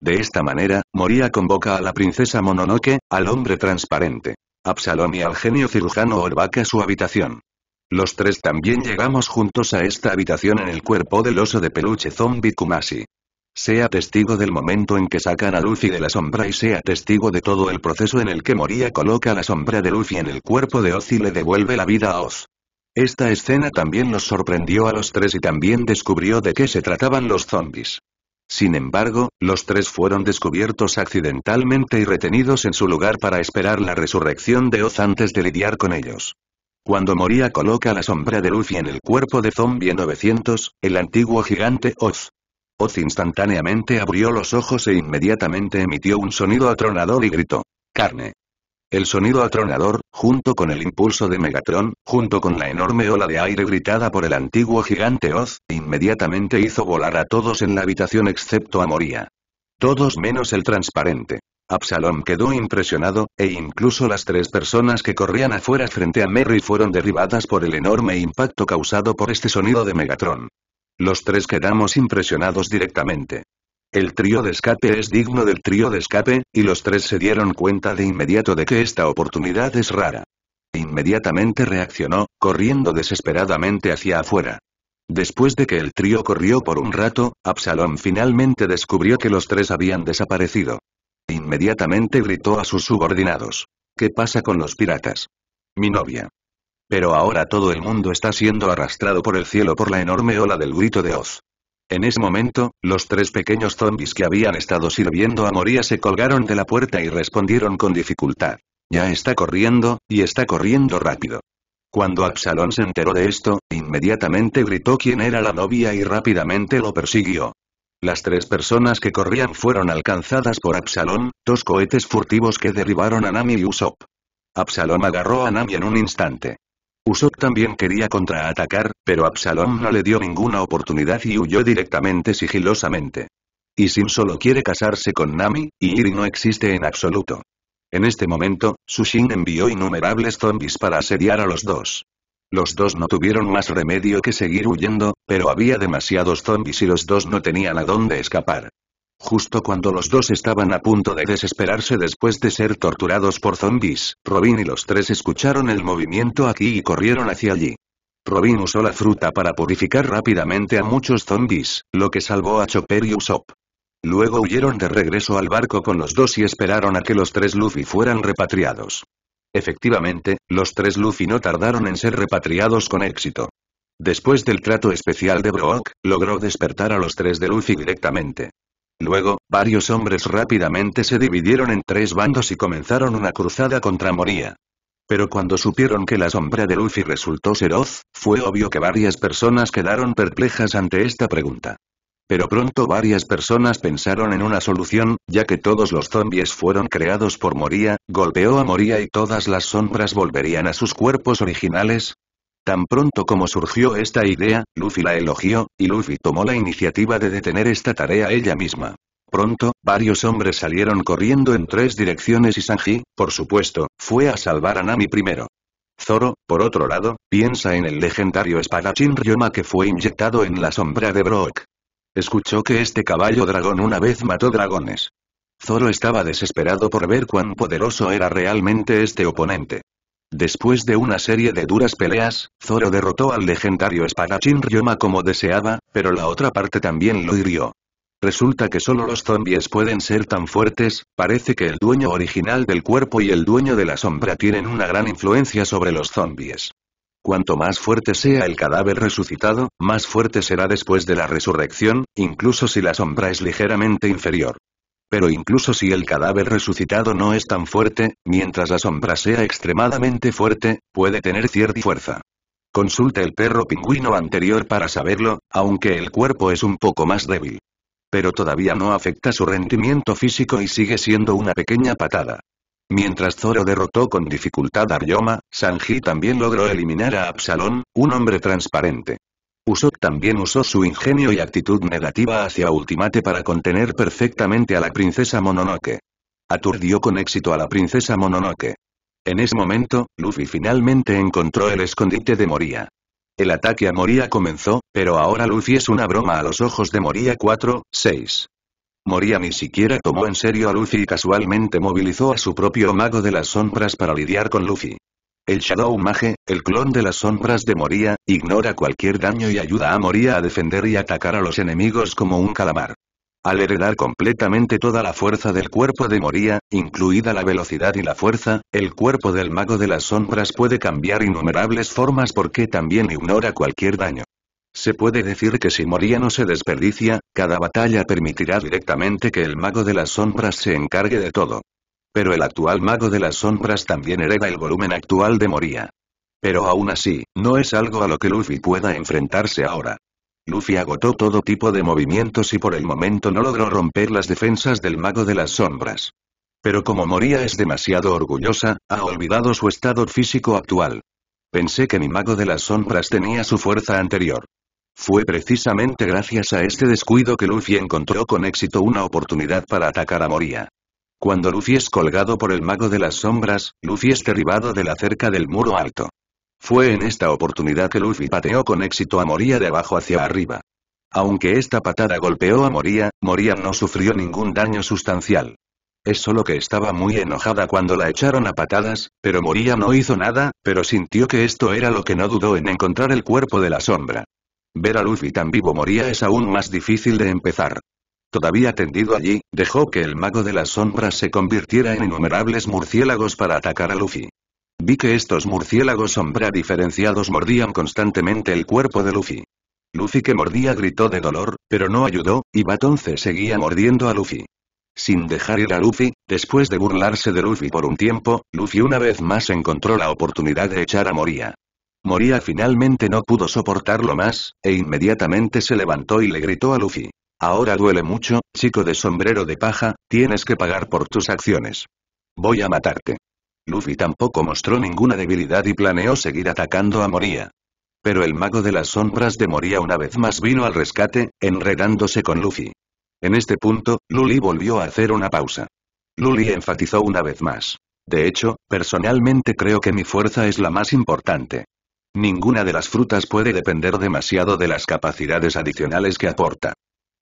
De esta manera, Moria convoca a la princesa Mononoke, al hombre transparente, Absalom y al genio cirujano orbaca a su habitación. Los tres también llegamos juntos a esta habitación en el cuerpo del oso de peluche zombie Kumasi. Sea testigo del momento en que sacan a Luffy de la sombra y sea testigo de todo el proceso en el que Moria coloca la sombra de Luffy en el cuerpo de Oz y le devuelve la vida a Oz. Esta escena también los sorprendió a los tres y también descubrió de qué se trataban los zombies. Sin embargo, los tres fueron descubiertos accidentalmente y retenidos en su lugar para esperar la resurrección de Oz antes de lidiar con ellos. Cuando Moria coloca la sombra de Luffy en el cuerpo de Zombie 900, el antiguo gigante Oz. Oz instantáneamente abrió los ojos e inmediatamente emitió un sonido atronador y gritó. Carne. El sonido atronador, junto con el impulso de Megatron, junto con la enorme ola de aire gritada por el antiguo gigante Oz, inmediatamente hizo volar a todos en la habitación excepto a Moria. Todos menos el transparente. Absalom quedó impresionado, e incluso las tres personas que corrían afuera frente a Merry fueron derribadas por el enorme impacto causado por este sonido de Megatron. Los tres quedamos impresionados directamente. El trío de escape es digno del trío de escape, y los tres se dieron cuenta de inmediato de que esta oportunidad es rara. Inmediatamente reaccionó, corriendo desesperadamente hacia afuera. Después de que el trío corrió por un rato, Absalom finalmente descubrió que los tres habían desaparecido. Inmediatamente gritó a sus subordinados. ¿Qué pasa con los piratas? Mi novia. Pero ahora todo el mundo está siendo arrastrado por el cielo por la enorme ola del grito de Oz. En ese momento, los tres pequeños zombis que habían estado sirviendo a Moría se colgaron de la puerta y respondieron con dificultad. Ya está corriendo, y está corriendo rápido. Cuando Absalón se enteró de esto, inmediatamente gritó quién era la novia y rápidamente lo persiguió. Las tres personas que corrían fueron alcanzadas por Absalom, dos cohetes furtivos que derribaron a Nami y Usopp. Absalom agarró a Nami en un instante. Usopp también quería contraatacar, pero Absalom no le dio ninguna oportunidad y huyó directamente sigilosamente. Y sin solo quiere casarse con Nami, y Iri no existe en absoluto. En este momento, Sushin envió innumerables zombies para asediar a los dos. Los dos no tuvieron más remedio que seguir huyendo, pero había demasiados zombies y los dos no tenían a dónde escapar. Justo cuando los dos estaban a punto de desesperarse después de ser torturados por zombies, Robin y los tres escucharon el movimiento aquí y corrieron hacia allí. Robin usó la fruta para purificar rápidamente a muchos zombies, lo que salvó a Chopper y Usopp. Luego huyeron de regreso al barco con los dos y esperaron a que los tres Luffy fueran repatriados. Efectivamente, los tres Luffy no tardaron en ser repatriados con éxito. Después del trato especial de Brock, logró despertar a los tres de Luffy directamente. Luego, varios hombres rápidamente se dividieron en tres bandos y comenzaron una cruzada contra Moria. Pero cuando supieron que la sombra de Luffy resultó seroz, fue obvio que varias personas quedaron perplejas ante esta pregunta. Pero pronto varias personas pensaron en una solución, ya que todos los zombies fueron creados por Moria, golpeó a Moria y todas las sombras volverían a sus cuerpos originales. Tan pronto como surgió esta idea, Luffy la elogió, y Luffy tomó la iniciativa de detener esta tarea ella misma. Pronto, varios hombres salieron corriendo en tres direcciones y Sanji, por supuesto, fue a salvar a Nami primero. Zoro, por otro lado, piensa en el legendario espadachín Ryoma que fue inyectado en la sombra de Brook. Escuchó que este caballo dragón una vez mató dragones. Zoro estaba desesperado por ver cuán poderoso era realmente este oponente. Después de una serie de duras peleas, Zoro derrotó al legendario espadachín Ryoma como deseaba, pero la otra parte también lo hirió. Resulta que solo los zombies pueden ser tan fuertes, parece que el dueño original del cuerpo y el dueño de la sombra tienen una gran influencia sobre los zombies. Cuanto más fuerte sea el cadáver resucitado, más fuerte será después de la resurrección, incluso si la sombra es ligeramente inferior. Pero incluso si el cadáver resucitado no es tan fuerte, mientras la sombra sea extremadamente fuerte, puede tener cierta fuerza. Consulte el perro pingüino anterior para saberlo, aunque el cuerpo es un poco más débil. Pero todavía no afecta su rendimiento físico y sigue siendo una pequeña patada. Mientras Zoro derrotó con dificultad a Bioma, Sanji también logró eliminar a Absalón, un hombre transparente. Usopp también usó su ingenio y actitud negativa hacia Ultimate para contener perfectamente a la princesa Mononoke. Aturdió con éxito a la princesa Mononoke. En ese momento, Luffy finalmente encontró el escondite de Moria. El ataque a Moria comenzó, pero ahora Luffy es una broma a los ojos de Moria 4, 6. Moria ni siquiera tomó en serio a Luffy y casualmente movilizó a su propio mago de las sombras para lidiar con Luffy. El Shadow Mage, el clon de las sombras de Moria, ignora cualquier daño y ayuda a Moria a defender y atacar a los enemigos como un calamar. Al heredar completamente toda la fuerza del cuerpo de Moria, incluida la velocidad y la fuerza, el cuerpo del mago de las sombras puede cambiar innumerables formas porque también ignora cualquier daño. Se puede decir que si Moria no se desperdicia, cada batalla permitirá directamente que el mago de las sombras se encargue de todo. Pero el actual mago de las sombras también hereda el volumen actual de Moria. Pero aún así, no es algo a lo que Luffy pueda enfrentarse ahora. Luffy agotó todo tipo de movimientos y por el momento no logró romper las defensas del mago de las sombras. Pero como Moria es demasiado orgullosa, ha olvidado su estado físico actual. Pensé que mi mago de las sombras tenía su fuerza anterior. Fue precisamente gracias a este descuido que Luffy encontró con éxito una oportunidad para atacar a Moria. Cuando Luffy es colgado por el mago de las sombras, Luffy es derribado de la cerca del muro alto. Fue en esta oportunidad que Luffy pateó con éxito a Moria de abajo hacia arriba. Aunque esta patada golpeó a Moria, Moria no sufrió ningún daño sustancial. Es solo que estaba muy enojada cuando la echaron a patadas, pero Moria no hizo nada, pero sintió que esto era lo que no dudó en encontrar el cuerpo de la sombra. Ver a Luffy tan vivo moría es aún más difícil de empezar. Todavía tendido allí, dejó que el mago de las sombras se convirtiera en innumerables murciélagos para atacar a Luffy. Vi que estos murciélagos sombra diferenciados mordían constantemente el cuerpo de Luffy. Luffy que mordía gritó de dolor, pero no ayudó, y Batonce seguía mordiendo a Luffy. Sin dejar ir a Luffy, después de burlarse de Luffy por un tiempo, Luffy una vez más encontró la oportunidad de echar a Moria. Moría finalmente no pudo soportarlo más, e inmediatamente se levantó y le gritó a Luffy. Ahora duele mucho, chico de sombrero de paja, tienes que pagar por tus acciones. Voy a matarte. Luffy tampoco mostró ninguna debilidad y planeó seguir atacando a Moría. Pero el mago de las sombras de Moría una vez más vino al rescate, enredándose con Luffy. En este punto, Luffy volvió a hacer una pausa. Luffy enfatizó una vez más. De hecho, personalmente creo que mi fuerza es la más importante. Ninguna de las frutas puede depender demasiado de las capacidades adicionales que aporta.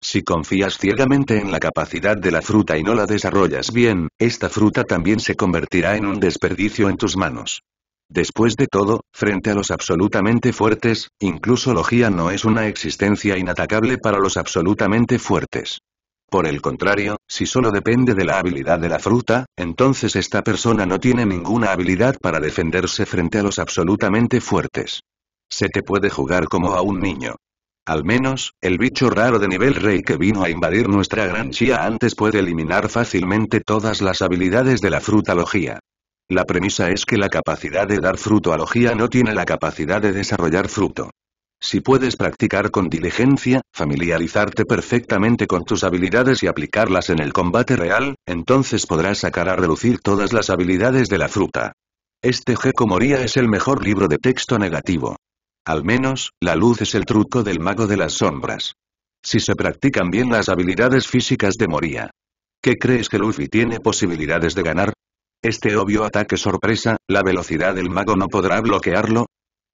Si confías ciegamente en la capacidad de la fruta y no la desarrollas bien, esta fruta también se convertirá en un desperdicio en tus manos. Después de todo, frente a los absolutamente fuertes, incluso logía no es una existencia inatacable para los absolutamente fuertes. Por el contrario, si solo depende de la habilidad de la fruta, entonces esta persona no tiene ninguna habilidad para defenderse frente a los absolutamente fuertes. Se te puede jugar como a un niño. Al menos, el bicho raro de nivel rey que vino a invadir nuestra gran chía antes puede eliminar fácilmente todas las habilidades de la fruta logía. La premisa es que la capacidad de dar fruto a logía no tiene la capacidad de desarrollar fruto. Si puedes practicar con diligencia, familiarizarte perfectamente con tus habilidades y aplicarlas en el combate real, entonces podrás sacar a relucir todas las habilidades de la fruta. Este Geco Moria es el mejor libro de texto negativo. Al menos, la luz es el truco del mago de las sombras. Si se practican bien las habilidades físicas de Moría. ¿Qué crees que Luffy tiene posibilidades de ganar? Este obvio ataque sorpresa, la velocidad del mago no podrá bloquearlo,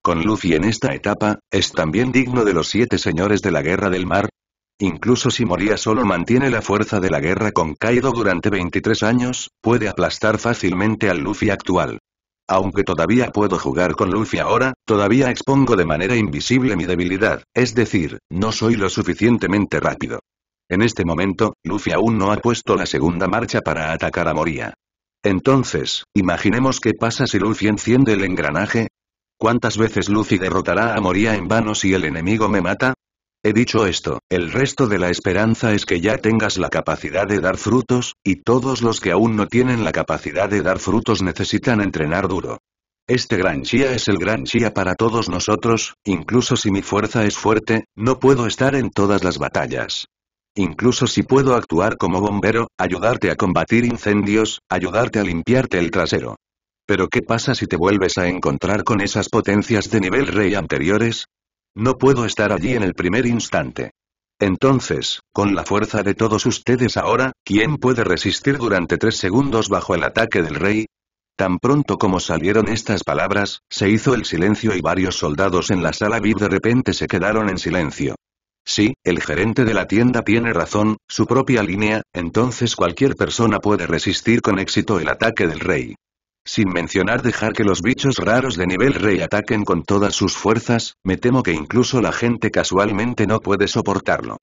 con Luffy en esta etapa, es también digno de los siete señores de la Guerra del Mar. Incluso si Moria solo mantiene la fuerza de la guerra con Kaido durante 23 años, puede aplastar fácilmente al Luffy actual. Aunque todavía puedo jugar con Luffy ahora, todavía expongo de manera invisible mi debilidad, es decir, no soy lo suficientemente rápido. En este momento, Luffy aún no ha puesto la segunda marcha para atacar a Moria. Entonces, imaginemos qué pasa si Luffy enciende el engranaje, ¿Cuántas veces Lucy derrotará a Moria en vano si el enemigo me mata? He dicho esto, el resto de la esperanza es que ya tengas la capacidad de dar frutos, y todos los que aún no tienen la capacidad de dar frutos necesitan entrenar duro. Este gran chía es el gran chía para todos nosotros, incluso si mi fuerza es fuerte, no puedo estar en todas las batallas. Incluso si puedo actuar como bombero, ayudarte a combatir incendios, ayudarte a limpiarte el trasero, pero ¿qué pasa si te vuelves a encontrar con esas potencias de nivel rey anteriores? No puedo estar allí en el primer instante. Entonces, con la fuerza de todos ustedes ahora, ¿quién puede resistir durante tres segundos bajo el ataque del rey? Tan pronto como salieron estas palabras, se hizo el silencio y varios soldados en la sala VIP de repente se quedaron en silencio. Sí, el gerente de la tienda tiene razón, su propia línea, entonces cualquier persona puede resistir con éxito el ataque del rey. Sin mencionar dejar que los bichos raros de nivel rey ataquen con todas sus fuerzas, me temo que incluso la gente casualmente no puede soportarlo.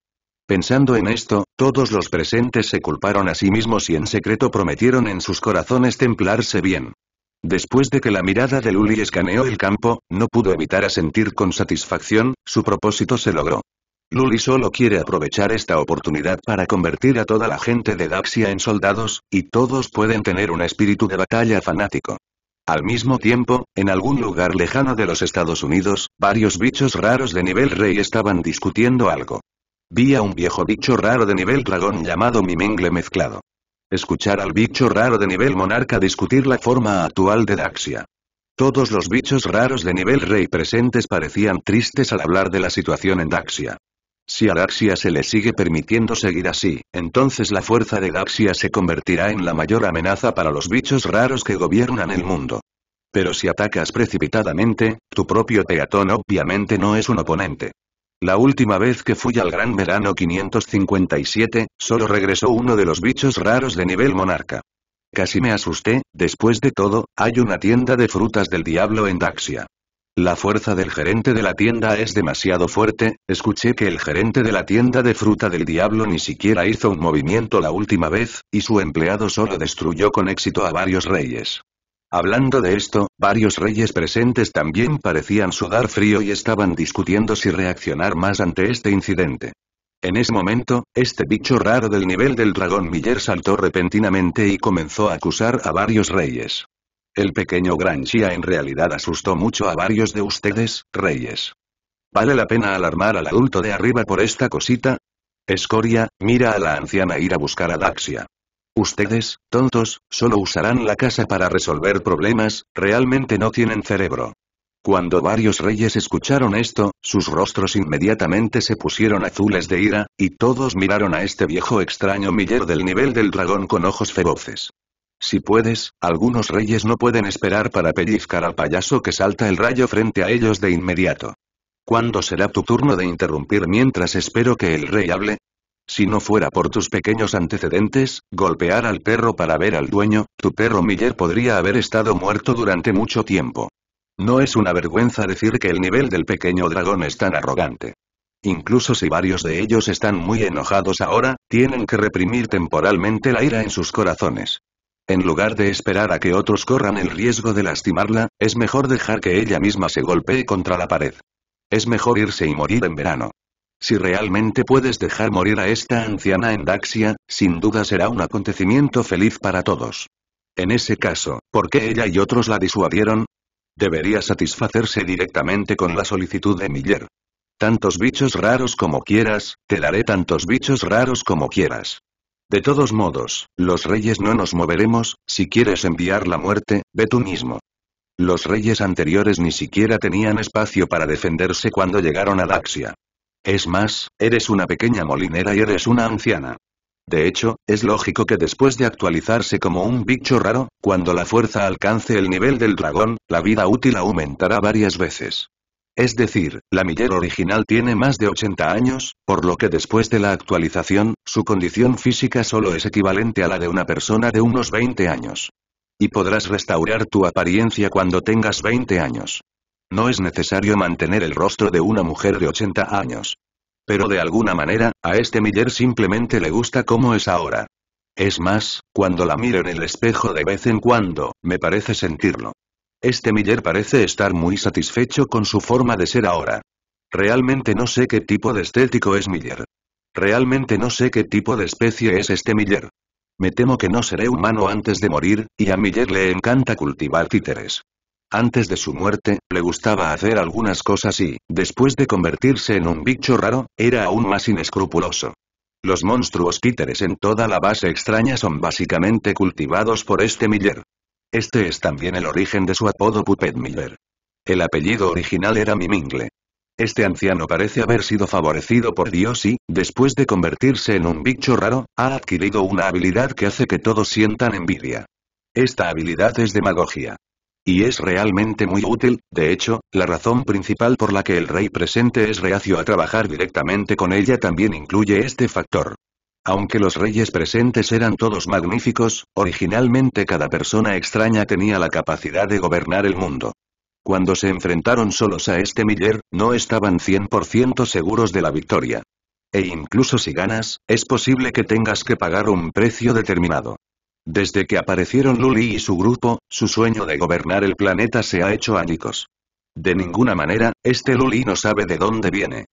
Pensando en esto, todos los presentes se culparon a sí mismos y en secreto prometieron en sus corazones templarse bien. Después de que la mirada de Luli escaneó el campo, no pudo evitar sentir con satisfacción, su propósito se logró. Luli solo quiere aprovechar esta oportunidad para convertir a toda la gente de Daxia en soldados, y todos pueden tener un espíritu de batalla fanático. Al mismo tiempo, en algún lugar lejano de los Estados Unidos, varios bichos raros de nivel rey estaban discutiendo algo. Vi a un viejo bicho raro de nivel dragón llamado Mimengle mezclado. Escuchar al bicho raro de nivel monarca discutir la forma actual de Daxia. Todos los bichos raros de nivel rey presentes parecían tristes al hablar de la situación en Daxia. Si a Daxia se le sigue permitiendo seguir así, entonces la fuerza de Daxia se convertirá en la mayor amenaza para los bichos raros que gobiernan el mundo. Pero si atacas precipitadamente, tu propio peatón obviamente no es un oponente. La última vez que fui al Gran Verano 557, solo regresó uno de los bichos raros de nivel monarca. Casi me asusté, después de todo, hay una tienda de frutas del diablo en Daxia. La fuerza del gerente de la tienda es demasiado fuerte, escuché que el gerente de la tienda de fruta del diablo ni siquiera hizo un movimiento la última vez, y su empleado solo destruyó con éxito a varios reyes. Hablando de esto, varios reyes presentes también parecían sudar frío y estaban discutiendo si reaccionar más ante este incidente. En ese momento, este bicho raro del nivel del dragón Miller saltó repentinamente y comenzó a acusar a varios reyes. El pequeño Granchia en realidad asustó mucho a varios de ustedes, reyes. ¿Vale la pena alarmar al adulto de arriba por esta cosita? Escoria, mira a la anciana ir a buscar a Daxia. Ustedes, tontos, solo usarán la casa para resolver problemas, realmente no tienen cerebro. Cuando varios reyes escucharon esto, sus rostros inmediatamente se pusieron azules de ira, y todos miraron a este viejo extraño millero del nivel del dragón con ojos feroces. Si puedes, algunos reyes no pueden esperar para pellizcar al payaso que salta el rayo frente a ellos de inmediato. ¿Cuándo será tu turno de interrumpir mientras espero que el rey hable? Si no fuera por tus pequeños antecedentes, golpear al perro para ver al dueño, tu perro Miller podría haber estado muerto durante mucho tiempo. No es una vergüenza decir que el nivel del pequeño dragón es tan arrogante. Incluso si varios de ellos están muy enojados ahora, tienen que reprimir temporalmente la ira en sus corazones. En lugar de esperar a que otros corran el riesgo de lastimarla, es mejor dejar que ella misma se golpee contra la pared. Es mejor irse y morir en verano. Si realmente puedes dejar morir a esta anciana en Daxia, sin duda será un acontecimiento feliz para todos. En ese caso, ¿por qué ella y otros la disuadieron? Debería satisfacerse directamente con la solicitud de Miller. Tantos bichos raros como quieras, te daré tantos bichos raros como quieras. De todos modos, los reyes no nos moveremos, si quieres enviar la muerte, ve tú mismo. Los reyes anteriores ni siquiera tenían espacio para defenderse cuando llegaron a Daxia. Es más, eres una pequeña molinera y eres una anciana. De hecho, es lógico que después de actualizarse como un bicho raro, cuando la fuerza alcance el nivel del dragón, la vida útil aumentará varias veces. Es decir, la Miller original tiene más de 80 años, por lo que después de la actualización, su condición física solo es equivalente a la de una persona de unos 20 años. Y podrás restaurar tu apariencia cuando tengas 20 años. No es necesario mantener el rostro de una mujer de 80 años. Pero de alguna manera, a este Miller simplemente le gusta cómo es ahora. Es más, cuando la miro en el espejo de vez en cuando, me parece sentirlo. Este Miller parece estar muy satisfecho con su forma de ser ahora. Realmente no sé qué tipo de estético es Miller. Realmente no sé qué tipo de especie es este Miller. Me temo que no seré humano antes de morir, y a Miller le encanta cultivar títeres. Antes de su muerte, le gustaba hacer algunas cosas y, después de convertirse en un bicho raro, era aún más inescrupuloso. Los monstruos títeres en toda la base extraña son básicamente cultivados por este Miller. Este es también el origen de su apodo Puppet Miller. El apellido original era Mimingle. Este anciano parece haber sido favorecido por Dios y, después de convertirse en un bicho raro, ha adquirido una habilidad que hace que todos sientan envidia. Esta habilidad es demagogia. Y es realmente muy útil, de hecho, la razón principal por la que el rey presente es reacio a trabajar directamente con ella también incluye este factor. Aunque los reyes presentes eran todos magníficos, originalmente cada persona extraña tenía la capacidad de gobernar el mundo. Cuando se enfrentaron solos a este Miller, no estaban 100% seguros de la victoria. E incluso si ganas, es posible que tengas que pagar un precio determinado. Desde que aparecieron Luli y su grupo, su sueño de gobernar el planeta se ha hecho ánicos. De ninguna manera, este Luli no sabe de dónde viene.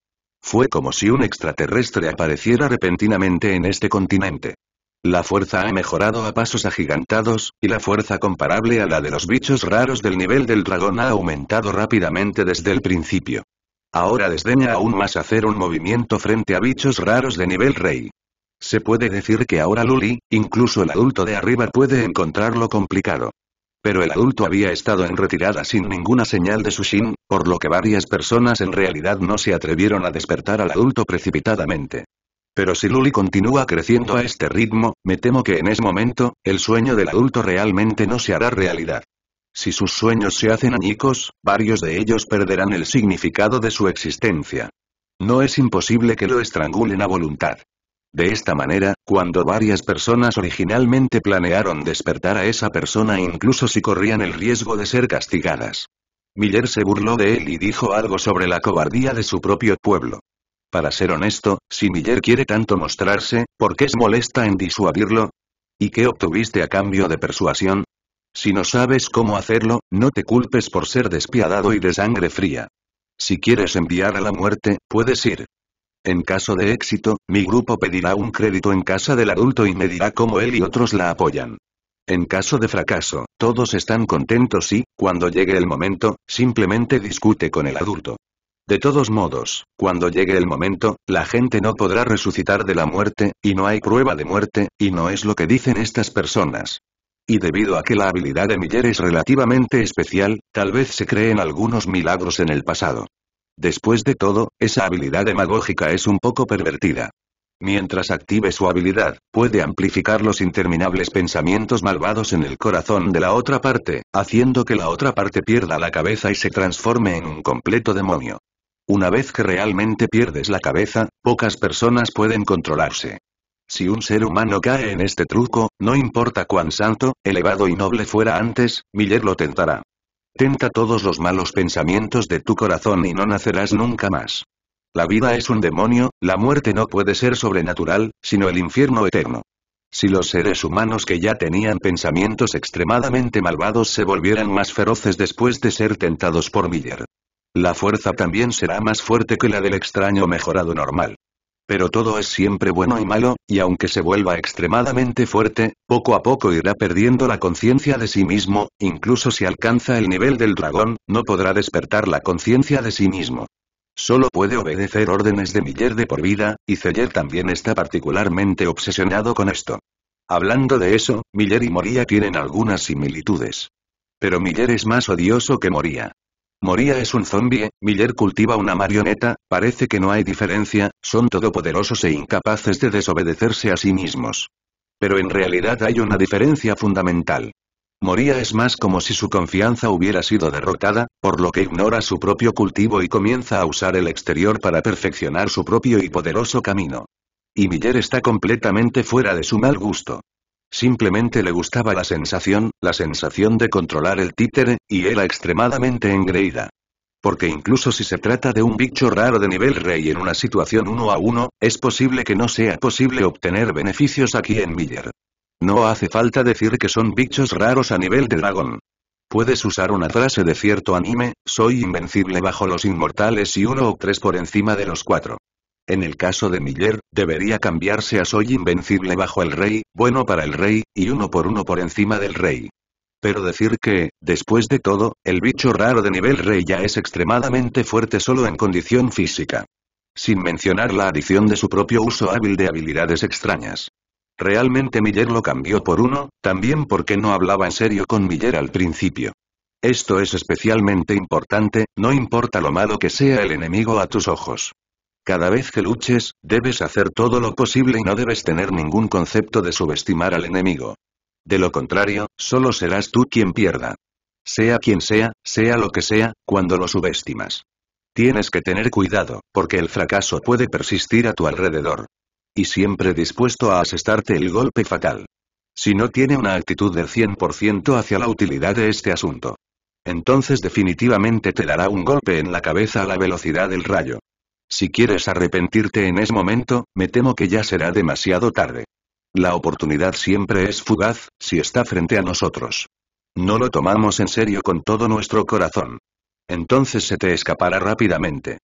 Fue como si un extraterrestre apareciera repentinamente en este continente. La fuerza ha mejorado a pasos agigantados, y la fuerza comparable a la de los bichos raros del nivel del dragón ha aumentado rápidamente desde el principio. Ahora desdeña aún más hacer un movimiento frente a bichos raros de nivel rey. Se puede decir que ahora Luli, incluso el adulto de arriba puede encontrarlo complicado. Pero el adulto había estado en retirada sin ninguna señal de su Shin, por lo que varias personas en realidad no se atrevieron a despertar al adulto precipitadamente. Pero si Luli continúa creciendo a este ritmo, me temo que en ese momento, el sueño del adulto realmente no se hará realidad. Si sus sueños se hacen añicos, varios de ellos perderán el significado de su existencia. No es imposible que lo estrangulen a voluntad. De esta manera, cuando varias personas originalmente planearon despertar a esa persona incluso si corrían el riesgo de ser castigadas. Miller se burló de él y dijo algo sobre la cobardía de su propio pueblo. Para ser honesto, si Miller quiere tanto mostrarse, ¿por qué es molesta en disuadirlo? ¿Y qué obtuviste a cambio de persuasión? Si no sabes cómo hacerlo, no te culpes por ser despiadado y de sangre fría. Si quieres enviar a la muerte, puedes ir. En caso de éxito, mi grupo pedirá un crédito en casa del adulto y me dirá cómo él y otros la apoyan. En caso de fracaso, todos están contentos y, cuando llegue el momento, simplemente discute con el adulto. De todos modos, cuando llegue el momento, la gente no podrá resucitar de la muerte, y no hay prueba de muerte, y no es lo que dicen estas personas. Y debido a que la habilidad de Miller es relativamente especial, tal vez se creen algunos milagros en el pasado. Después de todo, esa habilidad demagógica es un poco pervertida. Mientras active su habilidad, puede amplificar los interminables pensamientos malvados en el corazón de la otra parte, haciendo que la otra parte pierda la cabeza y se transforme en un completo demonio. Una vez que realmente pierdes la cabeza, pocas personas pueden controlarse. Si un ser humano cae en este truco, no importa cuán santo, elevado y noble fuera antes, Miller lo tentará. Tenta todos los malos pensamientos de tu corazón y no nacerás nunca más. La vida es un demonio, la muerte no puede ser sobrenatural, sino el infierno eterno. Si los seres humanos que ya tenían pensamientos extremadamente malvados se volvieran más feroces después de ser tentados por Miller. La fuerza también será más fuerte que la del extraño mejorado normal pero todo es siempre bueno y malo, y aunque se vuelva extremadamente fuerte, poco a poco irá perdiendo la conciencia de sí mismo, incluso si alcanza el nivel del dragón, no podrá despertar la conciencia de sí mismo. Solo puede obedecer órdenes de Miller de por vida, y Zeller también está particularmente obsesionado con esto. Hablando de eso, Miller y Moria tienen algunas similitudes. Pero Miller es más odioso que Moria. Moría es un zombie, Miller cultiva una marioneta, parece que no hay diferencia, son todopoderosos e incapaces de desobedecerse a sí mismos. Pero en realidad hay una diferencia fundamental. Moría es más como si su confianza hubiera sido derrotada, por lo que ignora su propio cultivo y comienza a usar el exterior para perfeccionar su propio y poderoso camino. Y Miller está completamente fuera de su mal gusto. Simplemente le gustaba la sensación, la sensación de controlar el títere, y era extremadamente engreída. Porque incluso si se trata de un bicho raro de nivel rey en una situación uno a uno, es posible que no sea posible obtener beneficios aquí en Miller. No hace falta decir que son bichos raros a nivel de dragón. Puedes usar una frase de cierto anime, soy invencible bajo los inmortales y uno o tres por encima de los cuatro. En el caso de Miller, debería cambiarse a Soy invencible bajo el rey, bueno para el rey, y uno por uno por encima del rey. Pero decir que, después de todo, el bicho raro de nivel rey ya es extremadamente fuerte solo en condición física. Sin mencionar la adición de su propio uso hábil de habilidades extrañas. Realmente Miller lo cambió por uno, también porque no hablaba en serio con Miller al principio. Esto es especialmente importante, no importa lo malo que sea el enemigo a tus ojos. Cada vez que luches, debes hacer todo lo posible y no debes tener ningún concepto de subestimar al enemigo. De lo contrario, solo serás tú quien pierda. Sea quien sea, sea lo que sea, cuando lo subestimas. Tienes que tener cuidado, porque el fracaso puede persistir a tu alrededor. Y siempre dispuesto a asestarte el golpe fatal. Si no tiene una actitud del 100% hacia la utilidad de este asunto. Entonces definitivamente te dará un golpe en la cabeza a la velocidad del rayo. Si quieres arrepentirte en ese momento, me temo que ya será demasiado tarde. La oportunidad siempre es fugaz, si está frente a nosotros. No lo tomamos en serio con todo nuestro corazón. Entonces se te escapará rápidamente.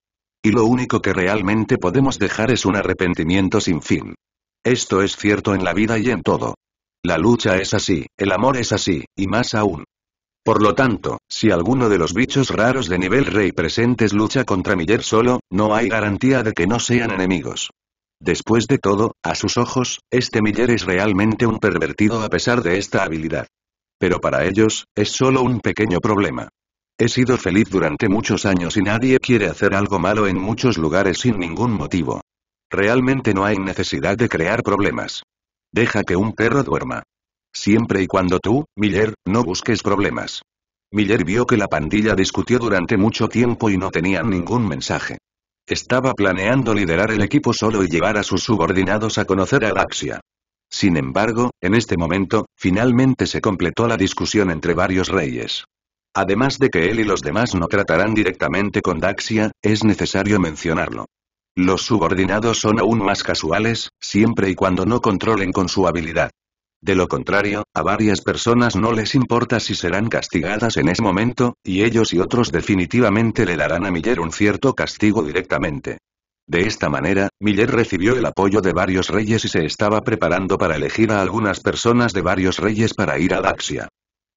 Y lo único que realmente podemos dejar es un arrepentimiento sin fin. Esto es cierto en la vida y en todo. La lucha es así, el amor es así, y más aún. Por lo tanto, si alguno de los bichos raros de nivel rey presentes lucha contra Miller solo, no hay garantía de que no sean enemigos. Después de todo, a sus ojos, este Miller es realmente un pervertido a pesar de esta habilidad. Pero para ellos, es solo un pequeño problema. He sido feliz durante muchos años y nadie quiere hacer algo malo en muchos lugares sin ningún motivo. Realmente no hay necesidad de crear problemas. Deja que un perro duerma. Siempre y cuando tú, Miller, no busques problemas. Miller vio que la pandilla discutió durante mucho tiempo y no tenían ningún mensaje. Estaba planeando liderar el equipo solo y llevar a sus subordinados a conocer a Daxia. Sin embargo, en este momento, finalmente se completó la discusión entre varios reyes. Además de que él y los demás no tratarán directamente con Daxia, es necesario mencionarlo. Los subordinados son aún más casuales, siempre y cuando no controlen con su habilidad. De lo contrario, a varias personas no les importa si serán castigadas en ese momento, y ellos y otros definitivamente le darán a Miller un cierto castigo directamente. De esta manera, Miller recibió el apoyo de varios reyes y se estaba preparando para elegir a algunas personas de varios reyes para ir a Daxia.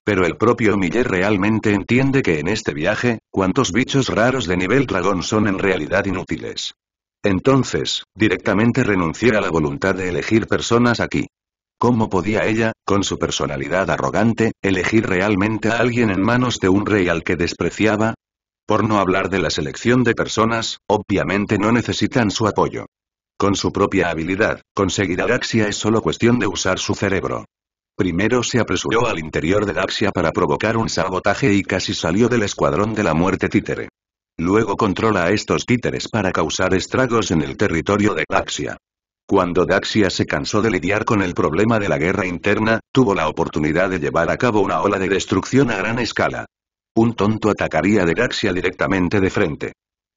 Pero el propio Miller realmente entiende que en este viaje, cuantos bichos raros de nivel dragón son en realidad inútiles. Entonces, directamente renuncié a la voluntad de elegir personas aquí. ¿Cómo podía ella, con su personalidad arrogante, elegir realmente a alguien en manos de un rey al que despreciaba? Por no hablar de la selección de personas, obviamente no necesitan su apoyo. Con su propia habilidad, conseguir a Daxia es solo cuestión de usar su cerebro. Primero se apresuró al interior de Daxia para provocar un sabotaje y casi salió del escuadrón de la muerte títere. Luego controla a estos títeres para causar estragos en el territorio de Daxia. Cuando Daxia se cansó de lidiar con el problema de la guerra interna, tuvo la oportunidad de llevar a cabo una ola de destrucción a gran escala. Un tonto atacaría de Daxia directamente de frente.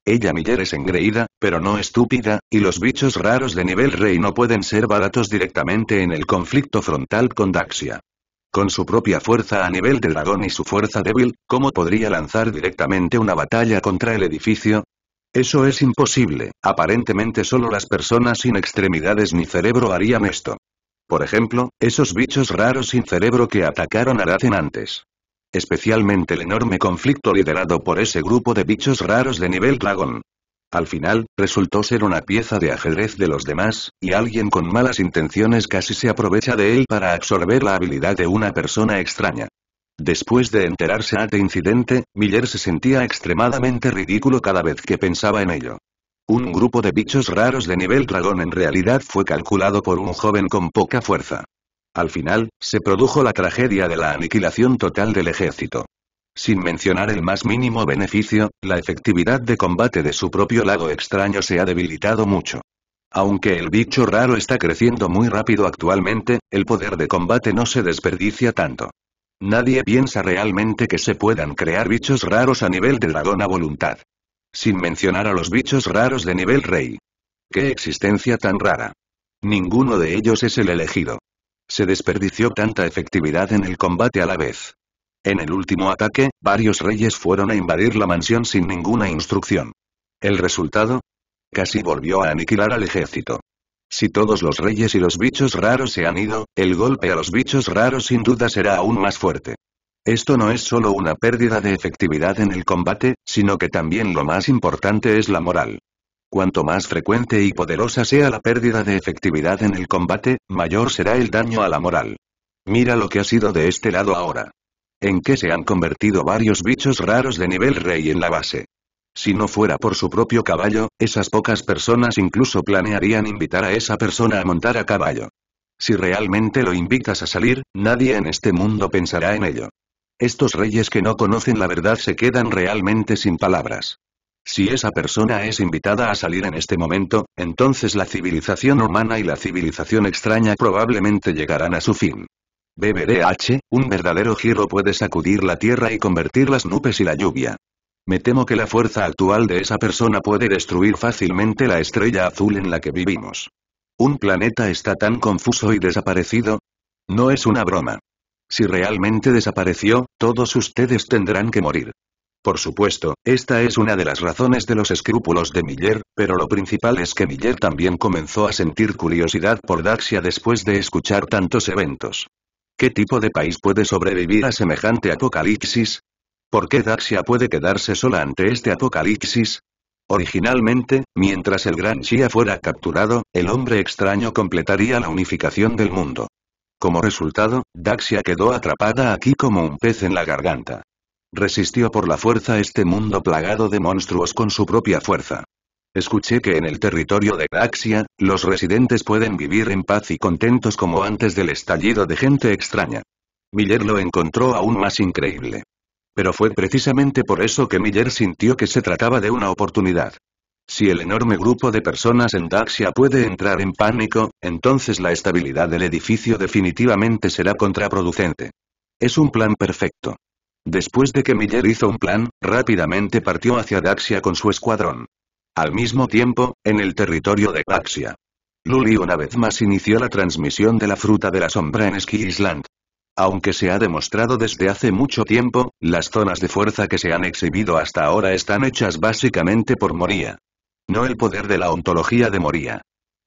Ella Miller es engreída, pero no estúpida, y los bichos raros de nivel rey no pueden ser baratos directamente en el conflicto frontal con Daxia. Con su propia fuerza a nivel de dragón y su fuerza débil, ¿cómo podría lanzar directamente una batalla contra el edificio? Eso es imposible, aparentemente solo las personas sin extremidades ni cerebro harían esto. Por ejemplo, esos bichos raros sin cerebro que atacaron a Racen antes. Especialmente el enorme conflicto liderado por ese grupo de bichos raros de nivel dragón. Al final, resultó ser una pieza de ajedrez de los demás, y alguien con malas intenciones casi se aprovecha de él para absorber la habilidad de una persona extraña. Después de enterarse de este incidente, Miller se sentía extremadamente ridículo cada vez que pensaba en ello. Un grupo de bichos raros de nivel dragón en realidad fue calculado por un joven con poca fuerza. Al final, se produjo la tragedia de la aniquilación total del ejército. Sin mencionar el más mínimo beneficio, la efectividad de combate de su propio lago extraño se ha debilitado mucho. Aunque el bicho raro está creciendo muy rápido actualmente, el poder de combate no se desperdicia tanto. Nadie piensa realmente que se puedan crear bichos raros a nivel de dragón a voluntad. Sin mencionar a los bichos raros de nivel rey. ¡Qué existencia tan rara! Ninguno de ellos es el elegido. Se desperdició tanta efectividad en el combate a la vez. En el último ataque, varios reyes fueron a invadir la mansión sin ninguna instrucción. ¿El resultado? Casi volvió a aniquilar al ejército. Si todos los reyes y los bichos raros se han ido, el golpe a los bichos raros sin duda será aún más fuerte. Esto no es solo una pérdida de efectividad en el combate, sino que también lo más importante es la moral. Cuanto más frecuente y poderosa sea la pérdida de efectividad en el combate, mayor será el daño a la moral. Mira lo que ha sido de este lado ahora. En qué se han convertido varios bichos raros de nivel rey en la base. Si no fuera por su propio caballo, esas pocas personas incluso planearían invitar a esa persona a montar a caballo. Si realmente lo invitas a salir, nadie en este mundo pensará en ello. Estos reyes que no conocen la verdad se quedan realmente sin palabras. Si esa persona es invitada a salir en este momento, entonces la civilización humana y la civilización extraña probablemente llegarán a su fin. BBDH, un verdadero giro puede sacudir la tierra y convertir las nubes y la lluvia. Me temo que la fuerza actual de esa persona puede destruir fácilmente la estrella azul en la que vivimos. ¿Un planeta está tan confuso y desaparecido? No es una broma. Si realmente desapareció, todos ustedes tendrán que morir. Por supuesto, esta es una de las razones de los escrúpulos de Miller, pero lo principal es que Miller también comenzó a sentir curiosidad por Daxia después de escuchar tantos eventos. ¿Qué tipo de país puede sobrevivir a semejante apocalipsis? ¿Por qué Daxia puede quedarse sola ante este apocalipsis? Originalmente, mientras el Gran Shia fuera capturado, el hombre extraño completaría la unificación del mundo. Como resultado, Daxia quedó atrapada aquí como un pez en la garganta. Resistió por la fuerza este mundo plagado de monstruos con su propia fuerza. Escuché que en el territorio de Daxia, los residentes pueden vivir en paz y contentos como antes del estallido de gente extraña. Miller lo encontró aún más increíble. Pero fue precisamente por eso que Miller sintió que se trataba de una oportunidad. Si el enorme grupo de personas en Daxia puede entrar en pánico, entonces la estabilidad del edificio definitivamente será contraproducente. Es un plan perfecto. Después de que Miller hizo un plan, rápidamente partió hacia Daxia con su escuadrón. Al mismo tiempo, en el territorio de Daxia. Luli una vez más inició la transmisión de la fruta de la sombra en Ski Island. Aunque se ha demostrado desde hace mucho tiempo, las zonas de fuerza que se han exhibido hasta ahora están hechas básicamente por Moria. No el poder de la ontología de Moria.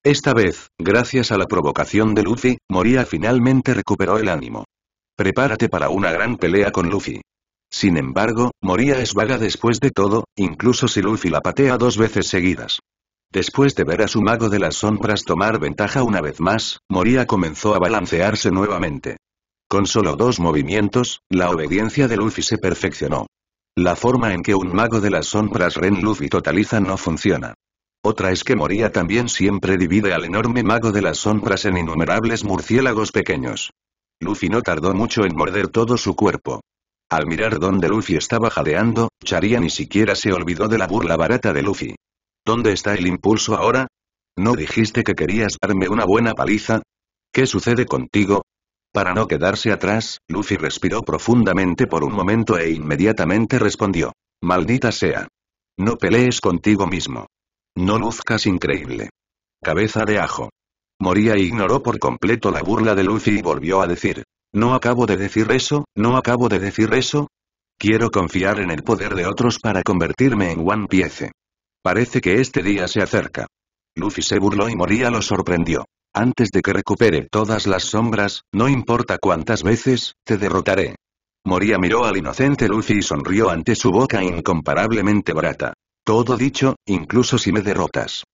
Esta vez, gracias a la provocación de Luffy, Moria finalmente recuperó el ánimo. Prepárate para una gran pelea con Luffy. Sin embargo, Moria es vaga después de todo, incluso si Luffy la patea dos veces seguidas. Después de ver a su mago de las sombras tomar ventaja una vez más, Moria comenzó a balancearse nuevamente. Con solo dos movimientos, la obediencia de Luffy se perfeccionó. La forma en que un mago de las sombras Ren Luffy totaliza no funciona. Otra es que moría también siempre divide al enorme mago de las sombras en innumerables murciélagos pequeños. Luffy no tardó mucho en morder todo su cuerpo. Al mirar dónde Luffy estaba jadeando, Charia ni siquiera se olvidó de la burla barata de Luffy. ¿Dónde está el impulso ahora? ¿No dijiste que querías darme una buena paliza? ¿Qué sucede contigo? Para no quedarse atrás, Luffy respiró profundamente por un momento e inmediatamente respondió. Maldita sea. No pelees contigo mismo. No luzcas increíble. Cabeza de ajo. Moría e ignoró por completo la burla de Luffy y volvió a decir. No acabo de decir eso, no acabo de decir eso. Quiero confiar en el poder de otros para convertirme en One Piece. Parece que este día se acerca. Luffy se burló y Moría lo sorprendió. Antes de que recupere todas las sombras, no importa cuántas veces, te derrotaré. Moria miró al inocente Lucy y sonrió ante su boca incomparablemente barata. Todo dicho, incluso si me derrotas.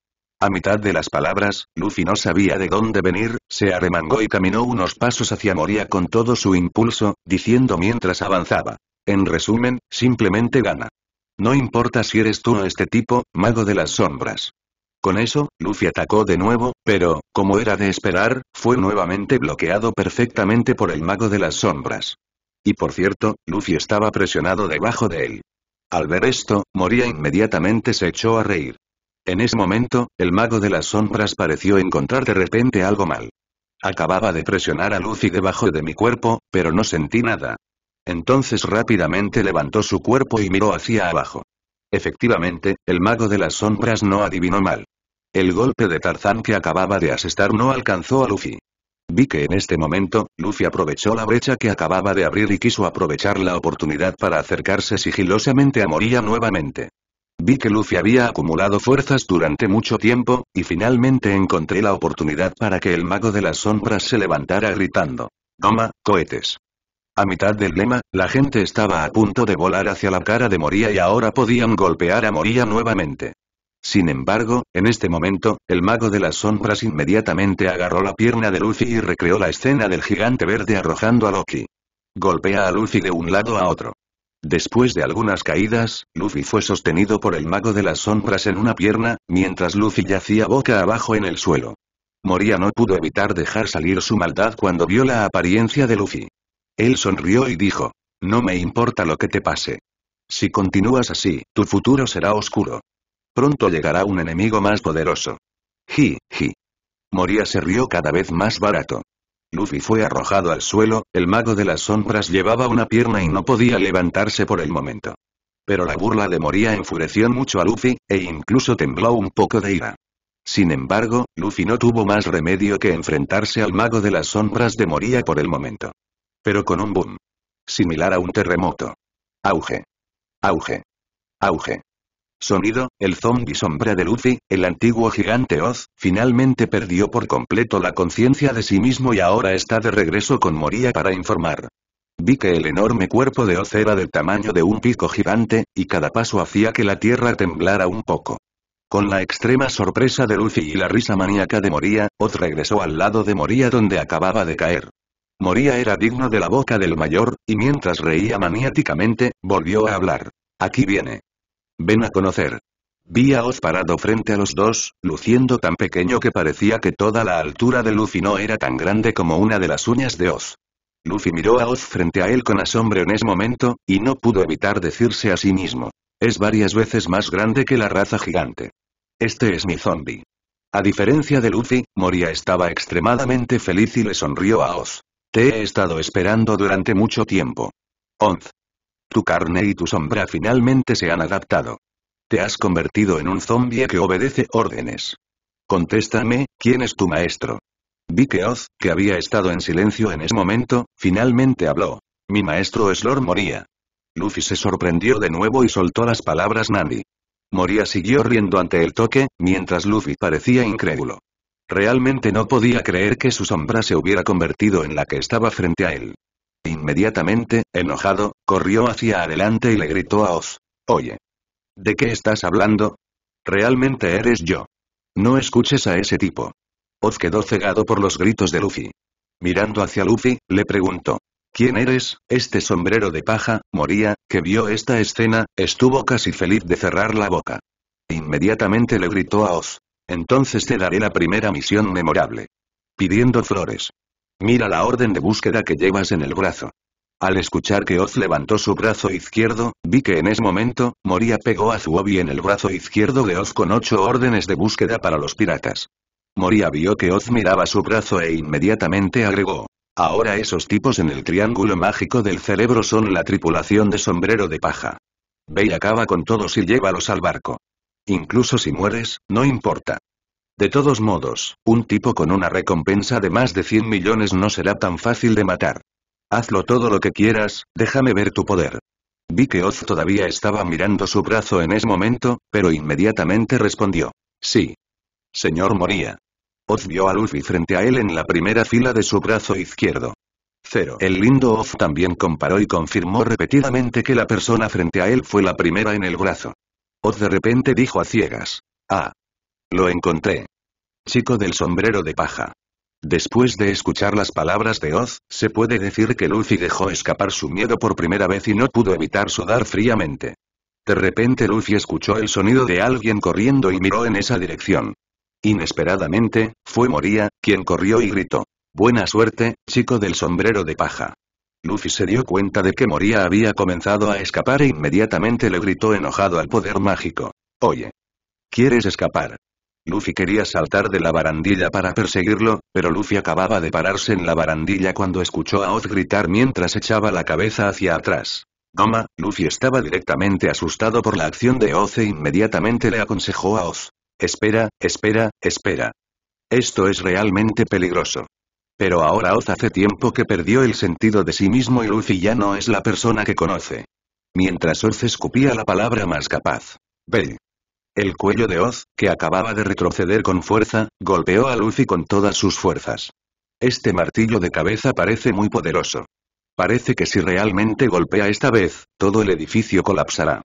A mitad de las palabras, Luffy no sabía de dónde venir, se arremangó y caminó unos pasos hacia Moria con todo su impulso, diciendo mientras avanzaba. En resumen, simplemente gana. No importa si eres tú o este tipo, mago de las sombras. Con eso, Luffy atacó de nuevo, pero, como era de esperar, fue nuevamente bloqueado perfectamente por el mago de las sombras. Y por cierto, Luffy estaba presionado debajo de él. Al ver esto, moría inmediatamente se echó a reír. En ese momento, el mago de las sombras pareció encontrar de repente algo mal. Acababa de presionar a Luffy debajo de mi cuerpo, pero no sentí nada. Entonces rápidamente levantó su cuerpo y miró hacia abajo. Efectivamente, el mago de las sombras no adivinó mal. El golpe de Tarzán que acababa de asestar no alcanzó a Luffy. Vi que en este momento, Luffy aprovechó la brecha que acababa de abrir y quiso aprovechar la oportunidad para acercarse sigilosamente a Moria nuevamente. Vi que Luffy había acumulado fuerzas durante mucho tiempo, y finalmente encontré la oportunidad para que el mago de las sombras se levantara gritando. Toma, cohetes. A mitad del lema, la gente estaba a punto de volar hacia la cara de Moria y ahora podían golpear a Moria nuevamente. Sin embargo, en este momento, el mago de las sombras inmediatamente agarró la pierna de Luffy y recreó la escena del gigante verde arrojando a Loki. Golpea a Luffy de un lado a otro. Después de algunas caídas, Luffy fue sostenido por el mago de las sombras en una pierna, mientras Luffy yacía boca abajo en el suelo. Moria no pudo evitar dejar salir su maldad cuando vio la apariencia de Luffy. Él sonrió y dijo, no me importa lo que te pase. Si continúas así, tu futuro será oscuro. Pronto llegará un enemigo más poderoso. Ji, ji. Moria se rió cada vez más barato. Luffy fue arrojado al suelo, el mago de las sombras llevaba una pierna y no podía levantarse por el momento. Pero la burla de Moria enfureció mucho a Luffy, e incluso tembló un poco de ira. Sin embargo, Luffy no tuvo más remedio que enfrentarse al mago de las sombras de Moria por el momento. Pero con un boom. Similar a un terremoto. Auge. Auge. Auge. Sonido, el zombie sombra de Luffy, el antiguo gigante Oz, finalmente perdió por completo la conciencia de sí mismo y ahora está de regreso con Moria para informar. Vi que el enorme cuerpo de Oz era del tamaño de un pico gigante, y cada paso hacía que la tierra temblara un poco. Con la extrema sorpresa de Luffy y la risa maníaca de Moria, Oz regresó al lado de Moria donde acababa de caer. Moria era digno de la boca del mayor, y mientras reía maniáticamente, volvió a hablar. Aquí viene. Ven a conocer. Oz parado frente a los dos, luciendo tan pequeño que parecía que toda la altura de Luffy no era tan grande como una de las uñas de Oz. Luffy miró a Oz frente a él con asombro en ese momento, y no pudo evitar decirse a sí mismo. Es varias veces más grande que la raza gigante. Este es mi zombie. A diferencia de Luffy, Moria estaba extremadamente feliz y le sonrió a Oz. Te he estado esperando durante mucho tiempo. —Oz. Tu carne y tu sombra finalmente se han adaptado. Te has convertido en un zombie que obedece órdenes. Contéstame, ¿quién es tu maestro? Vi que Oz, que había estado en silencio en ese momento, finalmente habló. Mi maestro es Lord Moria. Luffy se sorprendió de nuevo y soltó las palabras Nani. Moria siguió riendo ante el toque, mientras Luffy parecía incrédulo. Realmente no podía creer que su sombra se hubiera convertido en la que estaba frente a él. Inmediatamente, enojado, corrió hacia adelante y le gritó a Oz. Oye. ¿De qué estás hablando? Realmente eres yo. No escuches a ese tipo. Oz quedó cegado por los gritos de Luffy. Mirando hacia Luffy, le preguntó. ¿Quién eres? Este sombrero de paja, Moría, que vio esta escena, estuvo casi feliz de cerrar la boca. Inmediatamente le gritó a Oz. Entonces te daré la primera misión memorable. Pidiendo flores. Mira la orden de búsqueda que llevas en el brazo. Al escuchar que Oz levantó su brazo izquierdo, vi que en ese momento, Moria pegó a Zuobi en el brazo izquierdo de Oz con ocho órdenes de búsqueda para los piratas. Moria vio que Oz miraba su brazo e inmediatamente agregó. Ahora esos tipos en el triángulo mágico del cerebro son la tripulación de sombrero de paja. Ve y acaba con todos y llévalos al barco. Incluso si mueres, no importa. De todos modos, un tipo con una recompensa de más de 100 millones no será tan fácil de matar. Hazlo todo lo que quieras, déjame ver tu poder. Vi que Oz todavía estaba mirando su brazo en ese momento, pero inmediatamente respondió. Sí. Señor Moría. Oz vio a Luffy frente a él en la primera fila de su brazo izquierdo. Cero. El lindo Oz también comparó y confirmó repetidamente que la persona frente a él fue la primera en el brazo. Oz de repente dijo a ciegas. Ah. Lo encontré. Chico del sombrero de paja. Después de escuchar las palabras de Oz, se puede decir que Luffy dejó escapar su miedo por primera vez y no pudo evitar sudar fríamente. De repente Luffy escuchó el sonido de alguien corriendo y miró en esa dirección. Inesperadamente, fue Moria, quien corrió y gritó. Buena suerte, chico del sombrero de paja. Luffy se dio cuenta de que Moria había comenzado a escapar e inmediatamente le gritó enojado al poder mágico. Oye. ¿Quieres escapar? Luffy quería saltar de la barandilla para perseguirlo, pero Luffy acababa de pararse en la barandilla cuando escuchó a Oz gritar mientras echaba la cabeza hacia atrás. Goma, Luffy estaba directamente asustado por la acción de Oz e inmediatamente le aconsejó a Oz. Espera, espera, espera. Esto es realmente peligroso. Pero ahora Oz hace tiempo que perdió el sentido de sí mismo y Luffy ya no es la persona que conoce. Mientras Oz escupía la palabra más capaz. ve. El cuello de Oz, que acababa de retroceder con fuerza, golpeó a Luffy con todas sus fuerzas. Este martillo de cabeza parece muy poderoso. Parece que si realmente golpea esta vez, todo el edificio colapsará.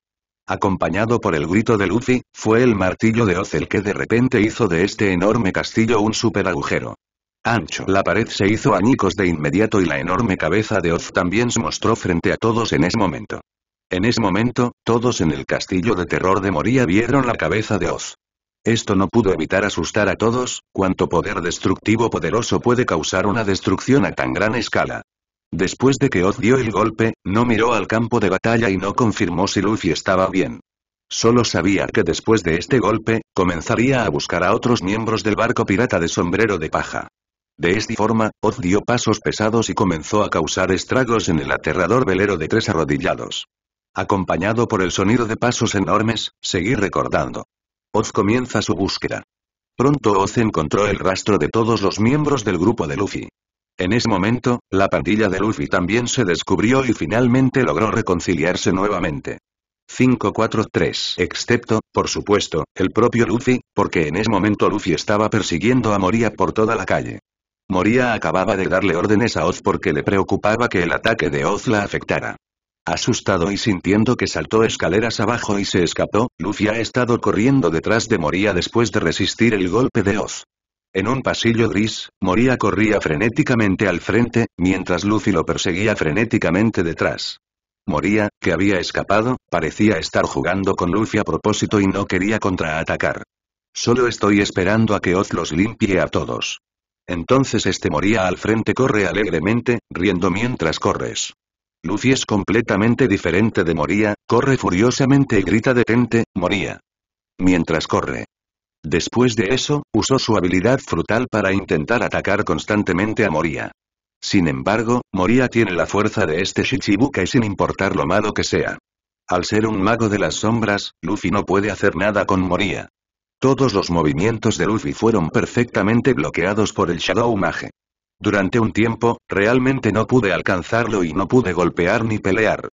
Acompañado por el grito de Luffy, fue el martillo de Oz el que de repente hizo de este enorme castillo un super agujero. Ancho. La pared se hizo añicos de inmediato y la enorme cabeza de Oz también se mostró frente a todos en ese momento. En ese momento, todos en el castillo de terror de Moría vieron la cabeza de Oz. Esto no pudo evitar asustar a todos, cuánto poder destructivo poderoso puede causar una destrucción a tan gran escala. Después de que Oz dio el golpe, no miró al campo de batalla y no confirmó si Luffy estaba bien. Solo sabía que después de este golpe, comenzaría a buscar a otros miembros del barco pirata de sombrero de paja. De esta forma, Oz dio pasos pesados y comenzó a causar estragos en el aterrador velero de tres arrodillados. Acompañado por el sonido de pasos enormes, seguí recordando. Oz comienza su búsqueda. Pronto Oz encontró el rastro de todos los miembros del grupo de Luffy. En ese momento, la pandilla de Luffy también se descubrió y finalmente logró reconciliarse nuevamente. 543, excepto, por supuesto, el propio Luffy, porque en ese momento Luffy estaba persiguiendo a Moria por toda la calle. Moria acababa de darle órdenes a Oz porque le preocupaba que el ataque de Oz la afectara. Asustado y sintiendo que saltó escaleras abajo y se escapó, Luffy ha estado corriendo detrás de Moria después de resistir el golpe de Oz. En un pasillo gris, Moria corría frenéticamente al frente, mientras Luffy lo perseguía frenéticamente detrás. Moria, que había escapado, parecía estar jugando con Luffy a propósito y no quería contraatacar. Solo estoy esperando a que Oz los limpie a todos. Entonces este Moria al frente corre alegremente, riendo mientras corres. Luffy es completamente diferente de Moria, corre furiosamente y grita detente, Moria. Mientras corre. Después de eso, usó su habilidad frutal para intentar atacar constantemente a Moria. Sin embargo, Moria tiene la fuerza de este y sin importar lo malo que sea. Al ser un mago de las sombras, Luffy no puede hacer nada con Moria. Todos los movimientos de Luffy fueron perfectamente bloqueados por el Shadow Mage. Durante un tiempo, realmente no pude alcanzarlo y no pude golpear ni pelear.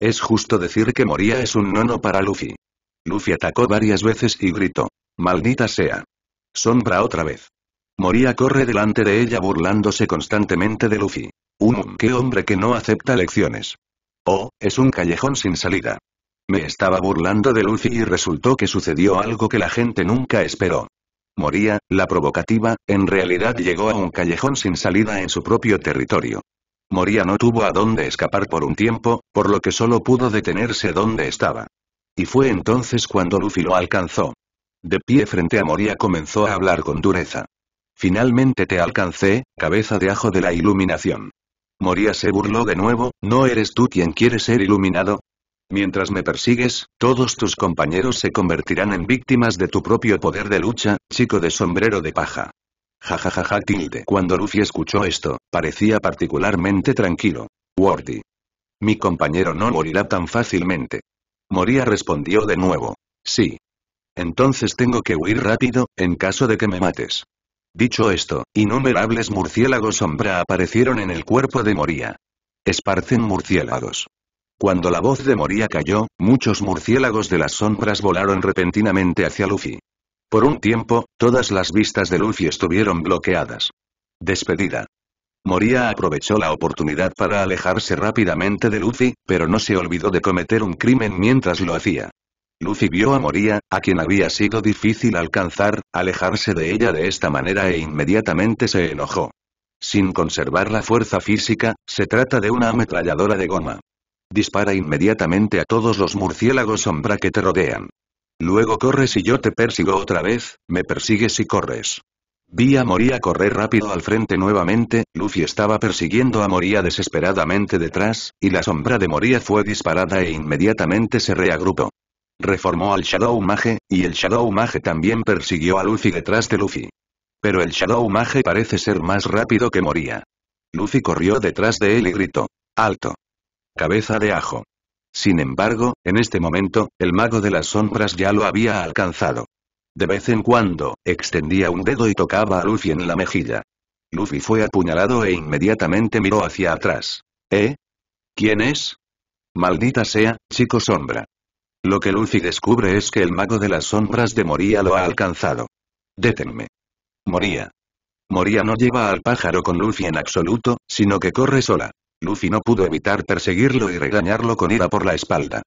Es justo decir que Moría es un nono para Luffy. Luffy atacó varias veces y gritó. Maldita sea. Sombra otra vez. Moría corre delante de ella burlándose constantemente de Luffy. Un qué hombre que no acepta lecciones. Oh, es un callejón sin salida. Me estaba burlando de Luffy y resultó que sucedió algo que la gente nunca esperó. Moría, la provocativa, en realidad llegó a un callejón sin salida en su propio territorio. Moría no tuvo a dónde escapar por un tiempo, por lo que solo pudo detenerse donde estaba. Y fue entonces cuando Luffy lo alcanzó. De pie frente a Moría comenzó a hablar con dureza. Finalmente te alcancé, cabeza de ajo de la iluminación. Moría se burló de nuevo, no eres tú quien quiere ser iluminado, Mientras me persigues, todos tus compañeros se convertirán en víctimas de tu propio poder de lucha, chico de sombrero de paja. Jajajaja tilde. Cuando Luffy escuchó esto, parecía particularmente tranquilo. Wardy, Mi compañero no morirá tan fácilmente. Moría respondió de nuevo. Sí. Entonces tengo que huir rápido, en caso de que me mates. Dicho esto, innumerables murciélagos sombra aparecieron en el cuerpo de Moría. Esparcen murciélagos. Cuando la voz de Moria cayó, muchos murciélagos de las sombras volaron repentinamente hacia Luffy. Por un tiempo, todas las vistas de Luffy estuvieron bloqueadas. Despedida. Moria aprovechó la oportunidad para alejarse rápidamente de Luffy, pero no se olvidó de cometer un crimen mientras lo hacía. Luffy vio a Moria, a quien había sido difícil alcanzar, alejarse de ella de esta manera e inmediatamente se enojó. Sin conservar la fuerza física, se trata de una ametralladora de goma dispara inmediatamente a todos los murciélagos sombra que te rodean. Luego corres y yo te persigo otra vez, me persigues y corres. Vi a Moria correr rápido al frente nuevamente, Luffy estaba persiguiendo a Moria desesperadamente detrás, y la sombra de Moria fue disparada e inmediatamente se reagrupó. Reformó al Shadow Mage, y el Shadow Mage también persiguió a Luffy detrás de Luffy. Pero el Shadow Mage parece ser más rápido que Moria. Luffy corrió detrás de él y gritó. ¡Alto! cabeza de ajo. Sin embargo, en este momento, el mago de las sombras ya lo había alcanzado. De vez en cuando, extendía un dedo y tocaba a Luffy en la mejilla. Luffy fue apuñalado e inmediatamente miró hacia atrás. ¿Eh? ¿Quién es? Maldita sea, chico sombra. Lo que Luffy descubre es que el mago de las sombras de Moría lo ha alcanzado. Détenme. Moría. Moría no lleva al pájaro con Luffy en absoluto, sino que corre sola. Luffy no pudo evitar perseguirlo y regañarlo con ira por la espalda.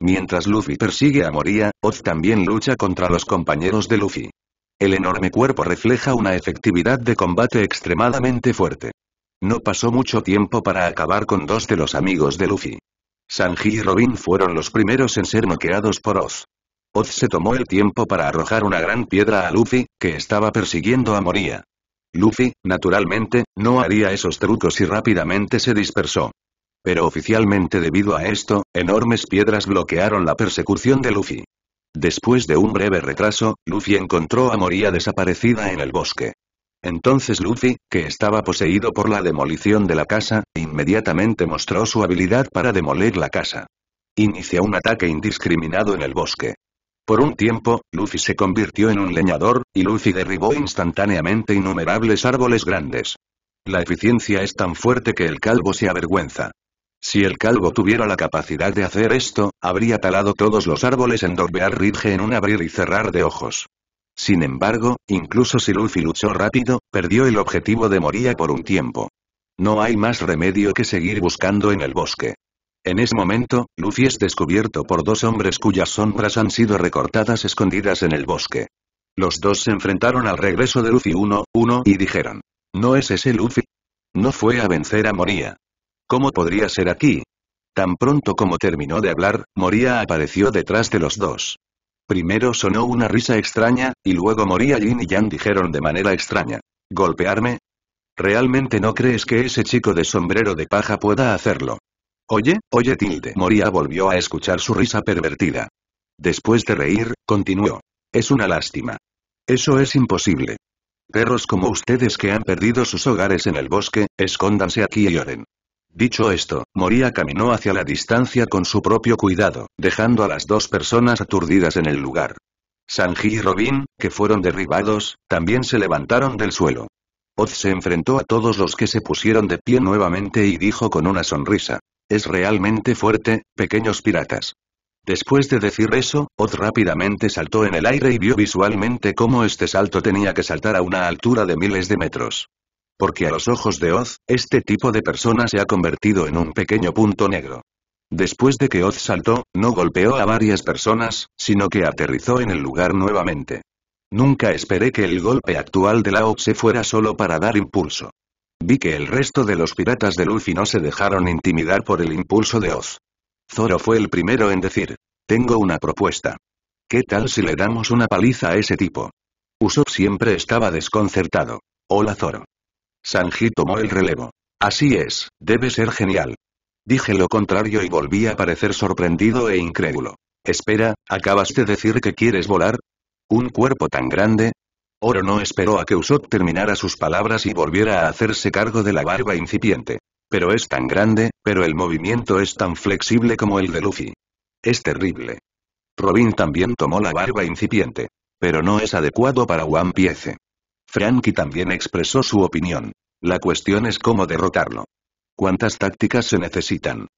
Mientras Luffy persigue a Moria, Oz también lucha contra los compañeros de Luffy. El enorme cuerpo refleja una efectividad de combate extremadamente fuerte. No pasó mucho tiempo para acabar con dos de los amigos de Luffy. Sanji y Robin fueron los primeros en ser noqueados por Oz. Oz se tomó el tiempo para arrojar una gran piedra a Luffy, que estaba persiguiendo a Moria. Luffy, naturalmente, no haría esos trucos y rápidamente se dispersó. Pero oficialmente debido a esto, enormes piedras bloquearon la persecución de Luffy. Después de un breve retraso, Luffy encontró a Moria desaparecida en el bosque. Entonces Luffy, que estaba poseído por la demolición de la casa, inmediatamente mostró su habilidad para demoler la casa. Inicia un ataque indiscriminado en el bosque. Por un tiempo, Luffy se convirtió en un leñador, y Luffy derribó instantáneamente innumerables árboles grandes. La eficiencia es tan fuerte que el calvo se avergüenza. Si el calvo tuviera la capacidad de hacer esto, habría talado todos los árboles en Dorbear Ridge en un abrir y cerrar de ojos. Sin embargo, incluso si Luffy luchó rápido, perdió el objetivo de Moria por un tiempo. No hay más remedio que seguir buscando en el bosque. En ese momento, Luffy es descubierto por dos hombres cuyas sombras han sido recortadas escondidas en el bosque. Los dos se enfrentaron al regreso de Luffy 1, 1 y dijeron. ¿No es ese Luffy? No fue a vencer a Moria. ¿Cómo podría ser aquí? Tan pronto como terminó de hablar, Moria apareció detrás de los dos. Primero sonó una risa extraña, y luego Moria, Jin y Yang dijeron de manera extraña. ¿Golpearme? ¿Realmente no crees que ese chico de sombrero de paja pueda hacerlo? Oye, oye tilde. Moria volvió a escuchar su risa pervertida. Después de reír, continuó. Es una lástima. Eso es imposible. Perros como ustedes que han perdido sus hogares en el bosque, escóndanse aquí y lloren. Dicho esto, Moria caminó hacia la distancia con su propio cuidado, dejando a las dos personas aturdidas en el lugar. Sanji y Robin, que fueron derribados, también se levantaron del suelo. Oz se enfrentó a todos los que se pusieron de pie nuevamente y dijo con una sonrisa. Es realmente fuerte, pequeños piratas. Después de decir eso, Oz rápidamente saltó en el aire y vio visualmente cómo este salto tenía que saltar a una altura de miles de metros. Porque a los ojos de Oz, este tipo de persona se ha convertido en un pequeño punto negro. Después de que Oz saltó, no golpeó a varias personas, sino que aterrizó en el lugar nuevamente. Nunca esperé que el golpe actual de la se fuera solo para dar impulso. Vi que el resto de los piratas de Luffy no se dejaron intimidar por el impulso de Oz. Zoro fue el primero en decir, tengo una propuesta. ¿Qué tal si le damos una paliza a ese tipo? Usopp siempre estaba desconcertado. Hola Zoro. Sanji tomó el relevo. Así es, debe ser genial. Dije lo contrario y volví a parecer sorprendido e incrédulo. Espera, ¿acabas de decir que quieres volar? ¿Un cuerpo tan grande? Oro no esperó a que Usopp terminara sus palabras y volviera a hacerse cargo de la barba incipiente. Pero es tan grande, pero el movimiento es tan flexible como el de Luffy. Es terrible. Robin también tomó la barba incipiente. Pero no es adecuado para One Piece. Frankie también expresó su opinión. La cuestión es cómo derrotarlo. ¿Cuántas tácticas se necesitan?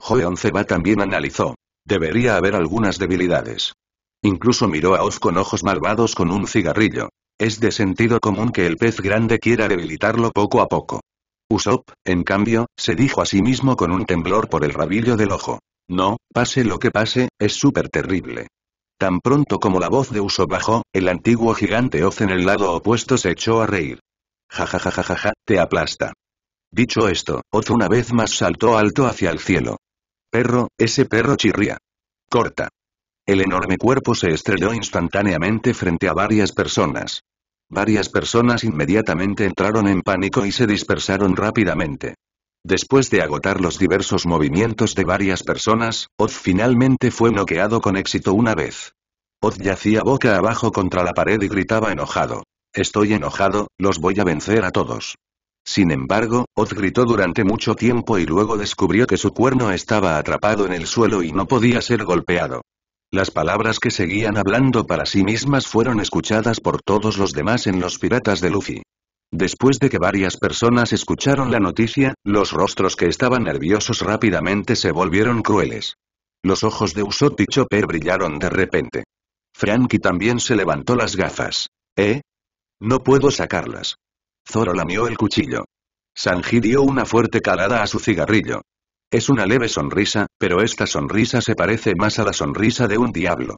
Joe va también analizó. Debería haber algunas debilidades. Incluso miró a Oz con ojos malvados con un cigarrillo, es de sentido común que el pez grande quiera debilitarlo poco a poco. Usopp, en cambio, se dijo a sí mismo con un temblor por el rabillo del ojo. No, pase lo que pase, es súper terrible. Tan pronto como la voz de Usopp bajó, el antiguo gigante Oz en el lado opuesto se echó a reír. Ja te aplasta. Dicho esto, Oz una vez más saltó alto hacia el cielo. Perro, ese perro chirría. Corta. El enorme cuerpo se estrelló instantáneamente frente a varias personas. Varias personas inmediatamente entraron en pánico y se dispersaron rápidamente. Después de agotar los diversos movimientos de varias personas, Oz finalmente fue bloqueado con éxito una vez. Oz yacía boca abajo contra la pared y gritaba enojado. Estoy enojado, los voy a vencer a todos. Sin embargo, Oz gritó durante mucho tiempo y luego descubrió que su cuerno estaba atrapado en el suelo y no podía ser golpeado. Las palabras que seguían hablando para sí mismas fueron escuchadas por todos los demás en los piratas de Luffy. Después de que varias personas escucharon la noticia, los rostros que estaban nerviosos rápidamente se volvieron crueles. Los ojos de Usopp y Chopper brillaron de repente. Frankie también se levantó las gafas. ¿Eh? No puedo sacarlas. Zoro lamió el cuchillo. Sanji dio una fuerte calada a su cigarrillo. Es una leve sonrisa, pero esta sonrisa se parece más a la sonrisa de un diablo.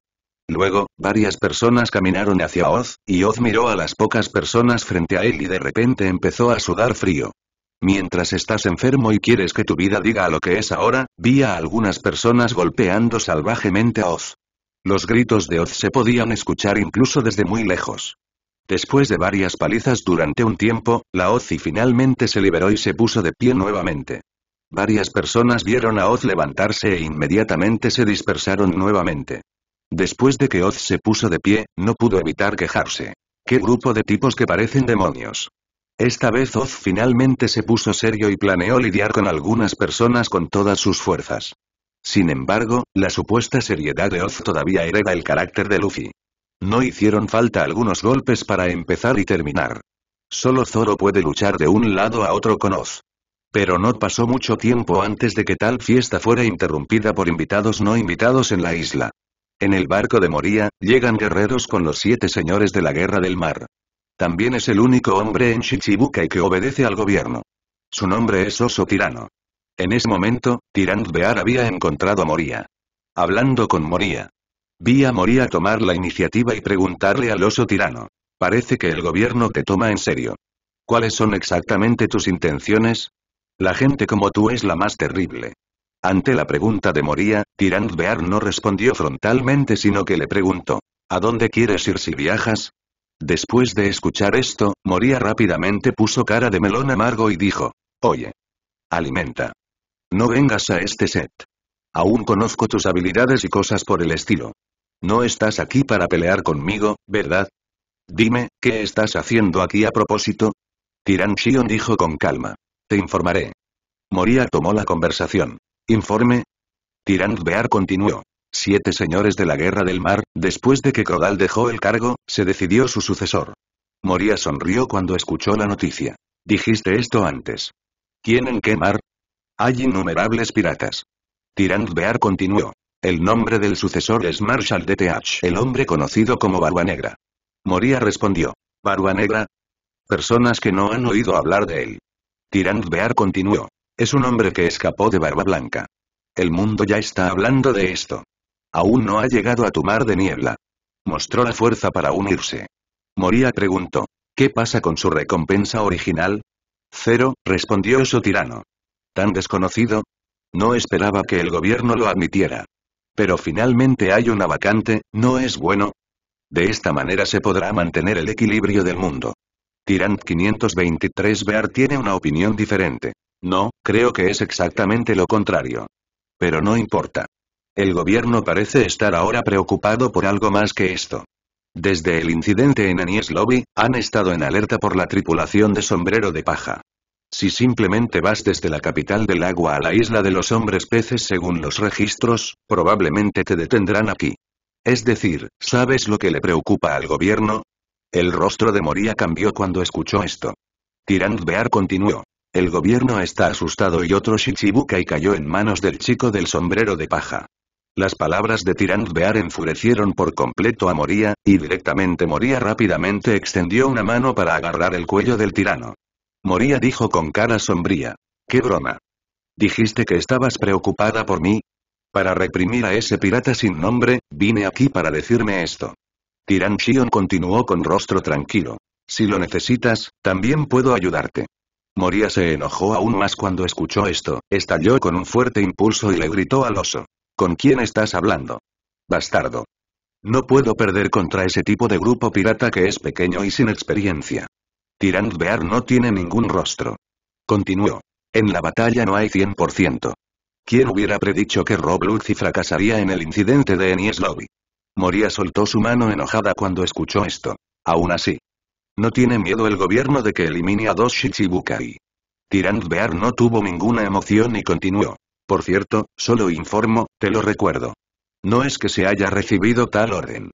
Luego, varias personas caminaron hacia Oz, y Oz miró a las pocas personas frente a él y de repente empezó a sudar frío. Mientras estás enfermo y quieres que tu vida diga lo que es ahora, vi a algunas personas golpeando salvajemente a Oz. Los gritos de Oz se podían escuchar incluso desde muy lejos. Después de varias palizas durante un tiempo, la Oz finalmente se liberó y se puso de pie nuevamente. Varias personas vieron a Oz levantarse e inmediatamente se dispersaron nuevamente. Después de que Oz se puso de pie, no pudo evitar quejarse. ¡Qué grupo de tipos que parecen demonios! Esta vez Oz finalmente se puso serio y planeó lidiar con algunas personas con todas sus fuerzas. Sin embargo, la supuesta seriedad de Oz todavía hereda el carácter de Luffy. No hicieron falta algunos golpes para empezar y terminar. Solo Zoro puede luchar de un lado a otro con Oz. Pero no pasó mucho tiempo antes de que tal fiesta fuera interrumpida por invitados no invitados en la isla. En el barco de Moria, llegan guerreros con los siete señores de la Guerra del Mar. También es el único hombre en y que obedece al gobierno. Su nombre es Oso Tirano. En ese momento, Tirant Bear había encontrado a Moria. Hablando con Moria. Vi a Moria tomar la iniciativa y preguntarle al oso tirano. Parece que el gobierno te toma en serio. ¿Cuáles son exactamente tus intenciones? La gente como tú es la más terrible. Ante la pregunta de Moria, Tiran Bear no respondió frontalmente sino que le preguntó, ¿a dónde quieres ir si viajas? Después de escuchar esto, Moria rápidamente puso cara de melón amargo y dijo, oye, alimenta. No vengas a este set. Aún conozco tus habilidades y cosas por el estilo. No estás aquí para pelear conmigo, ¿verdad? Dime, ¿qué estás haciendo aquí a propósito? Tiran Shion dijo con calma. Te informaré. Moría tomó la conversación. Informe. Tirant Bear continuó. Siete señores de la Guerra del Mar, después de que Crodal dejó el cargo, se decidió su sucesor. Moría sonrió cuando escuchó la noticia. Dijiste esto antes. ¿Quién en qué mar? Hay innumerables piratas. Tirant Bear continuó. El nombre del sucesor es Marshall DTH, el hombre conocido como Barba Negra. Moría respondió. ¿Barba Negra? Personas que no han oído hablar de él. Tirant Bear continuó. Es un hombre que escapó de Barba Blanca. El mundo ya está hablando de esto. Aún no ha llegado a tu mar de niebla. Mostró la fuerza para unirse. Moría preguntó. ¿Qué pasa con su recompensa original? Cero, respondió su tirano. ¿Tan desconocido? No esperaba que el gobierno lo admitiera. Pero finalmente hay una vacante, ¿no es bueno? De esta manera se podrá mantener el equilibrio del mundo. Tirant 523 Bear tiene una opinión diferente. No, creo que es exactamente lo contrario. Pero no importa. El gobierno parece estar ahora preocupado por algo más que esto. Desde el incidente en Anies Lobby, han estado en alerta por la tripulación de sombrero de paja. Si simplemente vas desde la capital del agua a la isla de los hombres peces según los registros, probablemente te detendrán aquí. Es decir, ¿sabes lo que le preocupa al gobierno? El rostro de Moria cambió cuando escuchó esto. Tirant Bear continuó. El gobierno está asustado y otro Shichibukai cayó en manos del chico del sombrero de paja. Las palabras de Tirant Bear enfurecieron por completo a Moria, y directamente Moria rápidamente extendió una mano para agarrar el cuello del tirano. Moria dijo con cara sombría. ¡Qué broma! ¿Dijiste que estabas preocupada por mí? Para reprimir a ese pirata sin nombre, vine aquí para decirme esto. Tiran Shion continuó con rostro tranquilo. Si lo necesitas, también puedo ayudarte. Moria se enojó aún más cuando escuchó esto, estalló con un fuerte impulso y le gritó al oso. ¿Con quién estás hablando? Bastardo. No puedo perder contra ese tipo de grupo pirata que es pequeño y sin experiencia. Tirant Bear no tiene ningún rostro. Continuó. En la batalla no hay 100%. ¿Quién hubiera predicho que Rob y fracasaría en el incidente de Enies Lobby? Moria soltó su mano enojada cuando escuchó esto. Aún así. No tiene miedo el gobierno de que elimine a dos Shichibukai. Tirant Bear no tuvo ninguna emoción y continuó. Por cierto, solo informo, te lo recuerdo. No es que se haya recibido tal orden.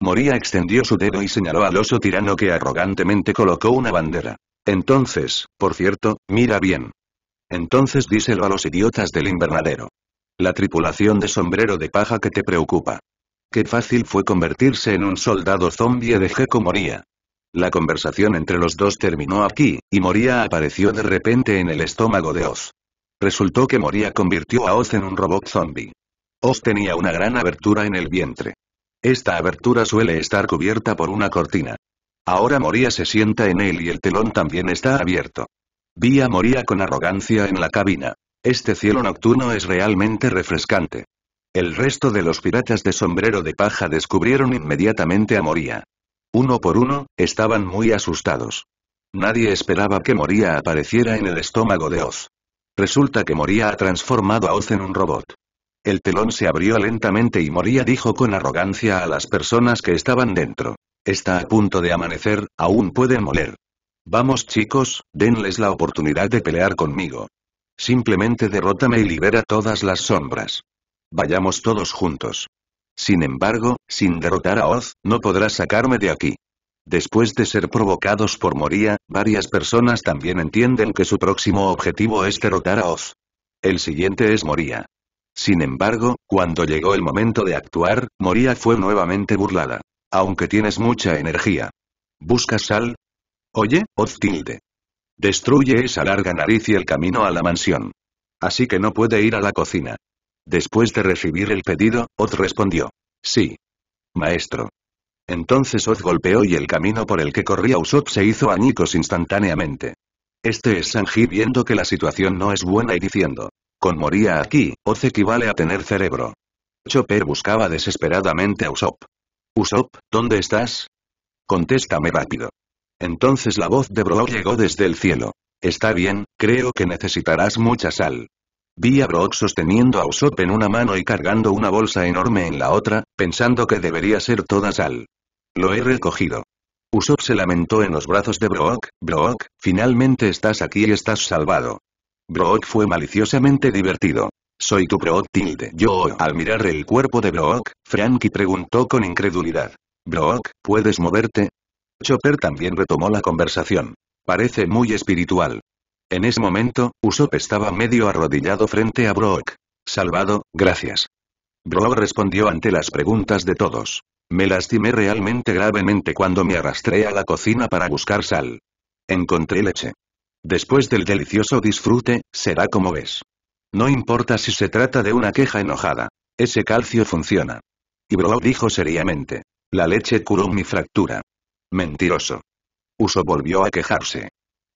Moria extendió su dedo y señaló al oso tirano que arrogantemente colocó una bandera. Entonces, por cierto, mira bien. Entonces díselo a los idiotas del invernadero. La tripulación de sombrero de paja que te preocupa. Qué fácil fue convertirse en un soldado zombie de Gecko Moría. La conversación entre los dos terminó aquí, y Moría apareció de repente en el estómago de Oz. Resultó que Moría convirtió a Oz en un robot zombie. Oz tenía una gran abertura en el vientre. Esta abertura suele estar cubierta por una cortina. Ahora Moría se sienta en él y el telón también está abierto. Vi a Moría con arrogancia en la cabina. Este cielo nocturno es realmente refrescante. El resto de los piratas de sombrero de paja descubrieron inmediatamente a Moría. Uno por uno, estaban muy asustados. Nadie esperaba que Moría apareciera en el estómago de Oz. Resulta que Moría ha transformado a Oz en un robot. El telón se abrió lentamente y Moría dijo con arrogancia a las personas que estaban dentro. Está a punto de amanecer, aún pueden moler. Vamos chicos, denles la oportunidad de pelear conmigo. Simplemente derrótame y libera todas las sombras. Vayamos todos juntos. Sin embargo, sin derrotar a Oz, no podrás sacarme de aquí. Después de ser provocados por Moria, varias personas también entienden que su próximo objetivo es derrotar a Oz. El siguiente es Moria. Sin embargo, cuando llegó el momento de actuar, Moria fue nuevamente burlada. Aunque tienes mucha energía. ¿Buscas sal? Oye, Oz tilde. Destruye esa larga nariz y el camino a la mansión. Así que no puede ir a la cocina. Después de recibir el pedido, Oz respondió. Sí. Maestro. Entonces Oz golpeó y el camino por el que corría Usopp se hizo añicos instantáneamente. Este es Sanji viendo que la situación no es buena y diciendo. Con moría aquí, Oz equivale a tener cerebro. Chopper buscaba desesperadamente a Usopp. Usopp, ¿dónde estás? Contéstame rápido. Entonces la voz de Bro llegó desde el cielo. Está bien, creo que necesitarás mucha sal. Vi a Brock sosteniendo a Usopp en una mano y cargando una bolsa enorme en la otra, pensando que debería ser toda sal. Lo he recogido. Usopp se lamentó en los brazos de Brock, Brock, finalmente estás aquí y estás salvado. Brock fue maliciosamente divertido. Soy tu Brock tilde. Yo, al mirar el cuerpo de Brock, Frankie preguntó con incredulidad. Brock, ¿puedes moverte? Chopper también retomó la conversación. Parece muy espiritual. En ese momento, Usopp estaba medio arrodillado frente a Brock. Salvado, gracias. Brock respondió ante las preguntas de todos. Me lastimé realmente gravemente cuando me arrastré a la cocina para buscar sal. Encontré leche. Después del delicioso disfrute, será como ves. No importa si se trata de una queja enojada. Ese calcio funciona. Y Brock dijo seriamente. La leche curó mi fractura. Mentiroso. Uso volvió a quejarse.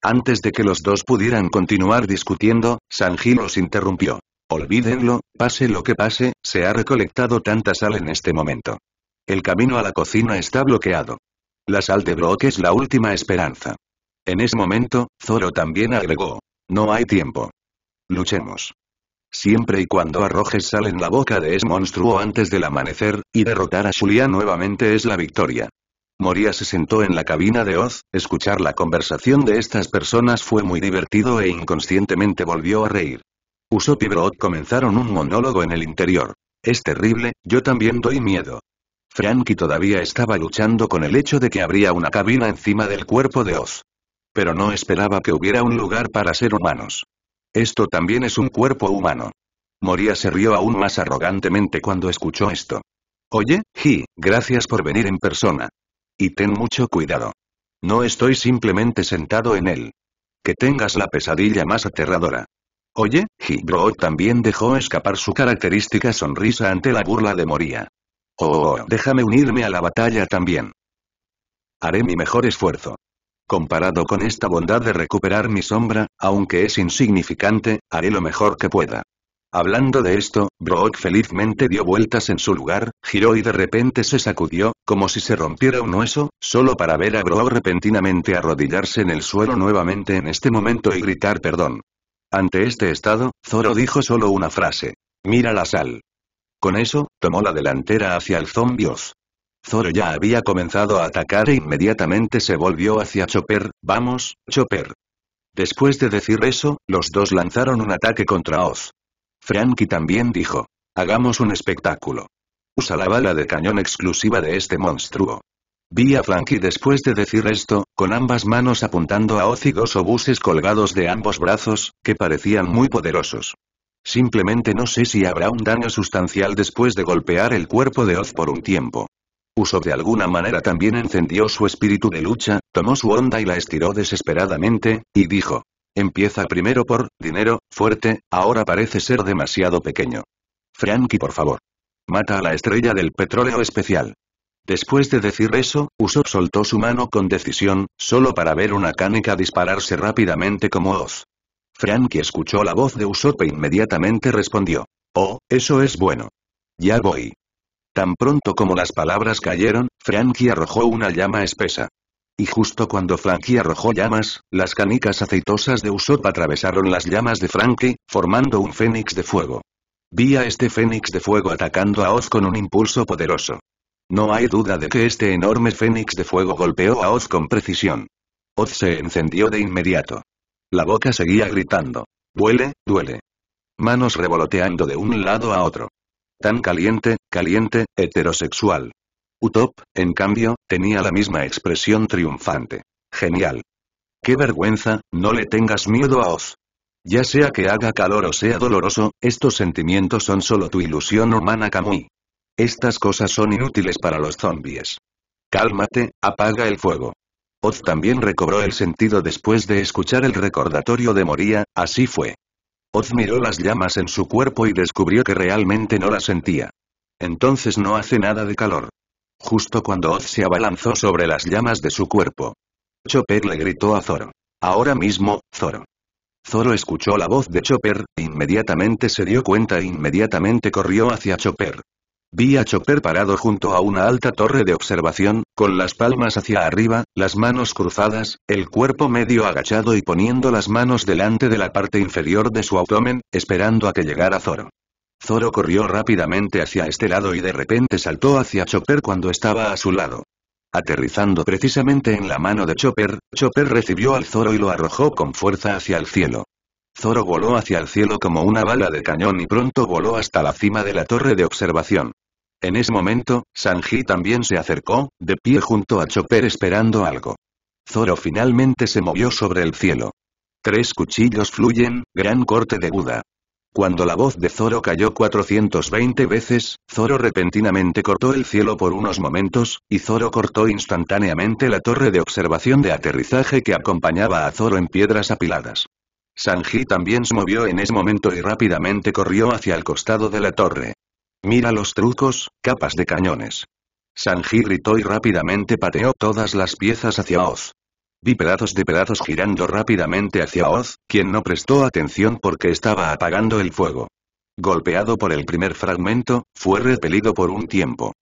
Antes de que los dos pudieran continuar discutiendo, Sanji los interrumpió. Olvídenlo, pase lo que pase, se ha recolectado tanta sal en este momento. El camino a la cocina está bloqueado. La sal de Brock es la última esperanza. En ese momento, Zoro también agregó. No hay tiempo. Luchemos. Siempre y cuando arrojes sal en la boca de ese monstruo antes del amanecer, y derrotar a Julia nuevamente es la victoria. Moría se sentó en la cabina de Oz, escuchar la conversación de estas personas fue muy divertido e inconscientemente volvió a reír. Usopp y comenzaron un monólogo en el interior. Es terrible, yo también doy miedo. Frankie todavía estaba luchando con el hecho de que habría una cabina encima del cuerpo de Oz. Pero no esperaba que hubiera un lugar para ser humanos. Esto también es un cuerpo humano. Moría se rió aún más arrogantemente cuando escuchó esto. Oye, Ji, gracias por venir en persona. Y ten mucho cuidado. No estoy simplemente sentado en él. Que tengas la pesadilla más aterradora. Oye, Hidro también dejó escapar su característica sonrisa ante la burla de Moria. oh, déjame unirme a la batalla también. Haré mi mejor esfuerzo. Comparado con esta bondad de recuperar mi sombra, aunque es insignificante, haré lo mejor que pueda. Hablando de esto, Brook felizmente dio vueltas en su lugar, giró y de repente se sacudió, como si se rompiera un hueso, solo para ver a Brook repentinamente arrodillarse en el suelo nuevamente en este momento y gritar perdón. Ante este estado, Zoro dijo solo una frase. Mira la sal. Con eso, tomó la delantera hacia el zombios. Zoro ya había comenzado a atacar e inmediatamente se volvió hacia Chopper, vamos, Chopper. Después de decir eso, los dos lanzaron un ataque contra Oz. Frankie también dijo. Hagamos un espectáculo. Usa la bala de cañón exclusiva de este monstruo. Vi a Frankie después de decir esto, con ambas manos apuntando a y dos obuses colgados de ambos brazos, que parecían muy poderosos. Simplemente no sé si habrá un daño sustancial después de golpear el cuerpo de Oz por un tiempo. Uso de alguna manera también encendió su espíritu de lucha, tomó su onda y la estiró desesperadamente, y dijo, Empieza primero por, dinero, fuerte, ahora parece ser demasiado pequeño. Frankie por favor. Mata a la estrella del petróleo especial. Después de decir eso, Usopp soltó su mano con decisión, solo para ver una cánica dispararse rápidamente como hoz. Frankie escuchó la voz de Usopp e inmediatamente respondió. Oh, eso es bueno. Ya voy. Tan pronto como las palabras cayeron, Frankie arrojó una llama espesa. Y justo cuando Frankie arrojó llamas, las canicas aceitosas de Usopp atravesaron las llamas de Frankie, formando un fénix de fuego. Vi a este fénix de fuego atacando a Oz con un impulso poderoso. No hay duda de que este enorme fénix de fuego golpeó a Oz con precisión. Oz se encendió de inmediato. La boca seguía gritando. Duele, duele. Manos revoloteando de un lado a otro. Tan caliente, caliente, heterosexual. Utop, en cambio, tenía la misma expresión triunfante. Genial. Qué vergüenza, no le tengas miedo a Oz. Ya sea que haga calor o sea doloroso, estos sentimientos son solo tu ilusión humana Kamui. Estas cosas son inútiles para los zombies. Cálmate, apaga el fuego. Oz también recobró el sentido después de escuchar el recordatorio de Moria, así fue. Oz miró las llamas en su cuerpo y descubrió que realmente no las sentía. Entonces no hace nada de calor justo cuando Oz se abalanzó sobre las llamas de su cuerpo. Chopper le gritó a Zoro. Ahora mismo, Zoro. Zoro escuchó la voz de Chopper, inmediatamente se dio cuenta e inmediatamente corrió hacia Chopper. Vi a Chopper parado junto a una alta torre de observación, con las palmas hacia arriba, las manos cruzadas, el cuerpo medio agachado y poniendo las manos delante de la parte inferior de su abdomen, esperando a que llegara Zoro. Zoro corrió rápidamente hacia este lado y de repente saltó hacia Chopper cuando estaba a su lado. Aterrizando precisamente en la mano de Chopper, Chopper recibió al Zoro y lo arrojó con fuerza hacia el cielo. Zoro voló hacia el cielo como una bala de cañón y pronto voló hasta la cima de la torre de observación. En ese momento, Sanji también se acercó, de pie junto a Chopper esperando algo. Zoro finalmente se movió sobre el cielo. Tres cuchillos fluyen, gran corte de Buda. Cuando la voz de Zoro cayó 420 veces, Zoro repentinamente cortó el cielo por unos momentos, y Zoro cortó instantáneamente la torre de observación de aterrizaje que acompañaba a Zoro en piedras apiladas. Sanji también se movió en ese momento y rápidamente corrió hacia el costado de la torre. Mira los trucos, capas de cañones. Sanji gritó y rápidamente pateó todas las piezas hacia Oz. Vi pedazos de pedazos girando rápidamente hacia Oz, quien no prestó atención porque estaba apagando el fuego. Golpeado por el primer fragmento, fue repelido por un tiempo.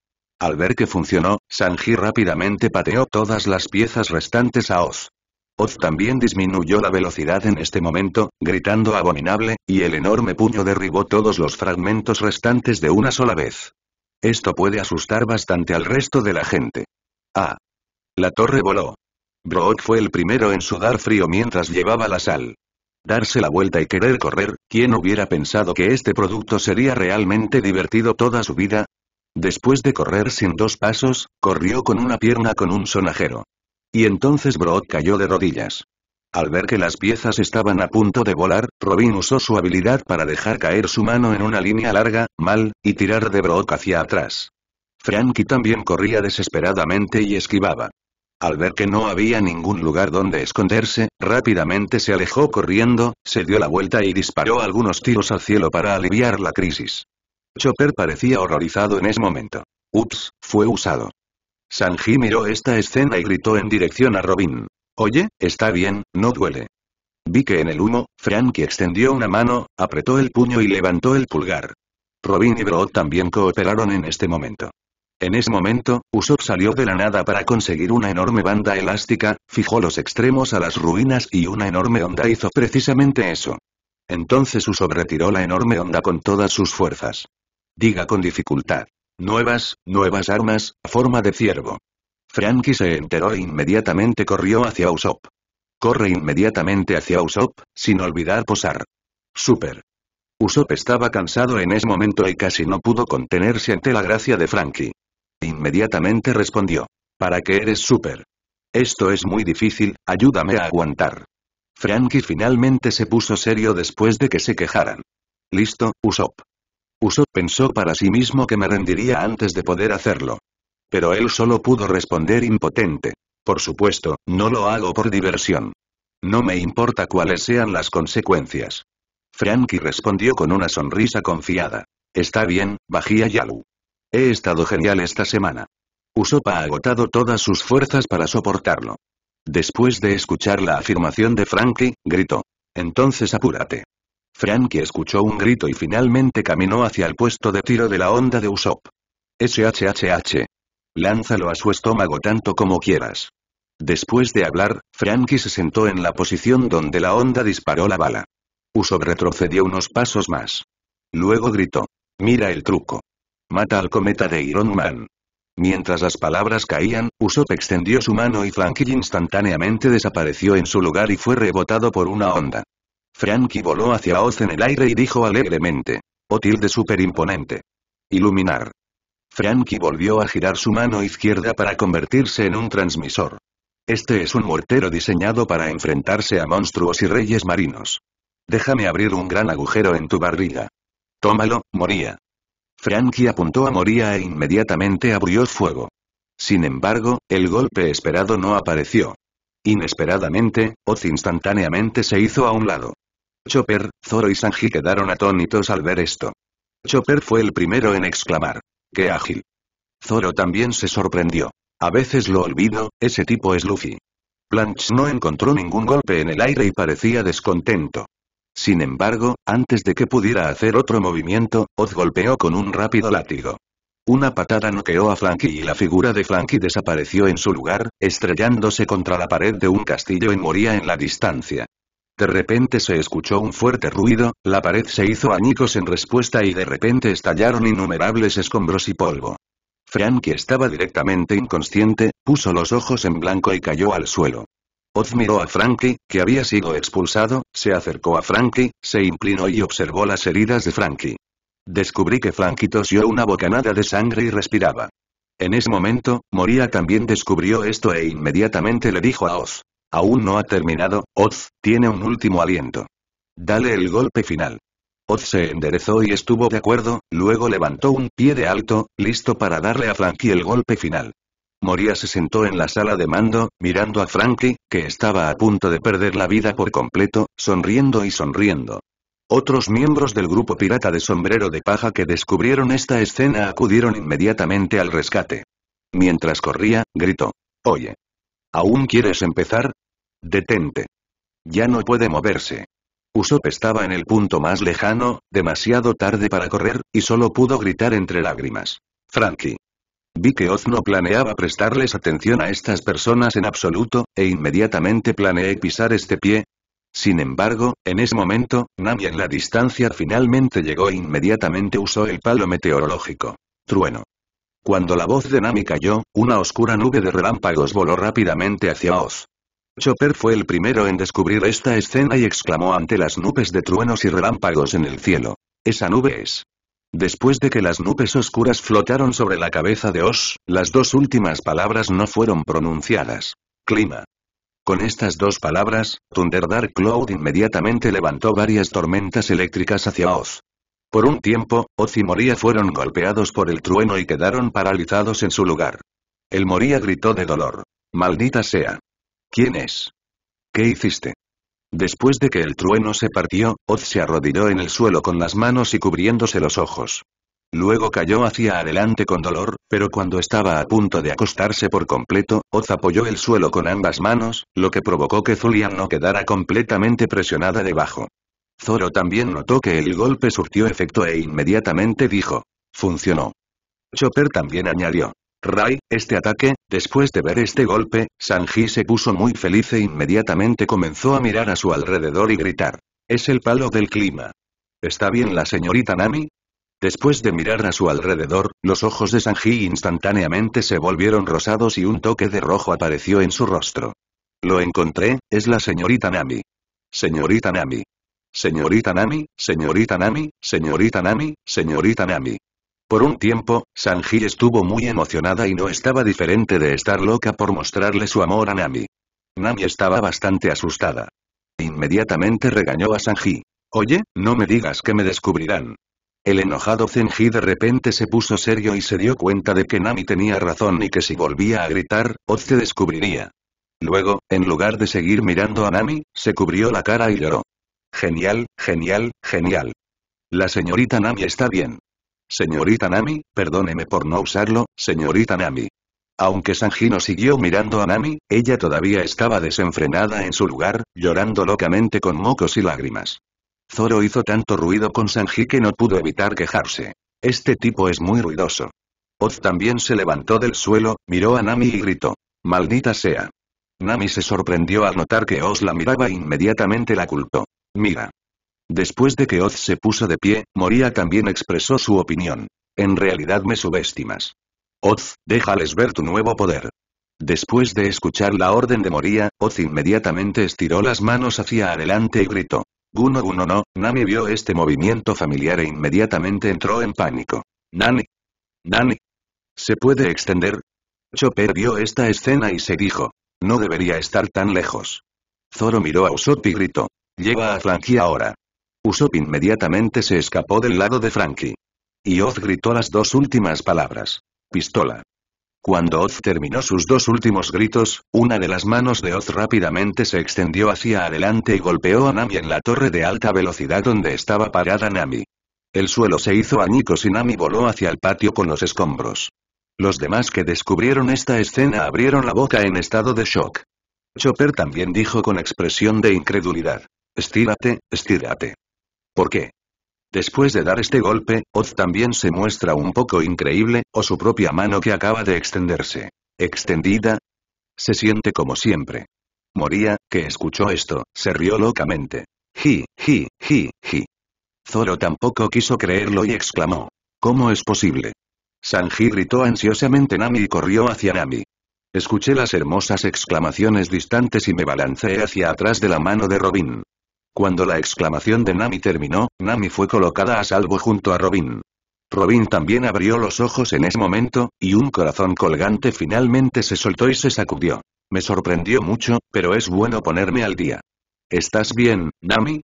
Al ver que funcionó, Sanji rápidamente pateó todas las piezas restantes a Oz. Oz también disminuyó la velocidad en este momento, gritando abominable, y el enorme puño derribó todos los fragmentos restantes de una sola vez. Esto puede asustar bastante al resto de la gente. Ah. La torre voló. Brock fue el primero en sudar frío mientras llevaba la sal. Darse la vuelta y querer correr, ¿quién hubiera pensado que este producto sería realmente divertido toda su vida? Después de correr sin dos pasos, corrió con una pierna con un sonajero. Y entonces Brock cayó de rodillas. Al ver que las piezas estaban a punto de volar, Robin usó su habilidad para dejar caer su mano en una línea larga, mal, y tirar de Brock hacia atrás. Frankie también corría desesperadamente y esquivaba. Al ver que no había ningún lugar donde esconderse, rápidamente se alejó corriendo, se dio la vuelta y disparó algunos tiros al cielo para aliviar la crisis. Chopper parecía horrorizado en ese momento. Ups, fue usado. Sanji miró esta escena y gritó en dirección a Robin. Oye, está bien, no duele. Vi que en el humo, Frankie extendió una mano, apretó el puño y levantó el pulgar. Robin y Broad también cooperaron en este momento. En ese momento, Usopp salió de la nada para conseguir una enorme banda elástica, fijó los extremos a las ruinas y una enorme onda hizo precisamente eso. Entonces Usopp retiró la enorme onda con todas sus fuerzas. Diga con dificultad. Nuevas, nuevas armas, forma de ciervo. Frankie se enteró e inmediatamente corrió hacia Usopp. Corre inmediatamente hacia Usopp, sin olvidar posar. Super. Usopp estaba cansado en ese momento y casi no pudo contenerse ante la gracia de Frankie inmediatamente respondió. ¿Para qué eres súper? Esto es muy difícil, ayúdame a aguantar. Frankie finalmente se puso serio después de que se quejaran. Listo, Usopp. Usopp pensó para sí mismo que me rendiría antes de poder hacerlo. Pero él solo pudo responder impotente. Por supuesto, no lo hago por diversión. No me importa cuáles sean las consecuencias. Frankie respondió con una sonrisa confiada. Está bien, Bajía Yalu. He estado genial esta semana. Usopp ha agotado todas sus fuerzas para soportarlo. Después de escuchar la afirmación de Frankie, gritó. Entonces apúrate. Frankie escuchó un grito y finalmente caminó hacia el puesto de tiro de la onda de Usopp. SHHH. Lánzalo a su estómago tanto como quieras. Después de hablar, Frankie se sentó en la posición donde la onda disparó la bala. Usopp retrocedió unos pasos más. Luego gritó. Mira el truco. Mata al cometa de Iron Man. Mientras las palabras caían, Usopp extendió su mano y Frankie instantáneamente desapareció en su lugar y fue rebotado por una onda. Frankie voló hacia Oz en el aire y dijo alegremente. O tilde superimponente. Iluminar. Frankie volvió a girar su mano izquierda para convertirse en un transmisor. Este es un mortero diseñado para enfrentarse a monstruos y reyes marinos. Déjame abrir un gran agujero en tu barriga. Tómalo, Moría. Frankie apuntó a Moria e inmediatamente abrió fuego. Sin embargo, el golpe esperado no apareció. Inesperadamente, Oz instantáneamente se hizo a un lado. Chopper, Zoro y Sanji quedaron atónitos al ver esto. Chopper fue el primero en exclamar. ¡Qué ágil! Zoro también se sorprendió. A veces lo olvido, ese tipo es Luffy. Blanche no encontró ningún golpe en el aire y parecía descontento. Sin embargo, antes de que pudiera hacer otro movimiento, Oz golpeó con un rápido látigo. Una patada noqueó a Frankie y la figura de Frankie desapareció en su lugar, estrellándose contra la pared de un castillo y moría en la distancia. De repente se escuchó un fuerte ruido, la pared se hizo añicos en respuesta y de repente estallaron innumerables escombros y polvo. Frankie estaba directamente inconsciente, puso los ojos en blanco y cayó al suelo. Oz miró a Frankie, que había sido expulsado, se acercó a Frankie, se inclinó y observó las heridas de Frankie. Descubrí que Frankie tosió una bocanada de sangre y respiraba. En ese momento, Moria también descubrió esto e inmediatamente le dijo a Oz. Aún no ha terminado, Oz, tiene un último aliento. Dale el golpe final. Oz se enderezó y estuvo de acuerdo, luego levantó un pie de alto, listo para darle a Frankie el golpe final. Moría se sentó en la sala de mando, mirando a Frankie, que estaba a punto de perder la vida por completo, sonriendo y sonriendo. Otros miembros del grupo pirata de sombrero de paja que descubrieron esta escena acudieron inmediatamente al rescate. Mientras corría, gritó. Oye. ¿Aún quieres empezar? Detente. Ya no puede moverse. Usopp estaba en el punto más lejano, demasiado tarde para correr, y solo pudo gritar entre lágrimas. Frankie. Vi que Oz no planeaba prestarles atención a estas personas en absoluto, e inmediatamente planeé pisar este pie. Sin embargo, en ese momento, Nami en la distancia finalmente llegó e inmediatamente usó el palo meteorológico. Trueno. Cuando la voz de Nami cayó, una oscura nube de relámpagos voló rápidamente hacia Oz. Chopper fue el primero en descubrir esta escena y exclamó ante las nubes de truenos y relámpagos en el cielo. Esa nube es Después de que las nubes oscuras flotaron sobre la cabeza de Oz, las dos últimas palabras no fueron pronunciadas. Clima. Con estas dos palabras, Thunder Dark Cloud inmediatamente levantó varias tormentas eléctricas hacia Oz. Por un tiempo, Oz y Moria fueron golpeados por el trueno y quedaron paralizados en su lugar. El Moria gritó de dolor. Maldita sea. ¿Quién es? ¿Qué hiciste? Después de que el trueno se partió, Oz se arrodilló en el suelo con las manos y cubriéndose los ojos. Luego cayó hacia adelante con dolor, pero cuando estaba a punto de acostarse por completo, Oz apoyó el suelo con ambas manos, lo que provocó que Zulian no quedara completamente presionada debajo. Zoro también notó que el golpe surtió efecto e inmediatamente dijo. Funcionó. Chopper también añadió. Ray, este ataque, después de ver este golpe, Sanji se puso muy feliz e inmediatamente comenzó a mirar a su alrededor y gritar. Es el palo del clima. ¿Está bien la señorita Nami? Después de mirar a su alrededor, los ojos de Sanji instantáneamente se volvieron rosados y un toque de rojo apareció en su rostro. Lo encontré, es la señorita Nami. Señorita Nami. Señorita Nami, señorita Nami, señorita Nami, señorita Nami. Por un tiempo, Sanji estuvo muy emocionada y no estaba diferente de estar loca por mostrarle su amor a Nami. Nami estaba bastante asustada. Inmediatamente regañó a Sanji. Oye, no me digas que me descubrirán. El enojado Zenji de repente se puso serio y se dio cuenta de que Nami tenía razón y que si volvía a gritar, Oz se descubriría. Luego, en lugar de seguir mirando a Nami, se cubrió la cara y lloró. Genial, genial, genial. La señorita Nami está bien. Señorita Nami, perdóneme por no usarlo, señorita Nami. Aunque sanji no siguió mirando a Nami, ella todavía estaba desenfrenada en su lugar, llorando locamente con mocos y lágrimas. Zoro hizo tanto ruido con Sanji que no pudo evitar quejarse. Este tipo es muy ruidoso. Oz también se levantó del suelo, miró a Nami y gritó. Maldita sea. Nami se sorprendió al notar que Oz la miraba e inmediatamente la culpó. Mira. Después de que Oz se puso de pie, Moria también expresó su opinión. En realidad me subestimas. Oz, déjales ver tu nuevo poder. Después de escuchar la orden de Moria, Oz inmediatamente estiró las manos hacia adelante y gritó. Guno Guno no, Nami vio este movimiento familiar e inmediatamente entró en pánico. Nani. Nani. ¿Se puede extender? Chopper vio esta escena y se dijo. No debería estar tan lejos. Zoro miró a Usopp y gritó. Lleva a Frankie ahora. Usopp inmediatamente se escapó del lado de Frankie. Y Oz gritó las dos últimas palabras. Pistola. Cuando Oz terminó sus dos últimos gritos, una de las manos de Oz rápidamente se extendió hacia adelante y golpeó a Nami en la torre de alta velocidad donde estaba parada Nami. El suelo se hizo añicos y Nami voló hacia el patio con los escombros. Los demás que descubrieron esta escena abrieron la boca en estado de shock. Chopper también dijo con expresión de incredulidad. Estírate, estírate. ¿Por qué? Después de dar este golpe, Oz también se muestra un poco increíble, o su propia mano que acaba de extenderse. ¿Extendida? Se siente como siempre. Moría, que escuchó esto, se rió locamente. Ji, ji, ji, ji. Zoro tampoco quiso creerlo y exclamó. ¿Cómo es posible? Sanji gritó ansiosamente Nami y corrió hacia Nami. Escuché las hermosas exclamaciones distantes y me balanceé hacia atrás de la mano de Robin. Cuando la exclamación de Nami terminó, Nami fue colocada a salvo junto a Robin. Robin también abrió los ojos en ese momento, y un corazón colgante finalmente se soltó y se sacudió. Me sorprendió mucho, pero es bueno ponerme al día. ¿Estás bien, Nami?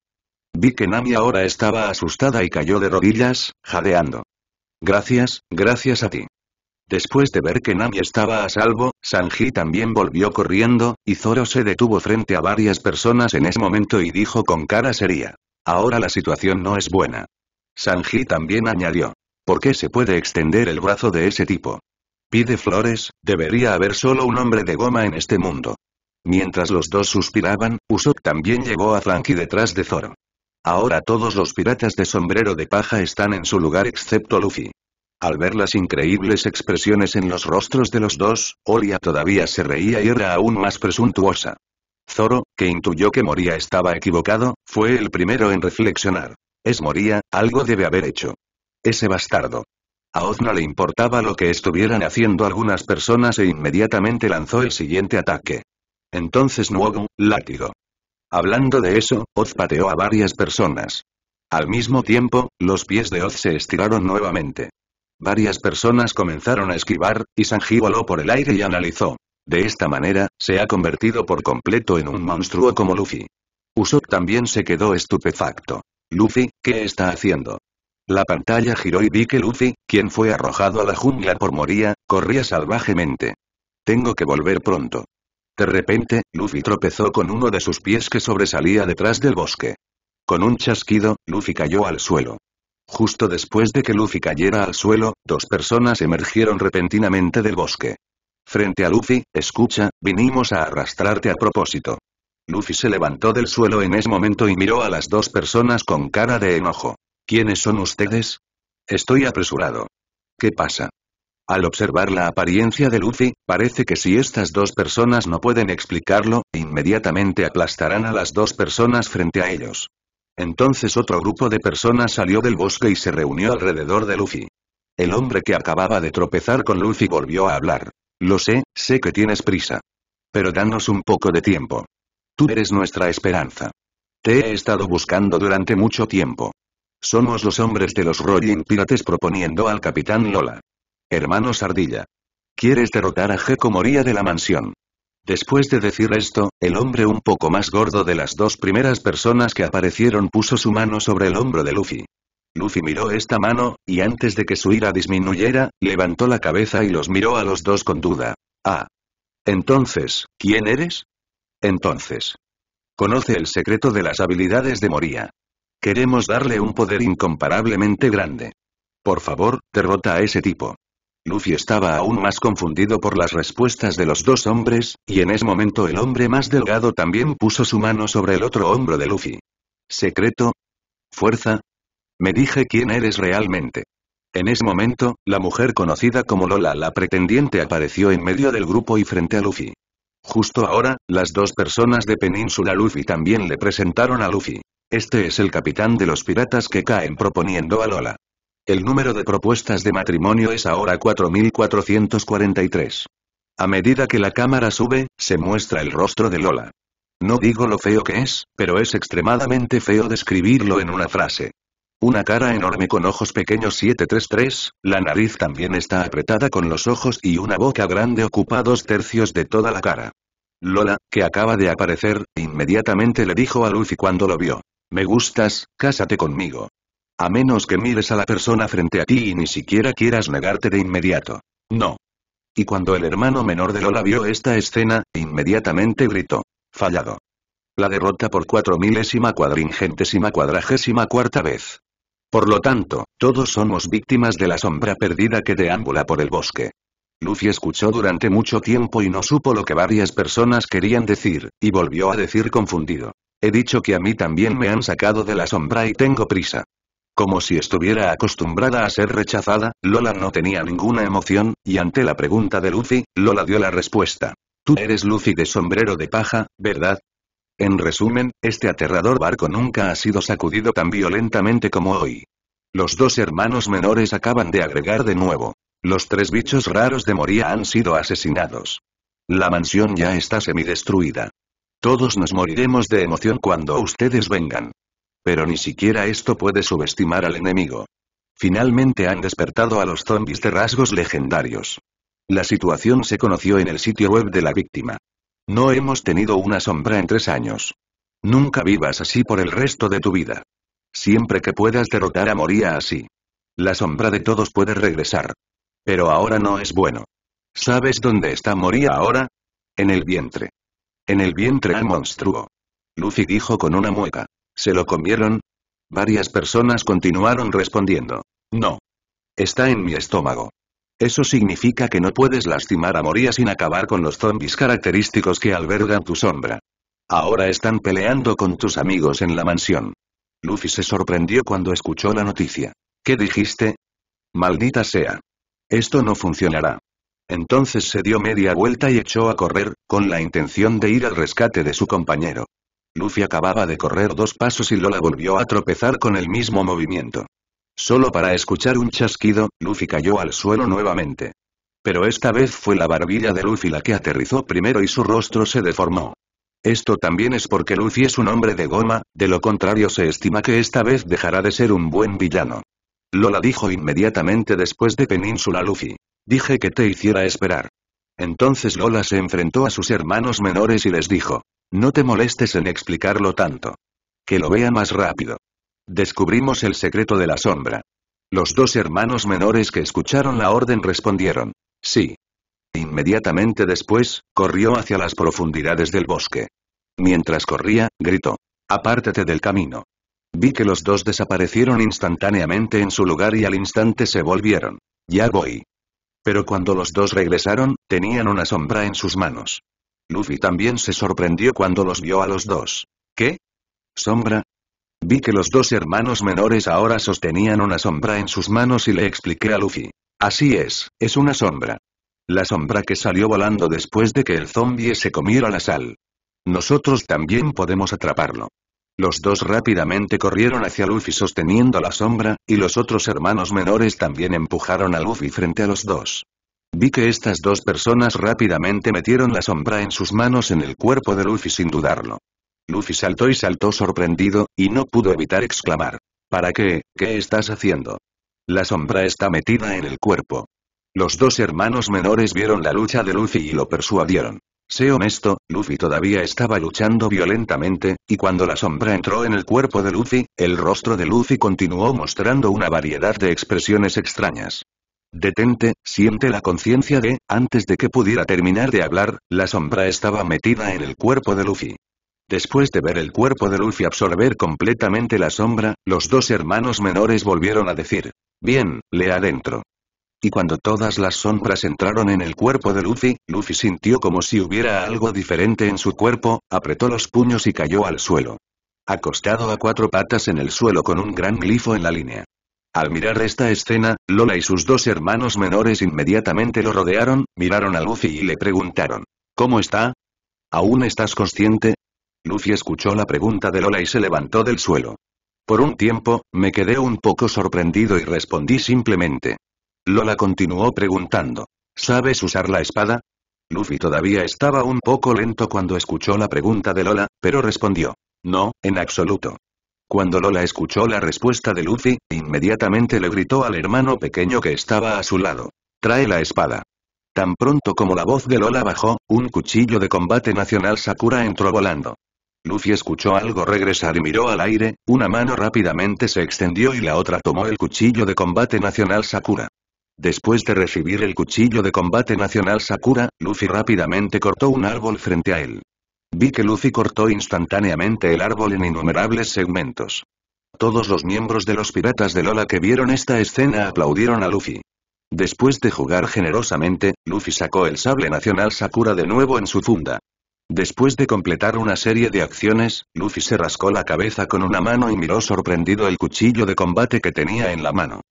Vi que Nami ahora estaba asustada y cayó de rodillas, jadeando. Gracias, gracias a ti. Después de ver que Nami estaba a salvo, Sanji también volvió corriendo, y Zoro se detuvo frente a varias personas en ese momento y dijo con cara seria. Ahora la situación no es buena. Sanji también añadió. ¿Por qué se puede extender el brazo de ese tipo? Pide flores, debería haber solo un hombre de goma en este mundo. Mientras los dos suspiraban, Usopp también llegó a Frankie detrás de Zoro. Ahora todos los piratas de sombrero de paja están en su lugar excepto Luffy. Al ver las increíbles expresiones en los rostros de los dos, Olia todavía se reía y era aún más presuntuosa. Zoro, que intuyó que Moria estaba equivocado, fue el primero en reflexionar. Es Moria, algo debe haber hecho. Ese bastardo. A Oz no le importaba lo que estuvieran haciendo algunas personas e inmediatamente lanzó el siguiente ataque. Entonces Nuogo, látigo. Hablando de eso, Oz pateó a varias personas. Al mismo tiempo, los pies de Oz se estiraron nuevamente. Varias personas comenzaron a esquivar, y Sanji voló por el aire y analizó. De esta manera, se ha convertido por completo en un monstruo como Luffy. Usopp también se quedó estupefacto. Luffy, ¿qué está haciendo? La pantalla giró y vi que Luffy, quien fue arrojado a la jungla por Moria, corría salvajemente. Tengo que volver pronto. De repente, Luffy tropezó con uno de sus pies que sobresalía detrás del bosque. Con un chasquido, Luffy cayó al suelo. Justo después de que Luffy cayera al suelo, dos personas emergieron repentinamente del bosque. Frente a Luffy, escucha, vinimos a arrastrarte a propósito. Luffy se levantó del suelo en ese momento y miró a las dos personas con cara de enojo. ¿Quiénes son ustedes? Estoy apresurado. ¿Qué pasa? Al observar la apariencia de Luffy, parece que si estas dos personas no pueden explicarlo, inmediatamente aplastarán a las dos personas frente a ellos. Entonces otro grupo de personas salió del bosque y se reunió alrededor de Luffy. El hombre que acababa de tropezar con Luffy volvió a hablar. Lo sé, sé que tienes prisa. Pero danos un poco de tiempo. Tú eres nuestra esperanza. Te he estado buscando durante mucho tiempo. Somos los hombres de los Rolling Pirates proponiendo al Capitán Lola. Hermano Sardilla. ¿Quieres derrotar a Geco Moria de la mansión? Después de decir esto, el hombre un poco más gordo de las dos primeras personas que aparecieron puso su mano sobre el hombro de Luffy. Luffy miró esta mano, y antes de que su ira disminuyera, levantó la cabeza y los miró a los dos con duda. Ah. Entonces, ¿quién eres? Entonces. Conoce el secreto de las habilidades de Moria. Queremos darle un poder incomparablemente grande. Por favor, derrota a ese tipo. Luffy estaba aún más confundido por las respuestas de los dos hombres, y en ese momento el hombre más delgado también puso su mano sobre el otro hombro de Luffy. ¿Secreto? ¿Fuerza? Me dije quién eres realmente. En ese momento, la mujer conocida como Lola la pretendiente apareció en medio del grupo y frente a Luffy. Justo ahora, las dos personas de Península Luffy también le presentaron a Luffy. Este es el capitán de los piratas que caen proponiendo a Lola. El número de propuestas de matrimonio es ahora 4.443. A medida que la cámara sube, se muestra el rostro de Lola. No digo lo feo que es, pero es extremadamente feo describirlo en una frase. Una cara enorme con ojos pequeños 733, la nariz también está apretada con los ojos y una boca grande ocupa dos tercios de toda la cara. Lola, que acaba de aparecer, inmediatamente le dijo a Lucy cuando lo vio. Me gustas, cásate conmigo. A menos que mires a la persona frente a ti y ni siquiera quieras negarte de inmediato. No. Y cuando el hermano menor de Lola vio esta escena, inmediatamente gritó. Fallado. La derrota por cuatro milésima cuadringentésima cuadragésima cuarta vez. Por lo tanto, todos somos víctimas de la sombra perdida que deambula por el bosque. Luffy escuchó durante mucho tiempo y no supo lo que varias personas querían decir, y volvió a decir confundido. He dicho que a mí también me han sacado de la sombra y tengo prisa. Como si estuviera acostumbrada a ser rechazada, Lola no tenía ninguna emoción, y ante la pregunta de Lucy, Lola dio la respuesta. Tú eres Lucy de sombrero de paja, ¿verdad? En resumen, este aterrador barco nunca ha sido sacudido tan violentamente como hoy. Los dos hermanos menores acaban de agregar de nuevo. Los tres bichos raros de Moria han sido asesinados. La mansión ya está semidestruida. Todos nos moriremos de emoción cuando ustedes vengan. Pero ni siquiera esto puede subestimar al enemigo. Finalmente han despertado a los zombies de rasgos legendarios. La situación se conoció en el sitio web de la víctima. No hemos tenido una sombra en tres años. Nunca vivas así por el resto de tu vida. Siempre que puedas derrotar a Moría así. La sombra de todos puede regresar. Pero ahora no es bueno. ¿Sabes dónde está Moría ahora? En el vientre. En el vientre al monstruo. Lucy dijo con una mueca. ¿Se lo comieron? Varias personas continuaron respondiendo. No. Está en mi estómago. Eso significa que no puedes lastimar a Moria sin acabar con los zombies característicos que albergan tu sombra. Ahora están peleando con tus amigos en la mansión. Luffy se sorprendió cuando escuchó la noticia. ¿Qué dijiste? Maldita sea. Esto no funcionará. Entonces se dio media vuelta y echó a correr, con la intención de ir al rescate de su compañero. Luffy acababa de correr dos pasos y Lola volvió a tropezar con el mismo movimiento. Solo para escuchar un chasquido, Luffy cayó al suelo nuevamente. Pero esta vez fue la barbilla de Luffy la que aterrizó primero y su rostro se deformó. Esto también es porque Luffy es un hombre de goma, de lo contrario se estima que esta vez dejará de ser un buen villano. Lola dijo inmediatamente después de Península Luffy. Dije que te hiciera esperar. Entonces Lola se enfrentó a sus hermanos menores y les dijo. No te molestes en explicarlo tanto. Que lo vea más rápido. Descubrimos el secreto de la sombra. Los dos hermanos menores que escucharon la orden respondieron. Sí. Inmediatamente después, corrió hacia las profundidades del bosque. Mientras corría, gritó. Apártate del camino. Vi que los dos desaparecieron instantáneamente en su lugar y al instante se volvieron. Ya voy. Pero cuando los dos regresaron, tenían una sombra en sus manos. Luffy también se sorprendió cuando los vio a los dos. ¿Qué? ¿Sombra? Vi que los dos hermanos menores ahora sostenían una sombra en sus manos y le expliqué a Luffy. Así es, es una sombra. La sombra que salió volando después de que el zombie se comiera la sal. Nosotros también podemos atraparlo. Los dos rápidamente corrieron hacia Luffy sosteniendo la sombra, y los otros hermanos menores también empujaron a Luffy frente a los dos. Vi que estas dos personas rápidamente metieron la sombra en sus manos en el cuerpo de Luffy sin dudarlo. Luffy saltó y saltó sorprendido, y no pudo evitar exclamar. ¿Para qué? ¿Qué estás haciendo? La sombra está metida en el cuerpo. Los dos hermanos menores vieron la lucha de Luffy y lo persuadieron. Sé honesto, Luffy todavía estaba luchando violentamente, y cuando la sombra entró en el cuerpo de Luffy, el rostro de Luffy continuó mostrando una variedad de expresiones extrañas. Detente, siente la conciencia de, antes de que pudiera terminar de hablar, la sombra estaba metida en el cuerpo de Luffy. Después de ver el cuerpo de Luffy absorber completamente la sombra, los dos hermanos menores volvieron a decir, bien, le adentro. Y cuando todas las sombras entraron en el cuerpo de Luffy, Luffy sintió como si hubiera algo diferente en su cuerpo, apretó los puños y cayó al suelo. Acostado a cuatro patas en el suelo con un gran glifo en la línea. Al mirar esta escena, Lola y sus dos hermanos menores inmediatamente lo rodearon, miraron a Luffy y le preguntaron. ¿Cómo está? ¿Aún estás consciente? Luffy escuchó la pregunta de Lola y se levantó del suelo. Por un tiempo, me quedé un poco sorprendido y respondí simplemente. Lola continuó preguntando. ¿Sabes usar la espada? Luffy todavía estaba un poco lento cuando escuchó la pregunta de Lola, pero respondió. No, en absoluto. Cuando Lola escuchó la respuesta de Luffy, inmediatamente le gritó al hermano pequeño que estaba a su lado. Trae la espada. Tan pronto como la voz de Lola bajó, un cuchillo de combate nacional Sakura entró volando. Luffy escuchó algo regresar y miró al aire, una mano rápidamente se extendió y la otra tomó el cuchillo de combate nacional Sakura. Después de recibir el cuchillo de combate nacional Sakura, Luffy rápidamente cortó un árbol frente a él. Vi que Luffy cortó instantáneamente el árbol en innumerables segmentos. Todos los miembros de los piratas de Lola que vieron esta escena aplaudieron a Luffy. Después de jugar generosamente, Luffy sacó el sable nacional Sakura de nuevo en su funda. Después de completar una serie de acciones, Luffy se rascó la cabeza con una mano y miró sorprendido el cuchillo de combate que tenía en la mano.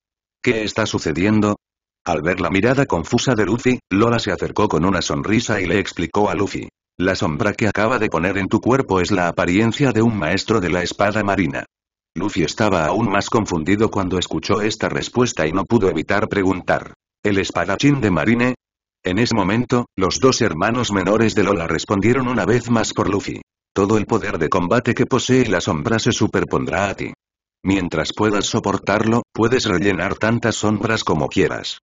¿Qué está sucediendo? Al ver la mirada confusa de Luffy, Lola se acercó con una sonrisa y le explicó a Luffy. La sombra que acaba de poner en tu cuerpo es la apariencia de un maestro de la espada marina. Luffy estaba aún más confundido cuando escuchó esta respuesta y no pudo evitar preguntar. ¿El espadachín de Marine? En ese momento, los dos hermanos menores de Lola respondieron una vez más por Luffy. Todo el poder de combate que posee la sombra se superpondrá a ti. Mientras puedas soportarlo, puedes rellenar tantas sombras como quieras.